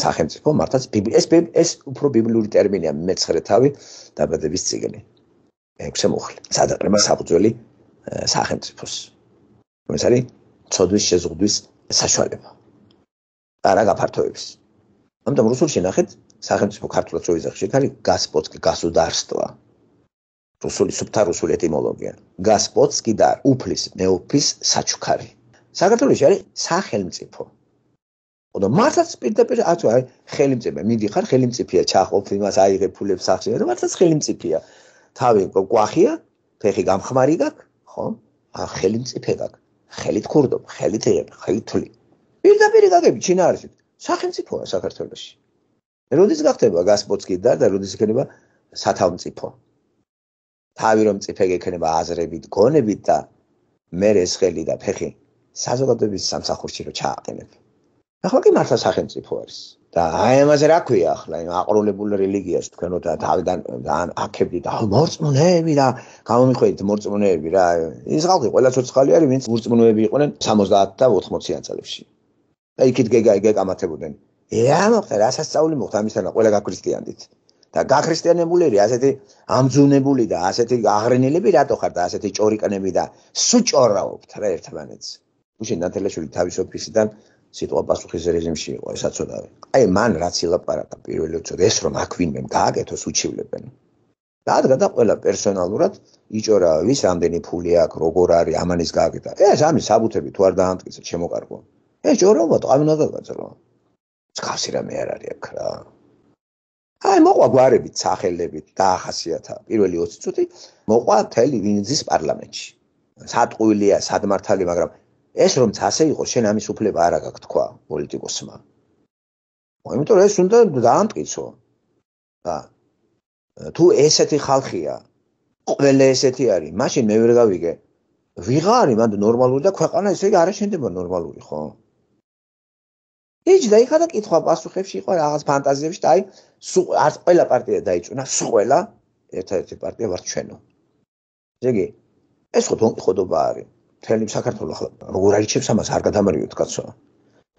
სახელმწიფო მართაც ეს ეს უფრო ბიბლიური ტერმინია მეცხრე თავი დაბადების ციგნი ექვსე მუხლი სადაყრება საფუძველი სახელმწიფოს ეს არის ცოდვის შეზღუდვის საშუალება არა გაფართოების ამიტომ რუსულში ნახეთ სახელმწიფო ქართულად როიზახ შეკარი გასპოტკი გასუდარსტვა რუსული სუბთა რუსული ეტიმოლოგია. გასპოცკი და უფლის მეუფის საჩუქარი. საქართველოში არის სახელმწიფო. ანუ მართლაც პირდაპირ ასე არის ხელმწიფე. მიდიხარ ხელმწიფეა ჩახოფ იმას აიღებულებს სახელმწიფე და მართლაც ხელმწიფეა. თავი ყვახია, ფეხი გამხმარი გაქვს, ხო? ან ხელმწიფე გაქვს. ხელით ქურდობ, ხელით იღებ, ხელით თვლი. პირდაპირ გაგები ჩინარეთ. სახელმწიფოა საქართველოში. როდის გახდება გასპოცკი და როდის იქნება სათავმწიფო? თავი რომ წიფე გექნება აზრებით, გონებით და მე ეს ხელი და ფეხი საზოგადოების სამსახურში რომ ჩააყენებ. ახლა კი მართლა სახელმწიფო არის და აი ამაზე რა ქვია ახლა იმ აყრულებული რელიგიას თქვენო და თავიდან ძალიან აქებდი და მოწმუნეები და გამომიხედით მოწმუნეები რა ის ხალხი ყველა ცოცხალი არის ვინც მოწმუნეები იყვნენ 70 და 80-იან წლებში და იქით გეკამათებოდნენ ეა მოხდა რა სასწაული მოხდა ამისთანა ყველა გაქრისტიანდით და გახრისტიანებული რე ასეთი ამძუნებული და ასეთი აღრენილები რატო ხარ და ასეთი ჭორიკნები და სუჭორაობთ რა ერთმანეთს უშენ ნათელაშვილი თავის ოფისიდან სიტყვა პასუხის რეჟიმში იყო ესაც ოდავე აი მან რაც ილაპარაკა პირველი უცოდ ეს რომ აქ ვინმე გააკეთოს უჩივლებენ და ადრა და ყველა პერსონალურად იჭორა ვის რამდენი ფული აქვს როგორ არის ამანის გააკეთა ეს ამის საბუთები თუ არ დაანტკისა შემოკარგო ეს ჭორა მოტყავნა და გაძლო სკავსი რა მე არ არის აქ რა აი მოყვა გვარებით სახელებით დაახასიათა პირველი 20 წუთი მოყვა თელი ვინძის პარლამენტში სატყვილია სადმართალი მაგრამ ეს რომც ასე იყოს შენ ამის უფლება არ აქვს თქვა პოლიტიკოსმა აი მეტყვი ეს უნდა დაამტკიცო და თუ ესეთი ხალხია ყველა ესეთი არის მაშინ მე ვერ გავიგე ვიღარი მანდ ნორმალური და ქვეყანა ესე იგი არ შეიძლება ნორმალური ხო ეჯდა იქა და კითხვა პასუხებში იყო რაღაც ფანტაზიებში და აი არც ყველა პარტია დაიწუნა, სულ ყველა ერთ-ერთი პარტია ვარ ჩვენო. ესე იგი ეს ხო თონკი ხოდობა არის. მთელი საქართველოს ახლა როგორ აიჩებს ამას არ გადამარიოთ კაცო.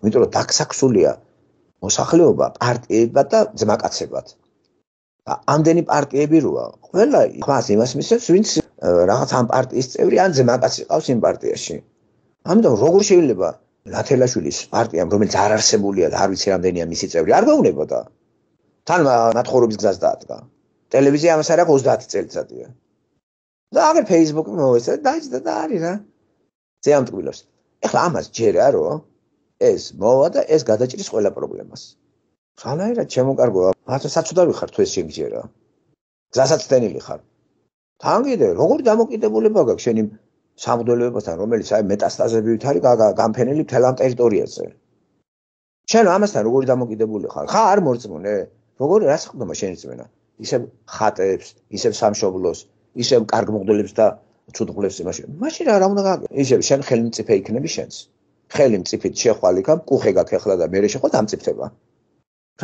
იმიტომ რომ დაქსაქსულია მოსახლეობა პარტიებად და ძმაკაცებად. და ამდენი პარტიები როა, ყველა ხმას იმას მისცემს, ვინც რაღაც ამ პარტიის წევრი ან ძმაკაცი ყავს იმ პარტიაში. ამიტომ როგორ შეიძლება ლათელაშვილის პარტიამ, რომელიც არ არსებულია და არ ვიცი რამდენია მისი წევრი, არ გაუნებოდა. თან მათხოვრობის გზას დაადგა. ტელევიზია ამას არ აქვს 30 წელიწადია. და აღარ Facebook-ი მოვესწრე, დაიჭდა და არის რა. ზეამ ტკბილებს. ეხლა ამას ჯერა რო ეს მოვა და ეს გადაჭრის ყველა პრობლემას. ხალხაირად შემოკარგოა, მათ საცოდარ ვიხარ თუ ეს შეგჯერა. გზასაც დენილი ხარ. თან კიდე როგორი დამოკიდებულება გაქვს შენ იმ სამღვდელოებასთან, რომელიც აი მეტასტაზებივით არის გამფენილი მთელ ამ ტერიტორიაზე. შენ ამასთან როგორი დამოკიდებული ხარ? ხა არ მორწმუნე? როგორი რას ხდება შენი ძმენა? ისევ ხატებს, ისევ სამშობლოს, ისევ კარგ მოგდელებს და ცუდღლებს იმაში. მაშინ რა უნდა გააკეთო? ისევ შენ ხელმწიფე იქნები შენს. ხელმწიფით შეხვალი ხარ, კუხე გაქეხლა და მეერე შეხვალ დამწიფდება.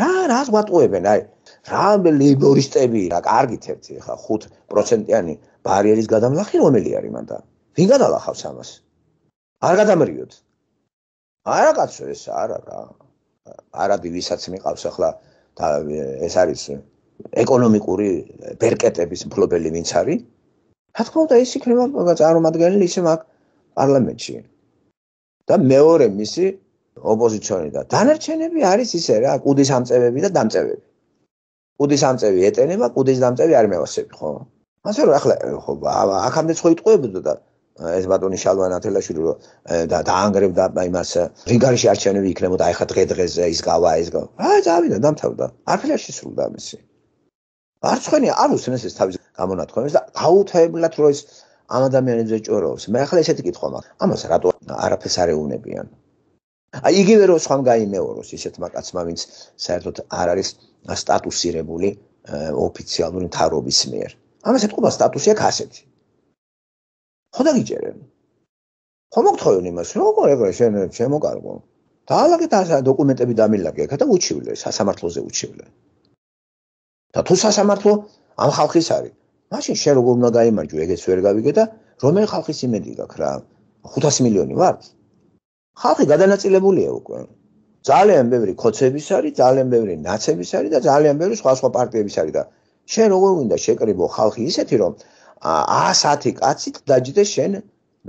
რა რას ვატყუებენ? აი, რა ლიბერალისტები რა, კარგით ერთი ხა 5%-იანი ბარიერის გადამლახი რომელი არის მანდა? ვინ განალახავს ამას? არ გადამრიოთ. არა კაცო ეს არა რა. არადი ვისაც მიყავს ახლა და ეს არის ეკონომიკური ბერკეტების მფლობელი ვინც არის? რა თქმა უნდა ის იქნება წარმომადგენელი ისე მაგ პარლამენტში. და მეორე მისი ოპოზიციონერი და დანარჩენები არის ისე რა, კუდის ამწევები და დამწევები. კუდის ამწევი ეტენება, კუდის დამწევი არ მევასები, ხო? ასე რომ ახლა ხო აქამდე ხო იტყვებოდა და ეს ბატონი შალვან ათელაშვილი რომ და დაანგრევდა იმას რიგარში არჩენები იქნებოდა ეხა დღე დღეზე ის გავა ეს გავა აი წავიდა დამთავრდა არფელაში სრულდა მისი არც ხენი არ უსმენს ეს თავის გამონათქვამებს და აუთებლად რომ ეს ამ ადამიანებზე ჭორობს მე ახლა ესეთი კითხვა მაქვს ამას რატო არაფერს არ ეუნებიან აი იგივე რო სხვამ გაიმეოროს ისეთ მაკაცმა ვინც საერთოდ არ არის სტატუსირებული ოფიციალური მთავრობის მიერ ამას ეტყობა სტატუსი აქვს ასეთი ხო დაგიჭერენ ხო მოგთხოვენ იმას როგორ ეგრე შენ შემოკარგო დაალაგე დოკუმენტები დამილაგე ხა და უჩივლე სასამართლოზე უჩივლე და თუ სასამართლო ამ ხალხის არის მაშინ შენ როგორ უნდა გამარჯვე ეგეც ვერ გავიგე და რომელი ხალხის იმედი გაქვს რა 500 მილიონი ვართ ხალხი გადანაწილებულია უკვე ძალიან ბევრი ხოცების არის ძალიან ბევრი ნაცების არის და ძალიან ბევრი სხვა სხვა პარტიების არის და შენ როგორ უნდა შეკრიბო ხალხი ისეთი რომ 110 კაცით დაჯდე შენ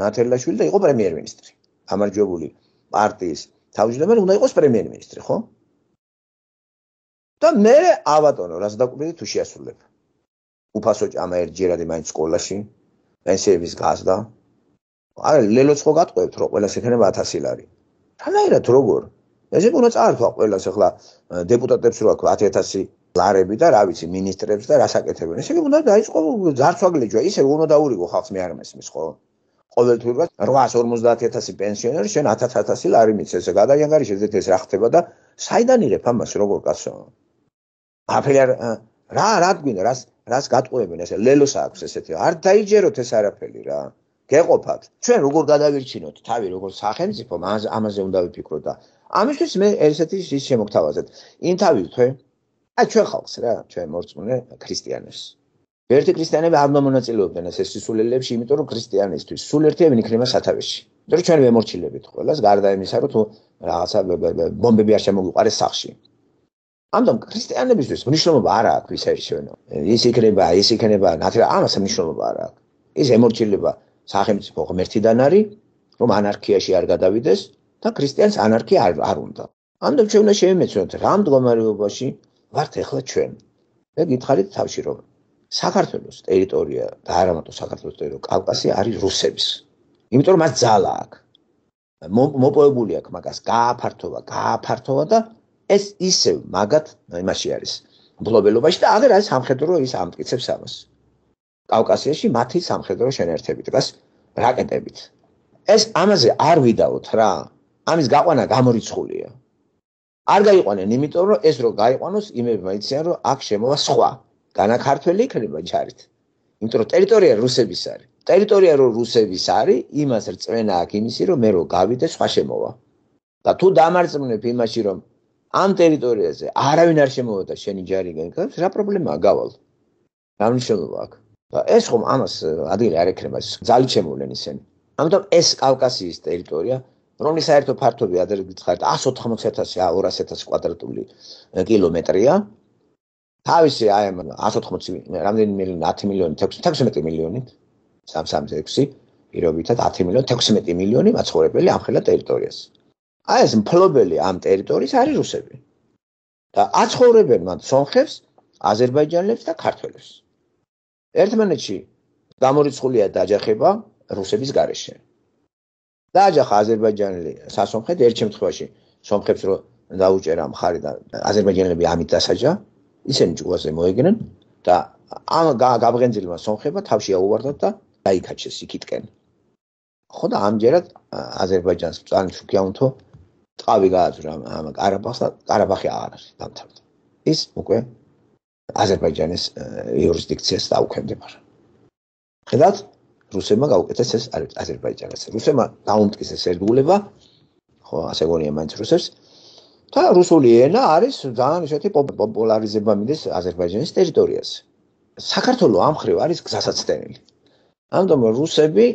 ნათელაშვილი და იყო პრემიერ-მინისტრი. გამარჯვებული პარტიის თავმჯდომარე უნდა იყოს პრემიერ-მინისტრი, ხო? და მე ავატონო, რაც დაგკვირდი თუ შეასრულებ. უფასო ჭამა ერთჯერადი მაინც სკოლაში, პენსიების გასდა. არა, ლელოც ხო გატყვევთ, რომ ყველას ექნება 1000 ლარი. თანაერად როგორ? ესე უნდა წაართვა ყველას ახლა დეპუტატებს როაქვს 10000 ლარები და რა ვიცი ministrებს და რასაკეთებენ. ესე იგი უნდა დაიწყო ძარცვაგლეჯვა, ისე რომ უნდა დაურიგო ხალხს მე არ მესმის ხო? ყოველთვიურად 850.000 პენსიონერი შენ 10.000 ლარი მიცეს. ესე გადაიანგარი შეძეთ ეს რა ხდება და საიდან იღებ ამას როგორ კაცო? აფელი არ რა რა გვინდა რას რას გატყუებენ ესე ლელოს აქვს ესეთი არ დაიჯეროთ ეს არაფერი რა გეყოფათ ჩვენ როგორ გადავირჩინოთ თავი როგორ სახელმწიფო ამაზე უნდა ვიფიქროთ და ამისთვის მე ესეთი ის შემოგთავაზეთ ინტერვიუ თქვენ ა ჩვენ ხალხს რა, ჩვენ მორწმუნე ქრისტიანებს. ერთი ქრისტიანები არ მომონაწილეობდნენ ეს სისულელებში, იმიტომ რომ ქრისტიანისტვის სულ ერთიანი იქნება სათავეში. იმიტომ რომ ჩვენ ვემორჩილებით ყველას, გარდა იმისა, რომ თუ რაღაცა ბომბები არ შემოგვიყარეს სახში. ამიტომ ქრისტიანებისთვის მნიშვნელობა არ აქვს ისე შევნო. ის იქნება, ის იქნება, ნათლა ამას მნიშვნელობა არ აქვს. ის ემორჩილება სახელმწიფო ღმერთიდან არის, რომ ანარქიაში არ გადავიდეს და ქრისტიანს ანარქია არ არ უნდა. ამიტომ ჩვენ უნდა შევიმეცოთ რა მდგომარეობაში ვართ ეხლა ჩვენ. მე გითხარით თავში რომ საქართველოს ტერიტორია და არა მარტო საქართველოს ტერიტორია, კავკასი არის რუსების. იმიტომ რომ მას ძალა აქვს. მოპოვებული აქვს მაგას გააფართოვა, გააფართოვა და ეს ისევ მაგათ იმაში არის. ბლობელობაში და აღარ არის სამხედრო ის ამტკიცებს ამას. კავკასიაში მათი სამხედრო შენერთები დგას რაკეტებით. ეს ამაზე არ ვიდაოთ რა. ამის გაყვანა გამორიცხულია. არ გაიყვანენ იმიტომ რომ ეს რო გაიყვანოს იმებმა იციან რომ აქ შემოვა სხვა განაკარტველი იქნება ჯარით იმიტომ რომ ტერიტორია რუსების არის ტერიტორია რო რუსების არის იმას რწმენა აქვს იმისი რომ მე რო გავიდე სხვა შემოვა და თუ დამარცხნებ იმაში რომ ამ ტერიტორიაზე არავინ არ შემოვა და შენი ჯარი განკავს რა პრობლემაა გავალ რა მნიშვნელობა აქვს და ეს ხომ ამას ადგილი არ ექნება ზალი ჩემულენ ისინი ამიტომ ეს კავკასიის ტერიტორია რომლის საერთო ფართობი ადრე გითხარით 180000 200000 კვადრატული კილომეტრია თავისი აი ამ 180 რამდენი მილიონი 10 მილიონი 16 მილიონი 336 პირობითად 10 მილიონი 16 მილიონი მაცხოვრებელი ამხელა ტერიტორიას აი ეს მფლობელი ამ ტერიტორიის არის რუსები და აცხოვრებენ მათ სონხებს აზერბაიჯანელებს და ქართველებს ერთმანეთში გამორიცხულია დაჯახება რუსების გარშემო და აჯახა აზერბაიჯანელი სასომხეთ ერთ შემთხვევაში სომხებს რო დაუჭერა მხარი და აზერბაიჯანელები ამით დასაჯა ისინი ჯგუაზე მოეგნენ და ამ გაბღენძილმა სომხებმა თავში აუვარდათ და დაიკაჩეს იქითკენ ხო და ამჯერად აზერბაიჯანს წანი შეკიაუნთო წავი გააძრა ამ არაბახსა არაბახი აღარ არის დამთავრდა ის უკვე აზერბაიჯანის იურისდიქციას დაუქვემდებარა ხედავთ რუსებმა გაუკეთეს ეს აზერბაიჯანს. რუსებმა დაუმტკიცეს სერგულება. ხო, ასე გონია მაინც რუსებს. და რუსული ენა არის ძალიან ისეთი პოპულარიზება მიდის აზერბაიჯანის ტერიტორიაზე. საქართველო ამხრივ არის გზასაცდენილი. ამიტომ რუსები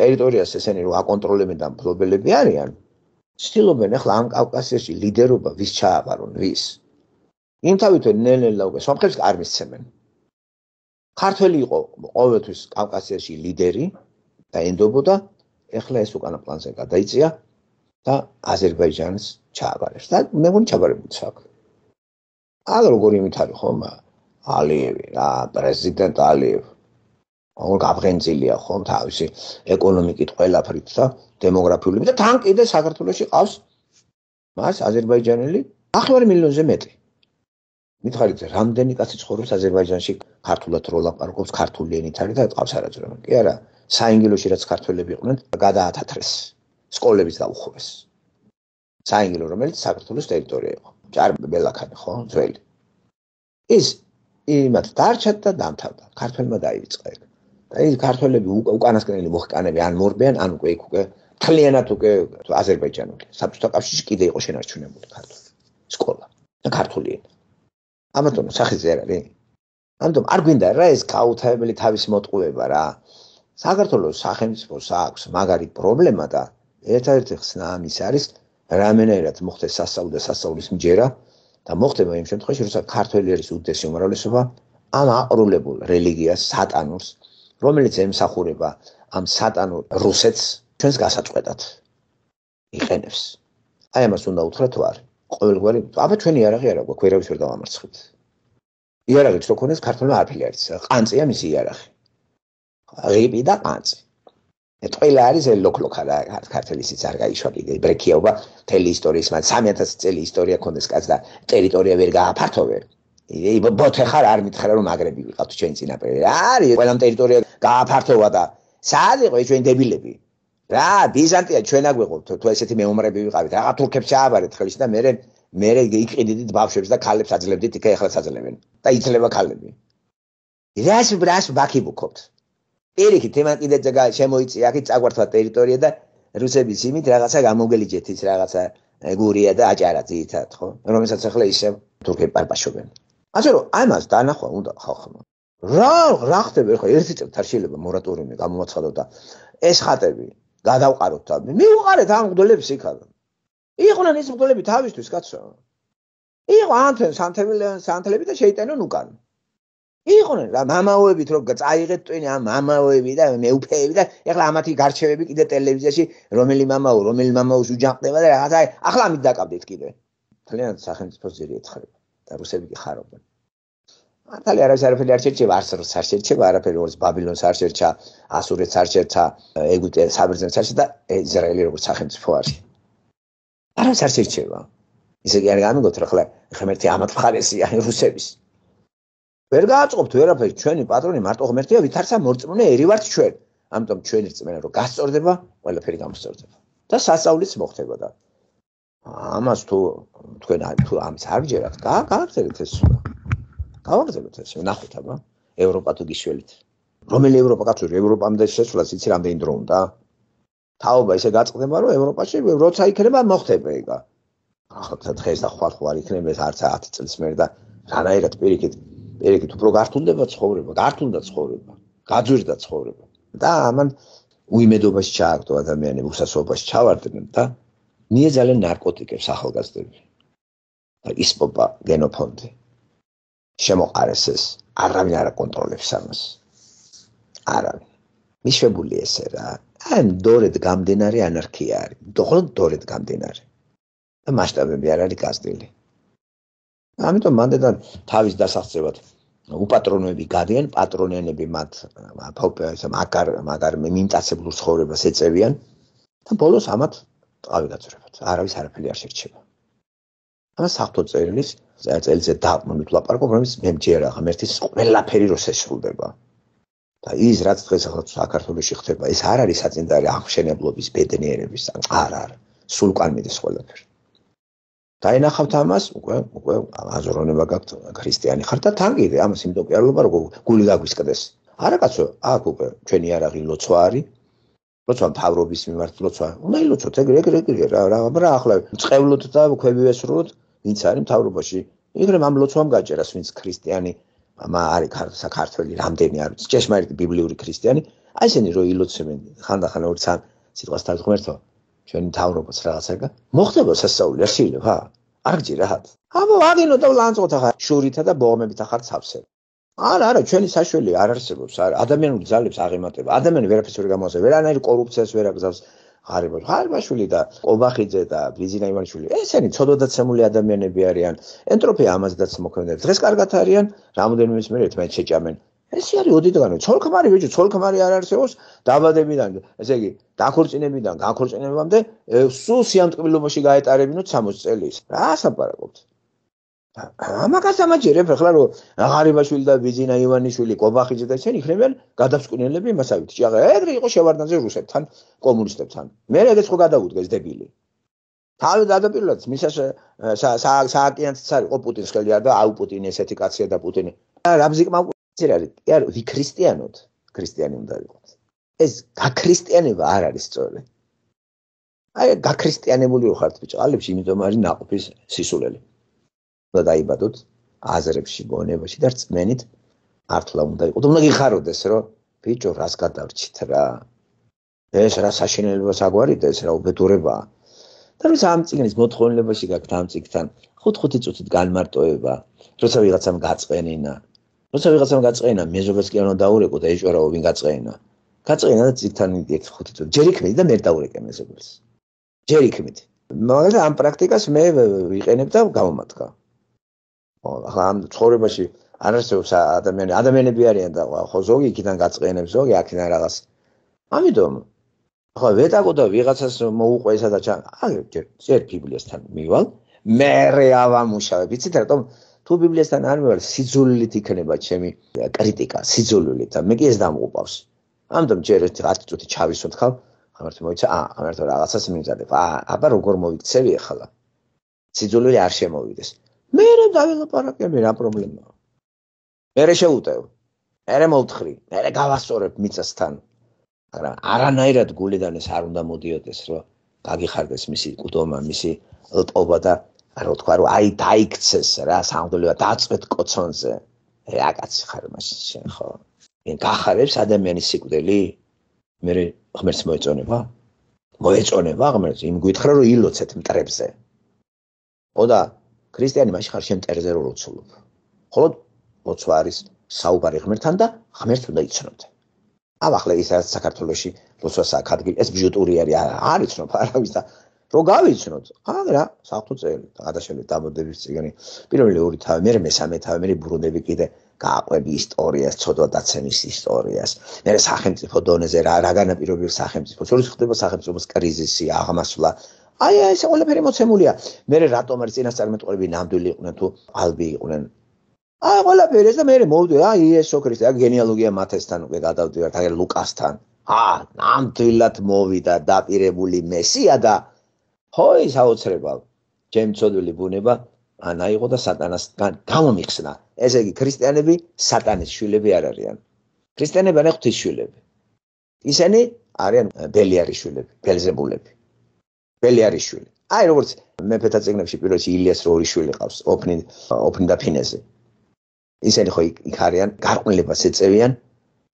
ტერიტორიას ესენი რომ აკონტროლებენ და მფლობელები არიან, ცდილობენ ახლა ამ კავკასიაში ლიდერობა ვის ჩააბარონ, ვის? იმ თავითვე ნელ-ნელა უკვე სამხრეთის არმიის ცემენ. ქართველი იყო ყოველთვის კავკასიაში ლიდერი და ენდობოდა ეხლა ეს უკანა პლანზე გადაიწია და აზერბაიჯანს ჩააბარეს და მე მგონი ჩააბარებული ხარ ან როგორი იმით არის ხომ ალიევი რა პრეზიდენტ ალიევი აუ გაბღენძილია ხომ თავისი ეკონომიკით ყველაფრით და დემოგრაფიულით და თან კიდე საქართველოსი ყავს მას აზერბაიჯანელი ახლა რ მილიონზე მეტი მითხარით რამდენი კაცი ცხოვრობს აზერბაიჯანში ქართულად რო ლაპარაკობს ქართული ენით არის და ყავს არაძრომ კი არა საინგილოში რაც ქართველები იყვნენ გადაათათრეს სკოლების დაუხურეს საინგილო რომელიც საქართველოს ტერიტორია იყო ჭარბი ბელაკანი ხო ძველი ის იმათ დარჩა და დამთავრდა ქართველმა დაივიწყა ეგ და ის ქართველები უკანასკნელი მოხკანები ან მორბიან ან უკვე უკვე თლიანად უკვე აზერბაიჯანული საბჭოთა კავშირში კიდე იყო შენარჩუნებული ქართული სკოლა და ქართული ენა ამიტომ სახეზე არ არის ამიტომ არ გვინდა რა ეს გაუთავებელი თავის მოტყუება რა საქართველოს სახელმწიფოს აქვს მაგარი პრობლემა და ერთ-ერთი ხსნა ამის არის რამენერად მოხდა სასაუბრო და სასაუბრის მჯერა და მოხდება იმ შემთხვევაში როცა ქართველი არის უდესი უმრავლესობა ამ აყრულებულ რელიგიას სატანურს რომელიც ემსახურება ამ სატანურ რუსეთს ჩვენს გასაწყვეტად იყენებს აი ამას უნდა უთხრათ ვარ ყოველგვარი აბა ჩვენი იარაღი არა გვაქვს ვერავის ვერ დავამარცხებთ იარაღიც რო ქონდეს ქართულმა აფილიარიც ყანწია მისი იარაღი ღიპი და ყანწი ეს ყველა არის ელოკლოკა და ქართლისიც არ გაიშვა კიდე ბრექიაობა მთელი ისტორიის მან 3000 წელი ისტორია ქონდეს კაც და ტერიტორია ვერ გააფართოვე იი ბოთე ხარ არ მითხრა რომ აგრები ვიყავთ ჩვენ წინაპრები არის ყველა ტერიტორია გააფართოვა და სად იყო ჩვენ დებილები რა ბიზანტია ჩვენ აგვეღობთ თუ ესეთი მეომრები ვიყავით რა თურქებს ჩააბარეთ ხელში და მე მე იყიდით ბავშვებს და ქალებს აძლევდით იქა ახლა საძლევენ და იძლევა ქალები რას ბრას ბაკი ვუკობთ პირიქით თემა კიდე ზაგა შემოიწია აქეთ წაგვართვა ტერიტორია და რუსების იმით რაღაცა გამოგელიჯეთ ის რაღაცა გურია და აჭარა ძითად ხო რომელსაც ახლა ისევ თურქები პარპაშობენ ასე რომ ამას დაანახვა უნდა ხალხმა რა რა ხდება ხო ერთი წელი თარშილება მორატორიუმი გამომაცხადა და ეს ხატები გადავყაროთ ამბი. მე უყარეთ ამ გდოლებს იქაბა. იყვნენ ის მგდოლები თავისთვის კაცო. იყო ანთენ სანთემილიონ სანთლები და შეიტანონ უკან. იყვნენ რა მამაოებით რო წაიღეთ ტვინი ამ მამაოები და მეუფეები და ეხლა ამათი გარჩევები კიდე ტელევიზიაში რომელი მამაო რომელი მამაოს უჯანყდება და რაღაცა ახლა ამით დაკავდეთ კიდე. ძალიან სახელმწიფო ძირი ეთხრება და რუსები კი ხარობენ. მაგალი არის არაფერი არ შეჭება არსს არ შეჭება არაფერი როგორც ბაბილონს არ შეჭა ასურეთს არ შეჭა ეგვიპტეს საბერძნეთს არ შეჭა და ისრაელი როგორც სახელმწიფო არის არას არ შეჭება ისე კი არ გამიგოთ რა ხოლმე ღმერთი ამათ მხარესია რუსების ვერ გააწყობთ ვერაფერს ჩვენი პატრონი მარტო ღმერთია ვითარცა მოწმუნე ერივართ ჩვენ ამიტომ ჩვენი რწმენა რომ გასწორდება ყველაფერი გამსწორდება და სასწაულიც მოხდება და ამას თუ თქვენ თუ ამს არ ჯერათ გააგრძელებთ ეს სულა გავაგრძელოთ ესე ნახოთ აბა ევროპა თუ გიშველით რომელი ევროპა კაცური ევროპამდე შეცვლას იცი რამდენი დრო უნდა თაობა ისე გაწყდება რომ ევროპაში როცა იქნება მოხდება ეგა ახლა დღეს და ხვალ ხვალ იქნება ეს არც 10 წელს მერ და რანაირად პირიქით პირიქით უფრო გართუნდება ცხოვრება გართუნდა ცხოვრება გაძვირდა ცხოვრება და ამან უიმედობას ჩააგდო ადამიანებს უსასოობას ჩავარდნენ და მიეძალენ ნარკოტიკებს ახალგაზრდებს და ისპობა გენოფონდი შემოყარეს ეს არავინ არ აკონტროლებს ამას არავინ მისვებული ესე რა ან დორეთ გამდენარი ანარქია არის მხოლოდ დორეთ გამდენარი და მასშტაბები არ არის გასწილი ამიტომ მანდედან თავის დასახცევად უპატრონოები გადიან პატრონენები მათ ფოპეს მაგარ მაგარ მიმტაცებულ ცხოვრებას ეწევიან და ბოლოს ამათ ყავი გაძვრებათ არავის არაფერი არ შეჭება ან საფთო წერილის წელიწადზე დაბმით ლაპარაკობ, რომ ის მე მჯერა ხომ ერთის ყველაფერი რო შესრულდება. და ის რაც დღეს ახლა საქართველოსში ხდება, ეს არ არის საწინდარე აღმშენებლობის ბედნიერების, არ არის. სულ კარმიდეს ყველაფერი. დაინახავთ ამას, უკვე უკვე აზროვნება გაქვთ ქრისტიანი ხარ და თან კიდე ამას იმ დოკიარულობა როგორ გული დაგვისკდეს. არა კაცო, აქ უკვე ჩვენი არაღი ლოცვა არის. ლოცვა თავრობის მიმართ ლოცვა. უნდა ილოცოთ ეგრე ეგრე რა რა ახლა წყევლოთ და ქვევივესროთ ვინც არის მთავრობაში ეგრემ ამ ლოცვამ გაჯერას ვინც ქრისტიანი ამა არის საქართველოს რამდენი არის ჭეშმარიტ ბიბლიური ქრისტიანი აი ესენი რო ილოცებენ ხანდახან ორ სამ სიტყვას თავს ღმერთო ჩვენი მთავრობაც რაღაცა მოხდება სასწაული არ შეიძლება ხა არ გჯერათ აბა ვაგინო და ლანძღოთ ახლა შურითა და ბოღმებით ახლა ცავსე არა არა ჩვენი საშველი არ არსებობს არ ადამიანური ძალებს აღემატება ადამიანი ვერაფერს ვერ გამოსა ვერანაირი კორუფციას ვერ აგზავს ღარიბაშვილი, ღარიბაშვილი და ყობახიძე და ბიზინა იმანიშვილი. ესენი ცოდოდაცემული ადამიანები არიან. ენტროფია ამაზდაც მოქმედებს. დღეს კარგად არიან, რამოდენიმე მერე ერთმანეთს შეჭამენ. ესე არის ოდითგანო, ცოლქმარი ბიჭო, ცოლქმარი არ არსებობს დაბადებიდან, ესე იგი, დაქორწინებიდან, განქორწინებამდე, სულ სიამტკბილობაში გაეტარებინოთ 60 წელი. რა ასაპარაკობთ? ამაკას ამაჯერებ ხოლმე რომ აღარებაშვილი და ბიზინა ივანიშვილი კობახიძე და ისინი იქნებიან გადასკვნელები მასავით. ჭიაღა ეგრე იყო შევარდანზე რუსებთან, კომუნისტებთან. მე ეგეც ხო გადაუდგეს დებილი. თავი დადაპირულად მისას სააკიანცც არის ყო პუტინს ხელი არ და აუ პუტინი ესეთი კაცია და პუტინი. რაბზიკმა ისე არის. კი არ ვიქრისტიანოთ, ქრისტიანი უნდა იყოს. ეს გაქრისტიანება არ არის წორე. აი გაქრისტიანებული ხართ ბიჭო, ალებში იმიტომ არის ناقფის სისულელი. უნდა დაიბადოთ აზრებში, გონებაში და რწმენით ართლა უნდა იყოს. უნდა გიხაროდეს, რომ ბიჭო, რას გადარჩით რა? ეს რა საშინელებას აგვარიდეს რა უბედურებაა. და როცა ამ ციგნის მოთხოვნილებაში გაქვთ ამ ციგთან 5-5 წუთით განმარტოება, როცა ვიღაცამ გაწყენინა. როცა ვიღაცამ გაწყენინა, მეზობელს კი არ უნდა დაურეკო და ეჭვარა ვინ გაწყენინა. გაწყენინა და ციგთან 1-5 წუთი. ჯერ იქმით და მერ დაურეკე მეზობელს. ჯერ იქმით. მაგრამ ამ პრაქტიკას მე ვიყენებ და გამომატკა. ხო ამ ცხოვრებაში არ არსებობს ადამიანები ადამიანები არიან და ხო ზოგი იქიდან გაწყენებს ზოგი აქიდან რაღაც ამიტომ ხო ვეტაკო და ვიღაცას მოუყვე სადა ჩა აი ჯერ ბიბლიასთან მივალ მე რე ავამუშავებ იცით რატომ თუ ბიბლიასთან არ მივალ სიძულულით იქნება ჩემი კრიტიკა სიძულულით და მე კი ეს დამღუპავს ამიტომ ჯერ ერთი 10 წუთი ჩავისვოთ ხალ ხმართ მოიცა აა ამერთო რაღაცას მიმზადებ აა აბა როგორ მოიქცევი ახლა სიძულული არ შემოვიდეს მე რა დაველაპარაკები რა პრობლემაა მე რა შეუტევ მე რა მოვთხრი მე რა გავასწორებ მიწასთან მაგრამ არანაირად გულიდან ეს არ უნდა მოდიოდეს რომ გაგიხარდეს მისი კუდომა მისი ლტობა და რა თქვა რომ აი დაიქცეს რა სამგლოა დაწვეთ კოცონზე რა კაცი ხარ მაშინ შენ ხო ინ გახარებს ადამიანის სიკვდილი მე ღმერთს მოეწონება მოეწონება ღმერთს იმ გითხრა რომ ილოცეთ მტრებზე ოდა ქრისტიანი მაშინ ხარ შემტერზე რო ლოცულობ. ხოლოდ მოცვა არის საუბარი ღმერთთან და ღმერთს უნდა იცნოთ. აბა ახლა ის არის საქართველოსში ლოცვა საქადგილი, ეს ბიუტური არის, არ იცნობ არავის და რო გავიცნოთ, აგრა საფთო წელი, გადაშენდა დაბოდების წიგნი. პირველი ორი თავი, მე მესამე თავი, მე ბრუნები კიდე გააყვები ისტორიას, ცოდვა დაცემის ისტორიას. მე სახელმწიფო დონეზე რა რა განაპირობებს სახელმწიფოს? როდის ხდება სახელმწიფოს კრიზისი, აღმასვლა, აი აი ეს ყველაფერი მოცემულია. მე რატომ არ წინასწარ მეტყვები ნამდვილი იყვნენ თუ ალბი იყვნენ? აი ყველაფერი ეს და მე მოვდი აი იესო ქრისტე, აი გენეალოგია მათესთან უკვე გადავდივართ, აი ლუკასთან. აა ნამდვილად მოვიდა დაპირებული მესია და ჰოი საოცრებავ. ჩემი ცოდვილი ბუნება ან აიღო და სატანას გამომიხსნა. ესე იგი ქრისტიანები სატანის შვილები არ არიან. ქრისტიანები არიან ღვთის შვილები. ისინი არიან ბელიარის შვილები, ბელზებულები. ველიარიშვილი. აი როგორც მეფეთა წიგნებში პირველში ილიას როლიშვილი ყავს, ოფნი ოფნდა ფინეზე. ისინი ხო იქ არიან, გარყვნილებას ეწევიან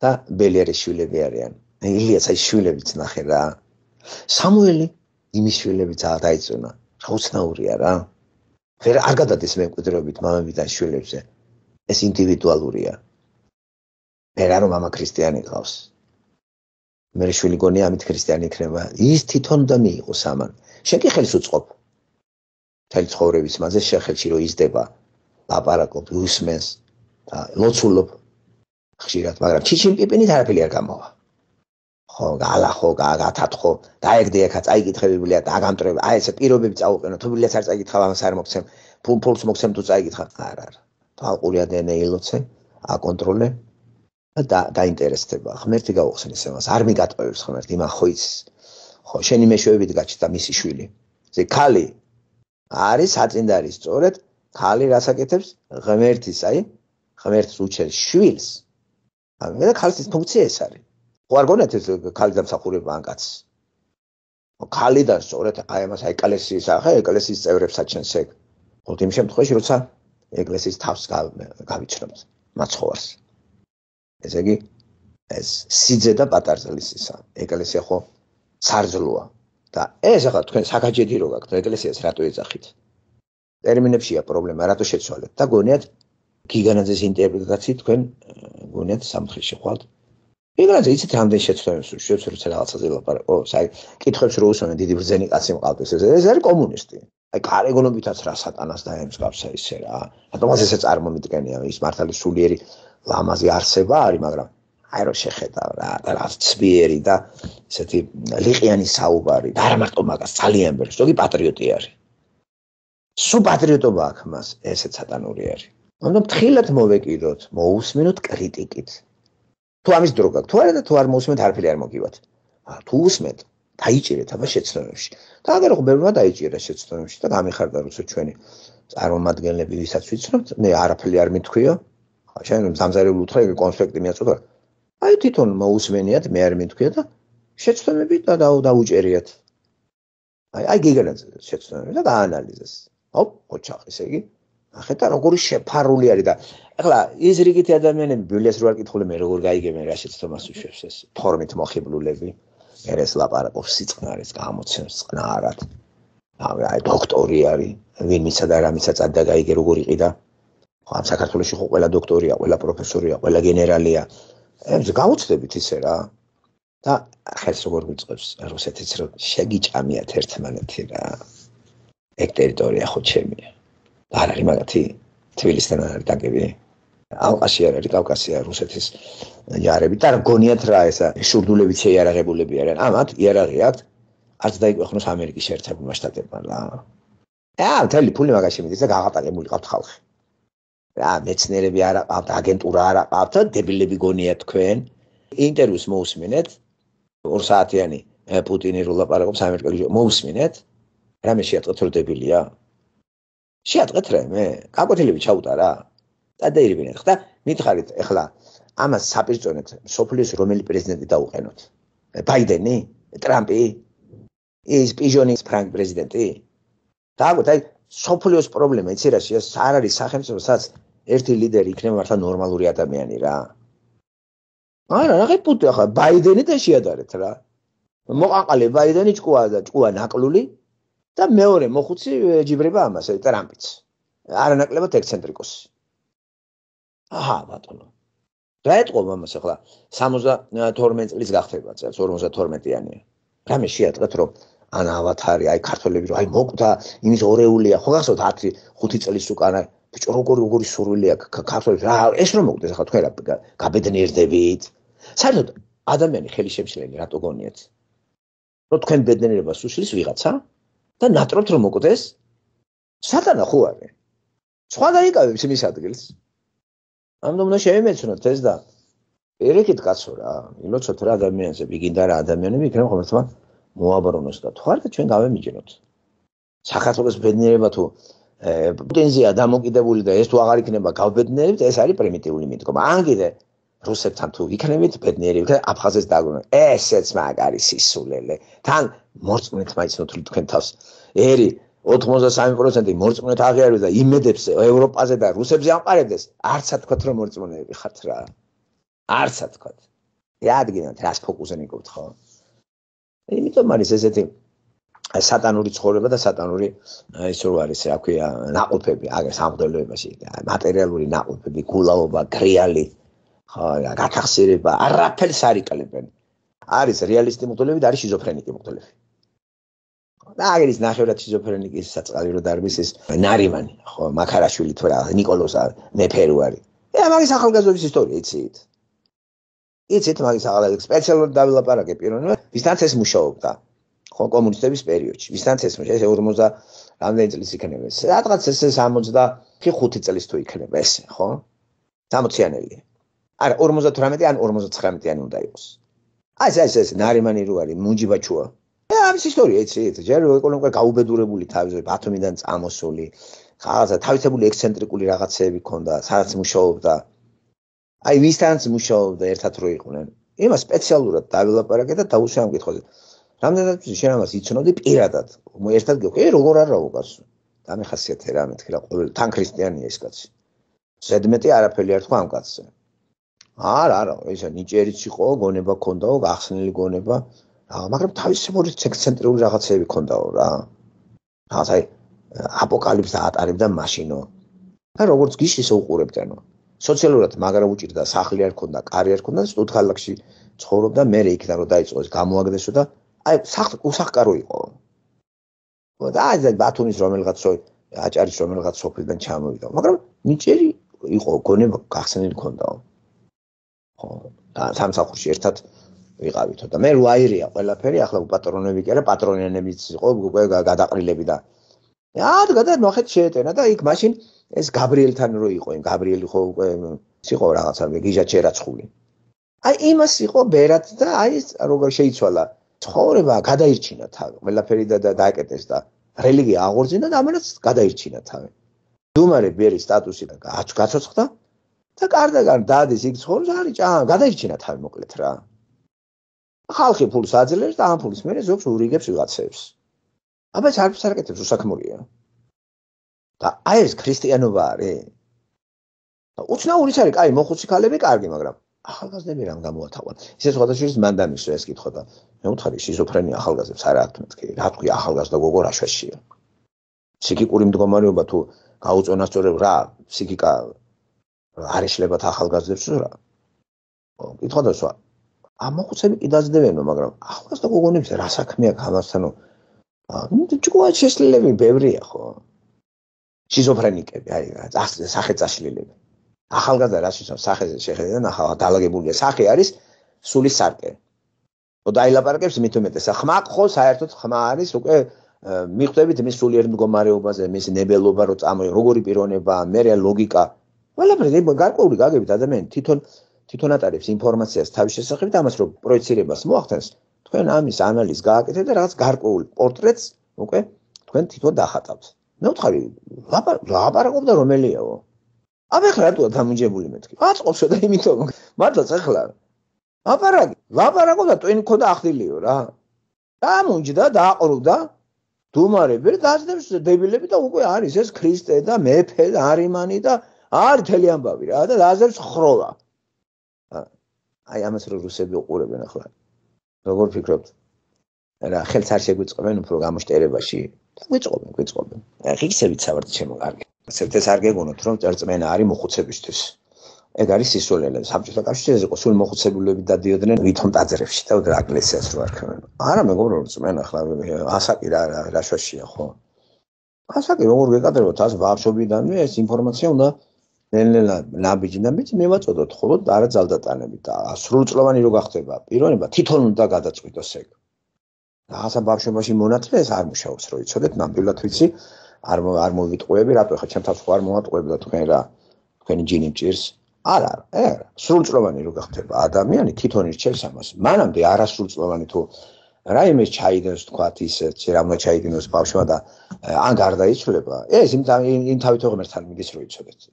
და ველიარიშვილები არიან. ილიას აი შვილებიც ნახე რა. სამუელი იმის შვილებიც არ დაიწונה. ხოცნაურია რა. ვერ არ გადადეს მეკვიდრეობით მამებიდან შვილებზე. ეს ინდივიდუალურია. ვერა რომ მამა ქრისტიანი ყავს, მე შვილი გონია ამით ქრისტიანი იქნება. ის თვითონ და მიიღოს ამან. შეკიხელს უწყობ. თელი ცხოვრების მასე შეხედში რომ იზდება. ლაპარაკობ უსმენს და ლოცულობ ხშირად, მაგრამ ჩიჩინ პიპინით არაფერი არ გამოვა. ხო, გალა ხო, გაათათხო, დაეგდე ახაც, აი გითხები ბილეთ, აგამტრებ, აი ესე პირობები წაუყენო, თუ ბილეთს არ წაიკითხავ, ამას არ მოგცემ. ფულს მოგცემ თუ წაიკითხა. არა, არა. თავყურია დნ-ი ლოცე, აკონტროლე, და დაინტერესდება ღმერთი გაუხსნის ამას არ მიგატოვებს ღმერთი მან ხო იცის ხო შენი მეშვეობით გაჩნდა მისი შვილი ზე ქალი არის საწინდარი სწორედ ქალი რას აკეთებს ღმერთის აი ღმერთს უჩელ შვილს მე და ქალის ფუნქცია ეს არის ხო არ გონათ ეს ქალი დამსახურება ან კაცს ქალი და სწორედ აი ამას აი ეკლესიის ახა ეკლესიის წევრებს საჩენს ეგ ხო იმ შემთხვევაში როცა ეკლესიის თავს გავიჩნობთ მაცხოვარს ესე იგი ეს სიძე და პატარძალისისა ეკლესია ხო царძლოა და ეს ახლა თქვენ საკაჯედი რო გაქვთ ეკლესიას რატო ეძახით ტერმინებშია პრობლემა რატო შეცვალეთ და გონიათ გიგანაძეს ინტერპრეტაცი თქვენ გონიათ სამხრეში ხვალთ ეგრაზე იცით რამდენ შეცდომებს შეცდომებს რაღაცაზე ლაპარაკობს აი კითხებს რო უსვენე დიდი ბრძენი კაცი მყავდეს ეს ეს არის კომუნისტი აი კარეგონობითაც რა სატანას დაემსგავსა ისე რა რატომ ასე წარმომიდგენია ის მართალი სულიერი ლამაზი არსება არის, მაგრამ აი რომ შეხედა რა, რა ცბიერი და ესეთი ლიყიანი საუბარი და არ მარტო მაგას ძალიან ბერს, ზოგი პატრიოტი არის. სუ პატრიოტობა აქვს მას, ესე სატანური არის. მაგრამ თხილად მოვეკიდოთ, მოусმინოთ კრიტიკით. თუ ამის დრო გაქვთ, თუ არა და თუ არ მოусმინოთ, არაფერი არ მოგივათ. თუ უსმენთ, დაიჭირეთ აბა შეცდომებში. და აგერ ხო ბერმა დაიჭირა შეცდომებში და გამიხარდა რუსო ჩვენი წარმომადგენლები, ვისაც ვიცნობთ, მე არაფერი არ მითქვიო, შენ სამზარეულ უთხრა იგი კონფლიქტი მიაწოდა. აი თვითონ მოусმენიათ მე არ მეთქვია და შეცდომები და დაუჭერიათ. აი აი გეგანაც შეცდომები და გაანალიზეს. ოპ, ოჩახ ესე იგი. ახეთა როგორი შეფარული არის და ახლა ეს რიგითი ადამიანები ბიბლიას რო არ კითხული მე როგორ გაიგებენ რა შეცდომას უშვებს ეს ფორმით მოხიბლულები. ერეს ლაპარაკობს სიწნარეს გამოცემს წნარად. აი დოქტორი არის, ვინმეცა და რამიცა წადა გაიგე როგორი იყიდა ხო ამ საქართველოსი ხო ყველა დოქტორია, ყველა პროფესორია, ყველა გენერალია. ეს გაუჩნდებით ისე რა. და ხეს როგორ მიწევს რუსეთიც რომ შეგიჭამიათ ერთმანეთი რა. ეგ ტერიტორია ხო ჩემია. და არ არის მაგათი თბილისთან არ დაგები. ალყაში არ არის კავკასია რუსეთის ჯარები და გონიათ რა ესა შურდულებით შეიარაღებულები არიან. ამათ იარაღი აქვს არც დაიქვეყნოს ამერიკის შეერთებულ შტატებთან რა. აა თელი ფული მაგაში მიდის და გაღატაკებული ყავთ ხალხი. რა მეცნიერები არა ყავთ, აგენტურა არა ყავთ, დებილები გონია თქვენ. ინტერვიუს მოусმინეთ 2 საათიანი პუტინი რო ლაპარაკობს ამერიკელი მოусმინეთ. რამე შეატყეთ რომ დებილია? შეატყეთ რა მე? კაკოტელები ჩაუტარა. დადეირბინეთ ხა და მითხარით ახლა ამას საპირწონეთ სოფლის რომელი პრეზიდენტი დაუყენოთ? ბაიდენი? ტრამპი? ის პიჟონის ფრანგ პრეზიდენტი? დააგოთ აი სოფლიოს პრობლემა იცი რა შეიძლება არ არის სახელმწიფო სადაც ერთი ლიდერი იქნება მართლა ნორმალური ადამიანი რა. არა, რა ხიპუტი ახლა ბაიდენი და შეადარეთ რა. მოყაყალე ბაიდენი ჭკუა და ჭკუა ნაკლული და მეორე მოხუცი ეჯიბრება ამას ტრამპიც. არანაკლებად ექცენტრიკოსი. აჰა, ბატონო. რა ეტყობა მას ახლა 72 წლის გახდება წელს 52-იანია. რა მე შეატყდეთ რომ ან ავათარი, აი ქართველები რომ აი მოკვდა იმის ორეულია, ხო გახსოვთ 10 5 წლის უკან არის ბიჭო როგორი როგორი სურვილი აქვს ქართველებს რა ეს რომ მოგდეს ახლა თქვენ რა გაბედნიერდებით საერთოდ ადამიანი ხელი შემშლელი რატო გონიათ რომ თქვენ ბედნიერებას უშლის ვიღაცა და ნატროთ რომ მოგდეს სატანა ხო არის სხვა დაიკავებს იმის ადგილს ამდენმა შევიმეცნოთ ეს და ერეკით კაცო რა ილოცოთ რა ადამიანზე ვიგინდა რა ადამიანები იქნება ხომ ერთმა მოაბრუნოს და თქვა და ჩვენ გავემიჯნოთ საქართველოს ბედნიერება თუ პუტინზია დამოკიდებული და ეს თუ აღარ იქნება გავბედნიერებით, ეს არის პრიმიტიული მიდგომა. ან კიდე რუსებთან თუ იქნებით ბედნიერები, აფხაზეთს დაგრონ. ესეც მაგარი სისულელე. თან მოწმენთ მაიცნოთ რომ თქვენ თავს ერი 83% მოწმენთ აღიარებს და იმედებს ევროპაზე და რუსებზე ამყარებს. არცა თქვათ რომ მოწმენები ხართ რა. არცა თქვათ. რა ადგინოთ, რას ფოკუსენიკობთ ხო? იმიტომ არის ესეთი სატანური ცხოვრება და სატანური ის რო არის რა ქვია ناقოფები აგერ სამღდელოებაში მატერიალური ناقოფები გულაობა გრიალი ხო გათახსირება არაფერს არ იკლებენ არის რეალისტი მოდელები და არის შიზოფრენიკი მოდელები და აგერ ის ნახევრად შიზოფრენიკის საწყალირო დარბის ის ნარიმანი ხო მაქარაშვილი თუ რა نيكოლოს მეფერუარი და მაგის ახალგაზრდობის ისტორია იცით იცით მაგის ახალგაზრდა სპეციალურად დავილაპარაკე პიროვნება ვისთან ეს მუშაობდა ხო კომუნისტების პერიოდში ვისთან წესმოშ ეს 50 რამდენი წელი იქნება ეს რაღაც ეს 65 წელი თუ იქნება ეს ხო 60-იანელია არა 58 ან 59-იანი უნდა იყოს აი ეს ეს ნარიმანი როარი მუნჯიბაჩუა და ეს ისტორია ეცეთ ჯერ ეკონომიკა გაუბედურებული თავზე ბათუმიდან წამოსული რაღაცა თავისებული ექსცენტრიკული რაღაცეები ქონდა სადაც მუშაობდა აი ვისთანაც მუშაობდა ერთად რო იყვნენ იმას სპეციალურად დაველაპარაკე და დაუშვა ამ კითხვაზე რამდენად შენ ამას იცნობდი პირადად? მე ერთად გიყვი, როგორ არ რაუკაც. და მე ხასიათე რა მეთქი რა ყოველ თან ქრისტიანია ეს კაცი. ზედმეტი არაფერი არ თქვა ამ კაცზე. არა, არა, ეს ნიჭიერიც იყო, გონება ქონდაო, გახსნილი გონება. აა, მაგრამ თავისებური ცენტრული რაღაცები ქონდაო რა. რაღაც აი აპოკალიფს დაატარებდა მაშინო. და როგორც გიშის უყურებდნენო. სოციალურად მაგარ უჭირდა, სახლი არ ქონდა, კარი არ ქონდა, სტუდ ქალაქში ცხოვრობდა, მე რეიქნა რომ დაიწყო ეს გამოაგდესო და აი უსახკარო იყო და აი ზე ბათუმის რომელღაცო აჭარის რომელღაც სოფლიდან ჩამოვიდა მაგრამ ნიჭერი იყო გონება გახსენილი ქონდაო ხო და სამსახურში ერთად ვიყავითო და მე ვაირია ყველაფერი ახლა პატრონები კი არა პატრონენებიც იყო უკვე გადაყრილები და აადგა და ნახეთ შეეტენა და იქ მაშინ ეს გაბრიელთან რო იყო იმ გაბრიელი ხო უკვე სიყო რაღაცა გიჟა შერაცხული აი იმას იყო ბერად და აი როგორ შეიცვალა ცხოვრება გადაირჩინა თავი, ყველაფერი და დააკეტეს და რელიგია აღორძინა და ამერაც გადაირჩინა თავი. დუმარე ბერი სტატუსი და გაცოცხდა და კარდაგან დადის იქ ცხოვრს არი ჭა, გადაირჩინა თავი მოკლედ რა. ხალხი ფულს აძლევს და ამ ფულს მერე ზოგს ურიგებს ვიღაცებს. აბა ჩარფს არ აკეთებს უსაქმურია. და აი ეს ქრისტიანობა არის. და უცნაური ის არის, კაი მოხუცი ქალები კარგი, მაგრამ ახალგაზრდები რამ გამოათავა. ისე სხვა შეიძლება მანდამის ეს კითხოთ და მეუთხარი სიზოფრენი ახალგაზრდებს არ აქვთ კი რა თქვი ახალგაზრდა გოგო რა შეშია ფსიქიკური მდგომარეობა თუ გაუწონასწორებ რა ფსიქიკა არიშლებათ ახალგაზრდებს რა კითხოთ ეს რა ამოხუცები კიდაზდებენო მაგრამ ახალგაზრდა გოგონებს რა საქმე აქვს ამასთანო ნუ ჯგუა შეშლილები ბევრია ხო სიზოფრენიკები აი სახეწაშლილები ახალგაზრდა რა შეშო სახეზე შეხედა და ახალ დაალაგებულია სახე არის სული სარკე ხო დაილაპარაკებს მით უმეტეს. ხმაკ ხო საერთოდ ხმა არის უკვე მიხვდებით მის სულიერ მდგომარეობაზე, მის ნებელობა რო წამოი, როგორი პიროვნება, მეერე ლოგიკა. ყველაფერი გარკვეული გაგებით ადამიანი თვითონ თვითონ ატარებს ინფორმაციას თავის შესახებ და ამას რო პროექცირებას მოახდენს, თქვენ ამის ანალიზს გააკეთებ და რაღაც გარკვეულ პორტრეტს უკვე თქვენ თვითონ დახატავთ. მე ვთქვი, ლაპარაკობ და რომელიაო? აბეხრა რატოა დამუნჯებული მეთქი? აწყობს და იმითო. მართლაც ახლა აპარაკი ლაპარაკო და ტვინი ქონდა ახლილიო რა დამუნჯდა დააყრუდა დუმარე ვერ დაძებს დებილები და უკვე არის ეს ქრისტე და მეფე და არიმანი და არ თელი ამბავი რა და დაძებს ხროვა აი ამას რო რუსები უყურებენ ახლა როგორ ფიქრობთ რა ხელს არ შეგვიწყობენ უფრო გამოშტერებაში გვიწყობენ გვიწყობენ ხიქსებიც ავარდი ჩემო კარგი ცერთეს არ გეგონოთ რომ წერწმენა არის მოხუცებისთვის ეგ არის სისულელე საბჭოთა კავშირში ეს იყო სულ მოხუცებულები დადიოდნენ ვითომ ტაძრებში და ეკლესიას რო აქვენ არა მეგობრო ძმენ ახლა ასაკი რა რა შეშია ხო ასაკი როგორ გეკადრებოთ ას ბავშვიდანვე ეს ინფორმაცია უნდა ნელ-ნელა ნაბიჯინა მე მე ვაწოდოთ ხოლო არა ძალდატანები და სრულწლოვანი რო გახდება პიროვნება თვითონ უნდა გადაწყვიტოს ეგ და ასა ბავშვებში მონათლეს არ მუშაობს რო იცოდეთ ნამდვილად ვიცი არ არ მოვიტყუები რატო ხა ჩემთან სხვა არ მომატყუებდა თქვენ რა თქვენი ჯინი მჭირს არა, ე, სრულწლოვანი რო გახდება ადამიანი, თვითონ ირჩევს ამას. მანამდე არასრულწლოვანი თუ რაიმე ჩაიდენს თქვათ ის რამე ჩაიდენს ბავშვა და ან გარდაიცვლება. ეს იმ იმ თავით ოღერთან მიდის რო იცოდეთ.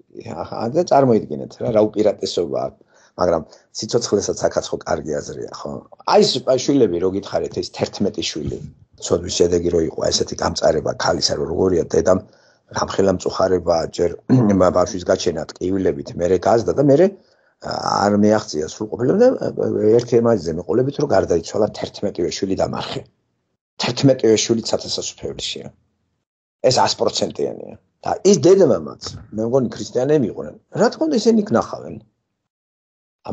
და წარმოიდგინეთ რა რა უპირატესობაა, მაგრამ სიცოცხლესაც საკაცო კარგი აზრია ხო? აი შვილები რო გითხარით ეს 11 შვილი, ცოდვის შედეგი რო იყო, ესეთი გამწარება ქალისა რო როგორია დედამ რამხელა მწუხარება ჯერ ბავშვის გაჩენა ტკივილებით მეરે გაზდა და მეરે არ მეაღწია სულ ყოფილა და ერთ ემაზე მეყოლებით რომ გარდაიცვალა 11-ე შვილი დამარხე 11-ე შვილი ცათასასუფეველშია ეს 100%-იანია და ის დედამამაც მე მგონი ქრისტიანები იყვნენ რა თქმა უნდა ისინი ქნახავენ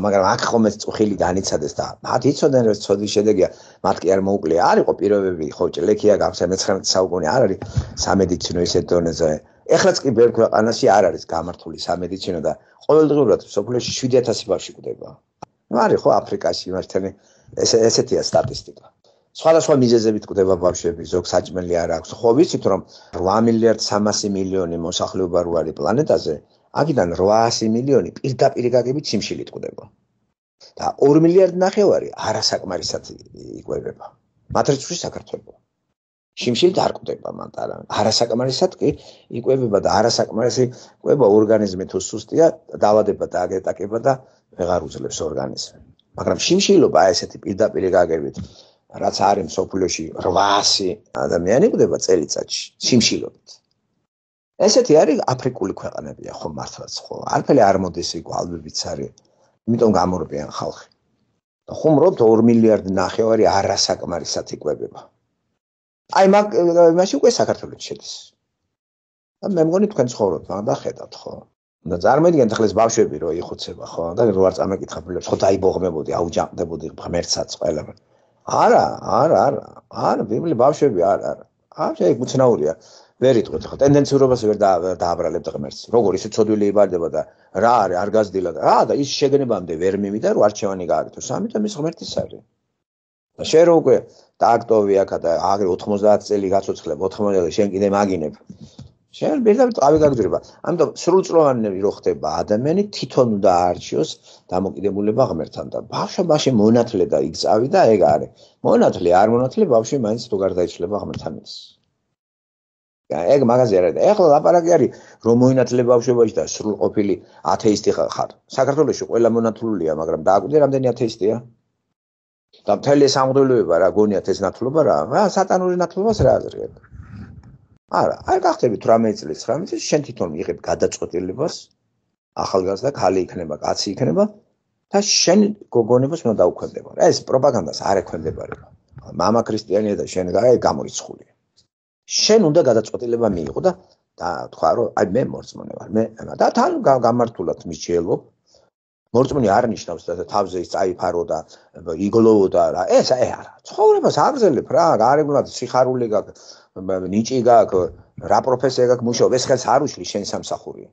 მაგრამ აქ ხომ ეს წუხილი განიცადეს და მათ იცოდნენ რომ ცოდვის შედეგია მათ კი არ მოუკლია არისო პიროვნები ხო ჭლექია გამს 19 საუკუნე არ არის სამედიცინო ესე დონეზე ეხლაც კი ბევრ ქვეყანაში არ არის გამართული სამედიცინო და ყოველდღიურად სოფლეში 7000 ბავშვი კვდება ნუ არის ხო აფრიკაში მართალი ეს ესეთია სტატისტიკა სხვადასხვა მიზეზებით კვდება ბავშვები ზოგ საჭმელი არ აქვს ხო ვიცით რომ 8 მილიარდ 300 მილიონი მოსახლეობა როარი პლანეტაზე აგიდან 800 მილიონი პირდაპირ გაგებით სიმშილით ყდება. და 2 მილიარდი ნახევარი არასაკმარისად იკვებება. მათრიცული საქართველოს შიმშილი არ ყდება მანდარა. არასაკმარისად კი იკვებება და არასაკმარისი ყვება ორგანიზმი თუ სუსტია, დაავადება და აგეტაკება და აღარ უძლებს ორგანიზმს. მაგრამ შიმშილობა ესეთი პირდაპირ გაგებით, რაც არის სოფლიოში 800 ადამიანი ყდება წელიწადში შიმშილობით. ესეთი არის აფრიკული ქვეყნებია ხო მართლაც ხო არფელი არ მოდის იქ ალბებიც არის იმიტომ გამორბიან ხალხი და ხუმრობთ 2 მილიარდი ნახევარი არასაკმარისად იკვებება აი მაგ მაშინ უკვე საქართველოს შედის და მე მგონი თქვენ ცხოვრობთ და ხედავთ ხო და წარმოიდგენთ ახლა ეს ბავშვები რო იხოცება ხო და როარ წამეკითხებელებს ხო დაიბოღმებოდი აუჯანდებოდი ღმერთსაც ყველა არა არა არა არა ბიბლი ბავშვები არა არა აი ეგ უცნაურია ვერ იტყვით ხო ტენდენციურობას ვერ დააბრალებთ ღმერთს როგორ ისე ცოდვილი იბარდება და რა არის არ გაზდილა და რა და ის შეგნებამდე ვერ მივიდა რომ არჩევანი გააკეთოს ამიტომ ის ღმერთის არის და შენ რო უკვე დააქტოვე აქა და აგრე 90 წელი გაцоცხლებ 80-ელი შენ კიდე მაგინებ შენ ვერდა ტავი გაგძრება ამიტომ სრულწლოვანები რო ხდება ადამიანი თვითონ უნდა არჩიოს დამოკიდებულება ღმერთთან და ბავშვი ბავშვი მონათლე და იგწავი და ეგ არის მონათლე არ მონათლე ბავშვი მაინც თუ გარდაიცვლება ღმერთთან ის და ეგ მაგაზი არ არის და ეხლა ლაპარაკი არის რომ მოინათლებ ბავშვებში და სრულ ყოფილი ათეისტი ხარ საქართველოსში ყველა მონათლულია მაგრამ დააკვირდი რამდენი ათეისტია და მთელი სამღვდელოება რა გონიათ ეს ნათლობა რა ა სატანური ნათლობას რა აზრიებ არა არ გახდები 18 წლის ხარ მე შენ თვითონ იღებ გადაწყვეტილებას ახალგაზრდა ქალი იქნება კაცი იქნება და შენ გოგონებას უნდა დაუქვემდებარ ეს პროპაგანდას არ ექვემდებარება мама ქრისტიანია და შენ გაი გამორიცხულია შენ უნდა გადაწყვეტილება მიიღო და და თქვა რომ აი მე მორწმუნე ვარ მე და თან გამართულად მიჩიელო მორწმუნე არ ნიშნავს და თავზე წაიფარო და იგლოვო და რა ეს ე არა ცხოვრებას აგზელებ რა გარეგნულად სიხარული გაქვს ნიჭი გაქვს რა პროფესია გაქვს მუშაობ ეს ხელს არ უშლი შენ სამსახურიო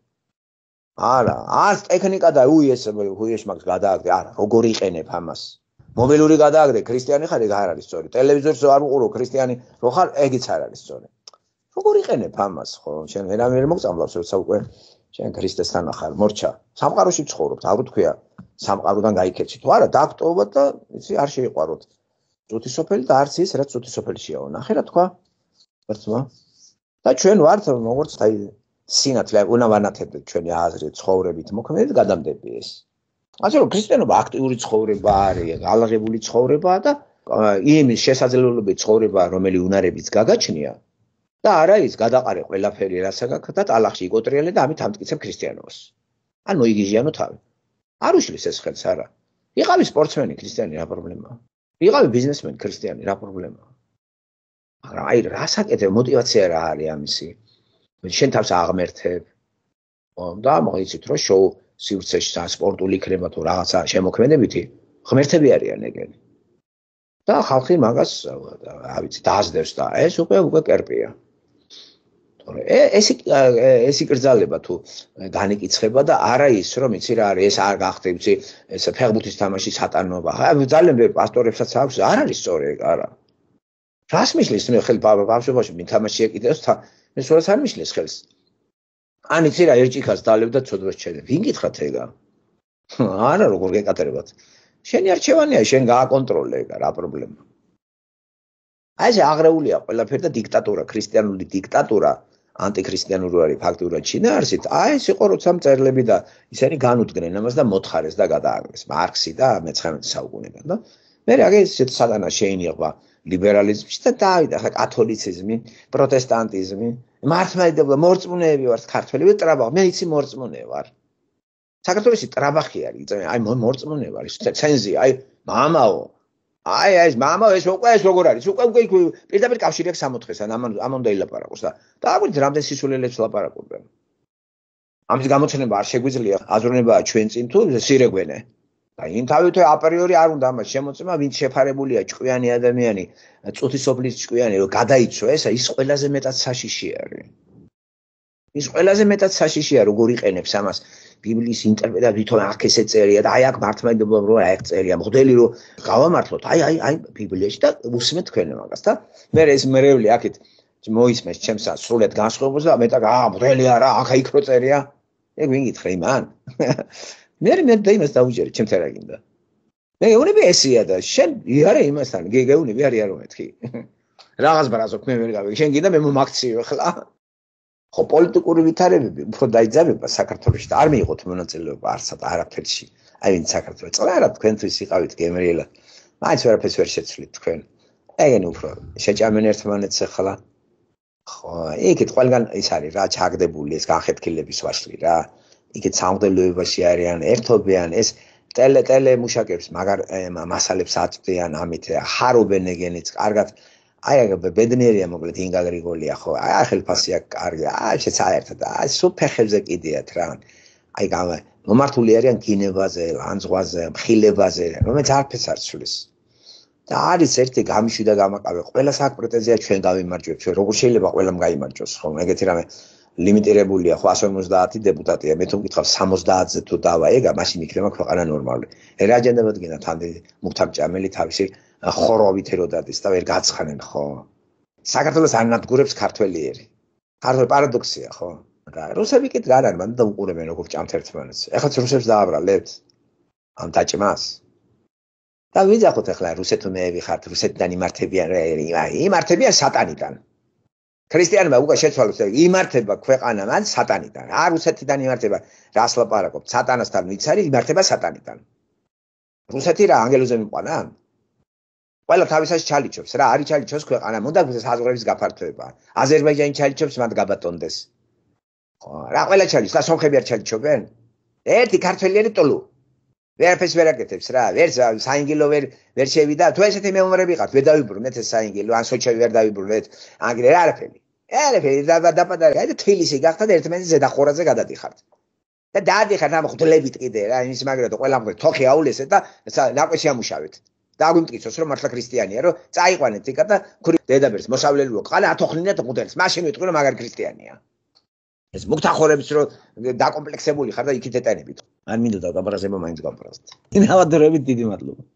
არა არ ტექნიკა და უი ეს უი ეს მაგს გადააგდე არა როგორ იყენებ ამას მომილური გადააგდე ქრისტიანი ხარ ეგ არ არის სწორი ტელევიზორს არ უყურო ქრისტიანი რო ხარ ეგეც არ არის სწორი როგორ იყენებ ამას ხო შენ ვერამერ მოგწამლავს როცა უკვე შენ ქრისტეს თან ხარ მორჩა სამყაროში ცხოვრობ აუ თქვია სამყაროდან გაიქეცი თუ არა დაქტოვა და იცი არ შეიყვაროთ ზუთი სოფელი და არც ის რაც ზუთი სოფელი შეაო ნახე რა თქვა ბრწმა და ჩვენ ვართ როგორც აი სინათლე უნავანათებ ჩვენი აზრი ცხოვრებით მოქმედი გადამდები ეს ასე რომ ქრისტიანობა აქტიური ცხოვრება არის, ალაღებული ცხოვრებაა და იმის შესაძლებლობები ცხოვრება, რომელიც უნარებით გაგაჩნია და არა ის გადაყარე ყველაფერი რასაც გაკეთდათ ალახში იკოტრიალე და ამით ამტკიცებ ქრისტიანობას. ანუ იგიჟიანო თავი. არ უშლის ეს ხელს არა. იყავი სპორტმენი ქრისტიანი რა პრობლემაა? იყავი ბიზნესმენი ქრისტიანი რა პრობლემაა? მაგრამ აი რასაკეთე мотиваცია რა არის ამისი? შენ თავს აღმერთებ და მოიცით რომ შოუ სივრცეში და სპორტული იქნება თუ რაღაცა შემოქმედებითი ღმერთები არიან ეგენი და ხალხი მაგას ავიც დაძდევს და ეს უკვე უკვე კერპია თორე ესი ესი გრძალება თუ განეკიცხება და არა ის რომ იცი რა არის ეს არ გახდები იცი ეს ფეხბურთის თამაში სატანობა ძალიან ბევრი პასტორებსაც აქვს არ არის სწორი არა რას მისლის მე ხელ ბავშვებში მითამაშია კიდევ თან მე სულაც არ მისლის ხელს ან იცი რა ერჭიხას დალებდა ცოდვას ჩენე ვინ გითხათ ეგა არა როგორ გეკატერებათ შენი არჩევანია შენ გააკონტროლე ეგა რა პრობლემა აი ეს აღრეულია ყველაფერი და დიქტატურა ქრისტიანული დიქტატურა ანტიქრისტიანური არის ფაქტურად ჩინაარსით აი ეს იყო როცა მწერლები და ისინი განუდგნენ ამას და მოთხარეს და გადააგდეს მარქსი და მე-19 საუკუნიდან და მე რა ეს სატანა შეინიღვა ლიბერალიზმში და დაავიდა ხა კათოლიციზმი, პროტესტანტიზმი. მართლმადიდებლო მორწმუნეები ვარ ქართველი და ტრაბახი. მე იცი მორწმუნე ვარ. საქართველოსი ტრაბახი არის, აი მორწმუნე ვარ, ცენზია, აი მამაო. აი ეს მამაო, ეს უკვე ეს როგორ არის? უკვე უკვე პირდაპირ კავშირი აქვს სამოთხესთან, ამან ამონდა ილაპარაკოს და დააგვიძ რამდენ სისულელებს ლაპარაკობენ. ამის გამოცენება არ შეგვიძლია, აზროვნებაა ჩვენ წინ თუ სირეგვენე. აი იმ თავითვე აპრიორი არ უნდა ამას შემოწმება, ვინც შეფარებულია ჭკვიანი ადამიანი, წუთისობლის ჭკვიანი, რომ გადაიცვა ესა, ის ყველაზე მეტად საშიში არის. ის ყველაზე მეტად საშიშია, როგორ იყენებს ამას ბიბლიის ინტერპრეტაცია, თვითონ აქ ესე წერია და აი აქ მართმადებლობა რო აი აქ წერია, მღდელი რო გავამართლოთ, აი აი აი ბიბლიაში და უსმენთ თქვენ მაგას და მე ეს მრევლი აქეთ მოისმეს ჩემს სასრულეთ განსხვავებას და მეტად აა მრევლი არა, აქა იქ რო წერია. ეგ ვინ გითხრა იმან? მე მე და იმას დაუჯერე ჩემ თერაგინდა მე გეუნები ესია და შენ იარე იმასთან გეგეუნები არ იარო მეთქი რაღაც ბრაზოქ მე ვერ გავიგე შენ კიდე მე მომაქციო ხლა ხო პოლიტიკური ვითარებები უფრო დაიძაბება საქართველოს და არ მიიღოთ მონაწილეობა არცა და არაფერში აი ვინ საქართველოს წლა არა თქვენთვის იყავით გემრიელა მაინც ვერაფერს ვერ შეცვლით თქვენ ეგენ უფრო შეჭამენ ერთმანეთს ხლა ხო იქით ყველგან ის არის რა ჩაგდებული ეს განხეთქილების ვაშლი რა იქეთ სამღდელოებაში არიან ერთობიან ეს ტელე ტელე მუშაკებს მაგარ მასალებს აწვდიან ამით ხარობენ ეგენიც კარგად აი აგ ბედნიერია მოკლედ ინგა გრიგოლია ხო აი ახელფასია კარგი აი შეცაერთად აი სუფეხებზე კიდიათ რა აი გამა მომართული არიან გინებაზე ან ზღვაზე მხილებაზე რომელიც არფეს არ ცulis და არის ერთი გამიშვი და გამაყავე ყველა საკპრეტეზია ჩვენ გამიმარჯვებს ჩვენ როგორ შეიძლება ყველამ გამიმარჯოს ხო ეგეთი რამე ლიმიტირებულია ხო 150 დეპუტატია მე თუ მკითხავ 70-ზე თუ დავა ეგა მაშინ იქნება ქვეყანა ნორმალური ერ აჯანდებოდგინა თანდი მუხთარჭამელი თავისი ხოროვით ეროდადის და ვერ გაცხანენ ხო საქართველოს არ ნადგურებს ქართველიერი ქართველ პარადოქსია ხო და რუსები კიდე რა არის მანდ და უყურებენ როგორ ჭამთერთმანეს ეხლა რუსებს დააბრალებთ ამ დაჭმას და ვიძახოთ ეხლა რუსეთ უნდა ევიხართ რუსეთიდან იმართებიან რა იმართებიან სატანიდან ქრისტიანობა უკვე შეცვალოს იმართება ქვეყანამ ან სატანიდან არ რუსეთიდან იმართება რას ლაპარაკობ სატანასთან ვიცარი იმართება სატანიდან რუსეთი რა ანგელოზე მიყვანა ყველა თავისას ჩალიჩობს რა არის ჩალიჩობს ქვეყანა მუდა საზღვრების გაფართოება აზერბაიჯანი ჩალიჩობს მათ გაბატონდეს რა ყველა ჩალიჩობს და სომხები არ ჩალიჩობენ ერთი ქართველი არის ტოლო ვერაფერს ვერ აკეთებს რა ვერ საინგილო ვერ ვერ შევიდა თუ ესეთი მეომრები ყავთ ვერ დავიბრუნეთ ეს საინგილო ან სოჩა ვერ დავიბრუნეთ ანგრე რა არაფერი არაფერი და დაპატარე აი თბილისი გახთან ერთმანეთზე ზედახორაზე გადადიხართ და დაადიხართ ამ ღვთლებით კიდე რა იმის მაგრად ყველა მგვრე თოქი აულესეთ და ნაკვეში ამუშავეთ და აგვიმტკიცოს რომ მართლა ქრისტიანია რომ წაიყვანეთ იქა და ქრი დედაბერს მოსავლელი ვიყო ყალე ათოხლინეთ ღვთელს მაშინ ვიტყვი რომ მაგარი ქრისტიანია ეს მოგთახორებს რომ დაკომპლექსებული ხარ და იქით ეტანებით. არ მინდოდა დაბრაზება მაინც გაბრაზდეთ. დინავადრებით დიდი მადლობა.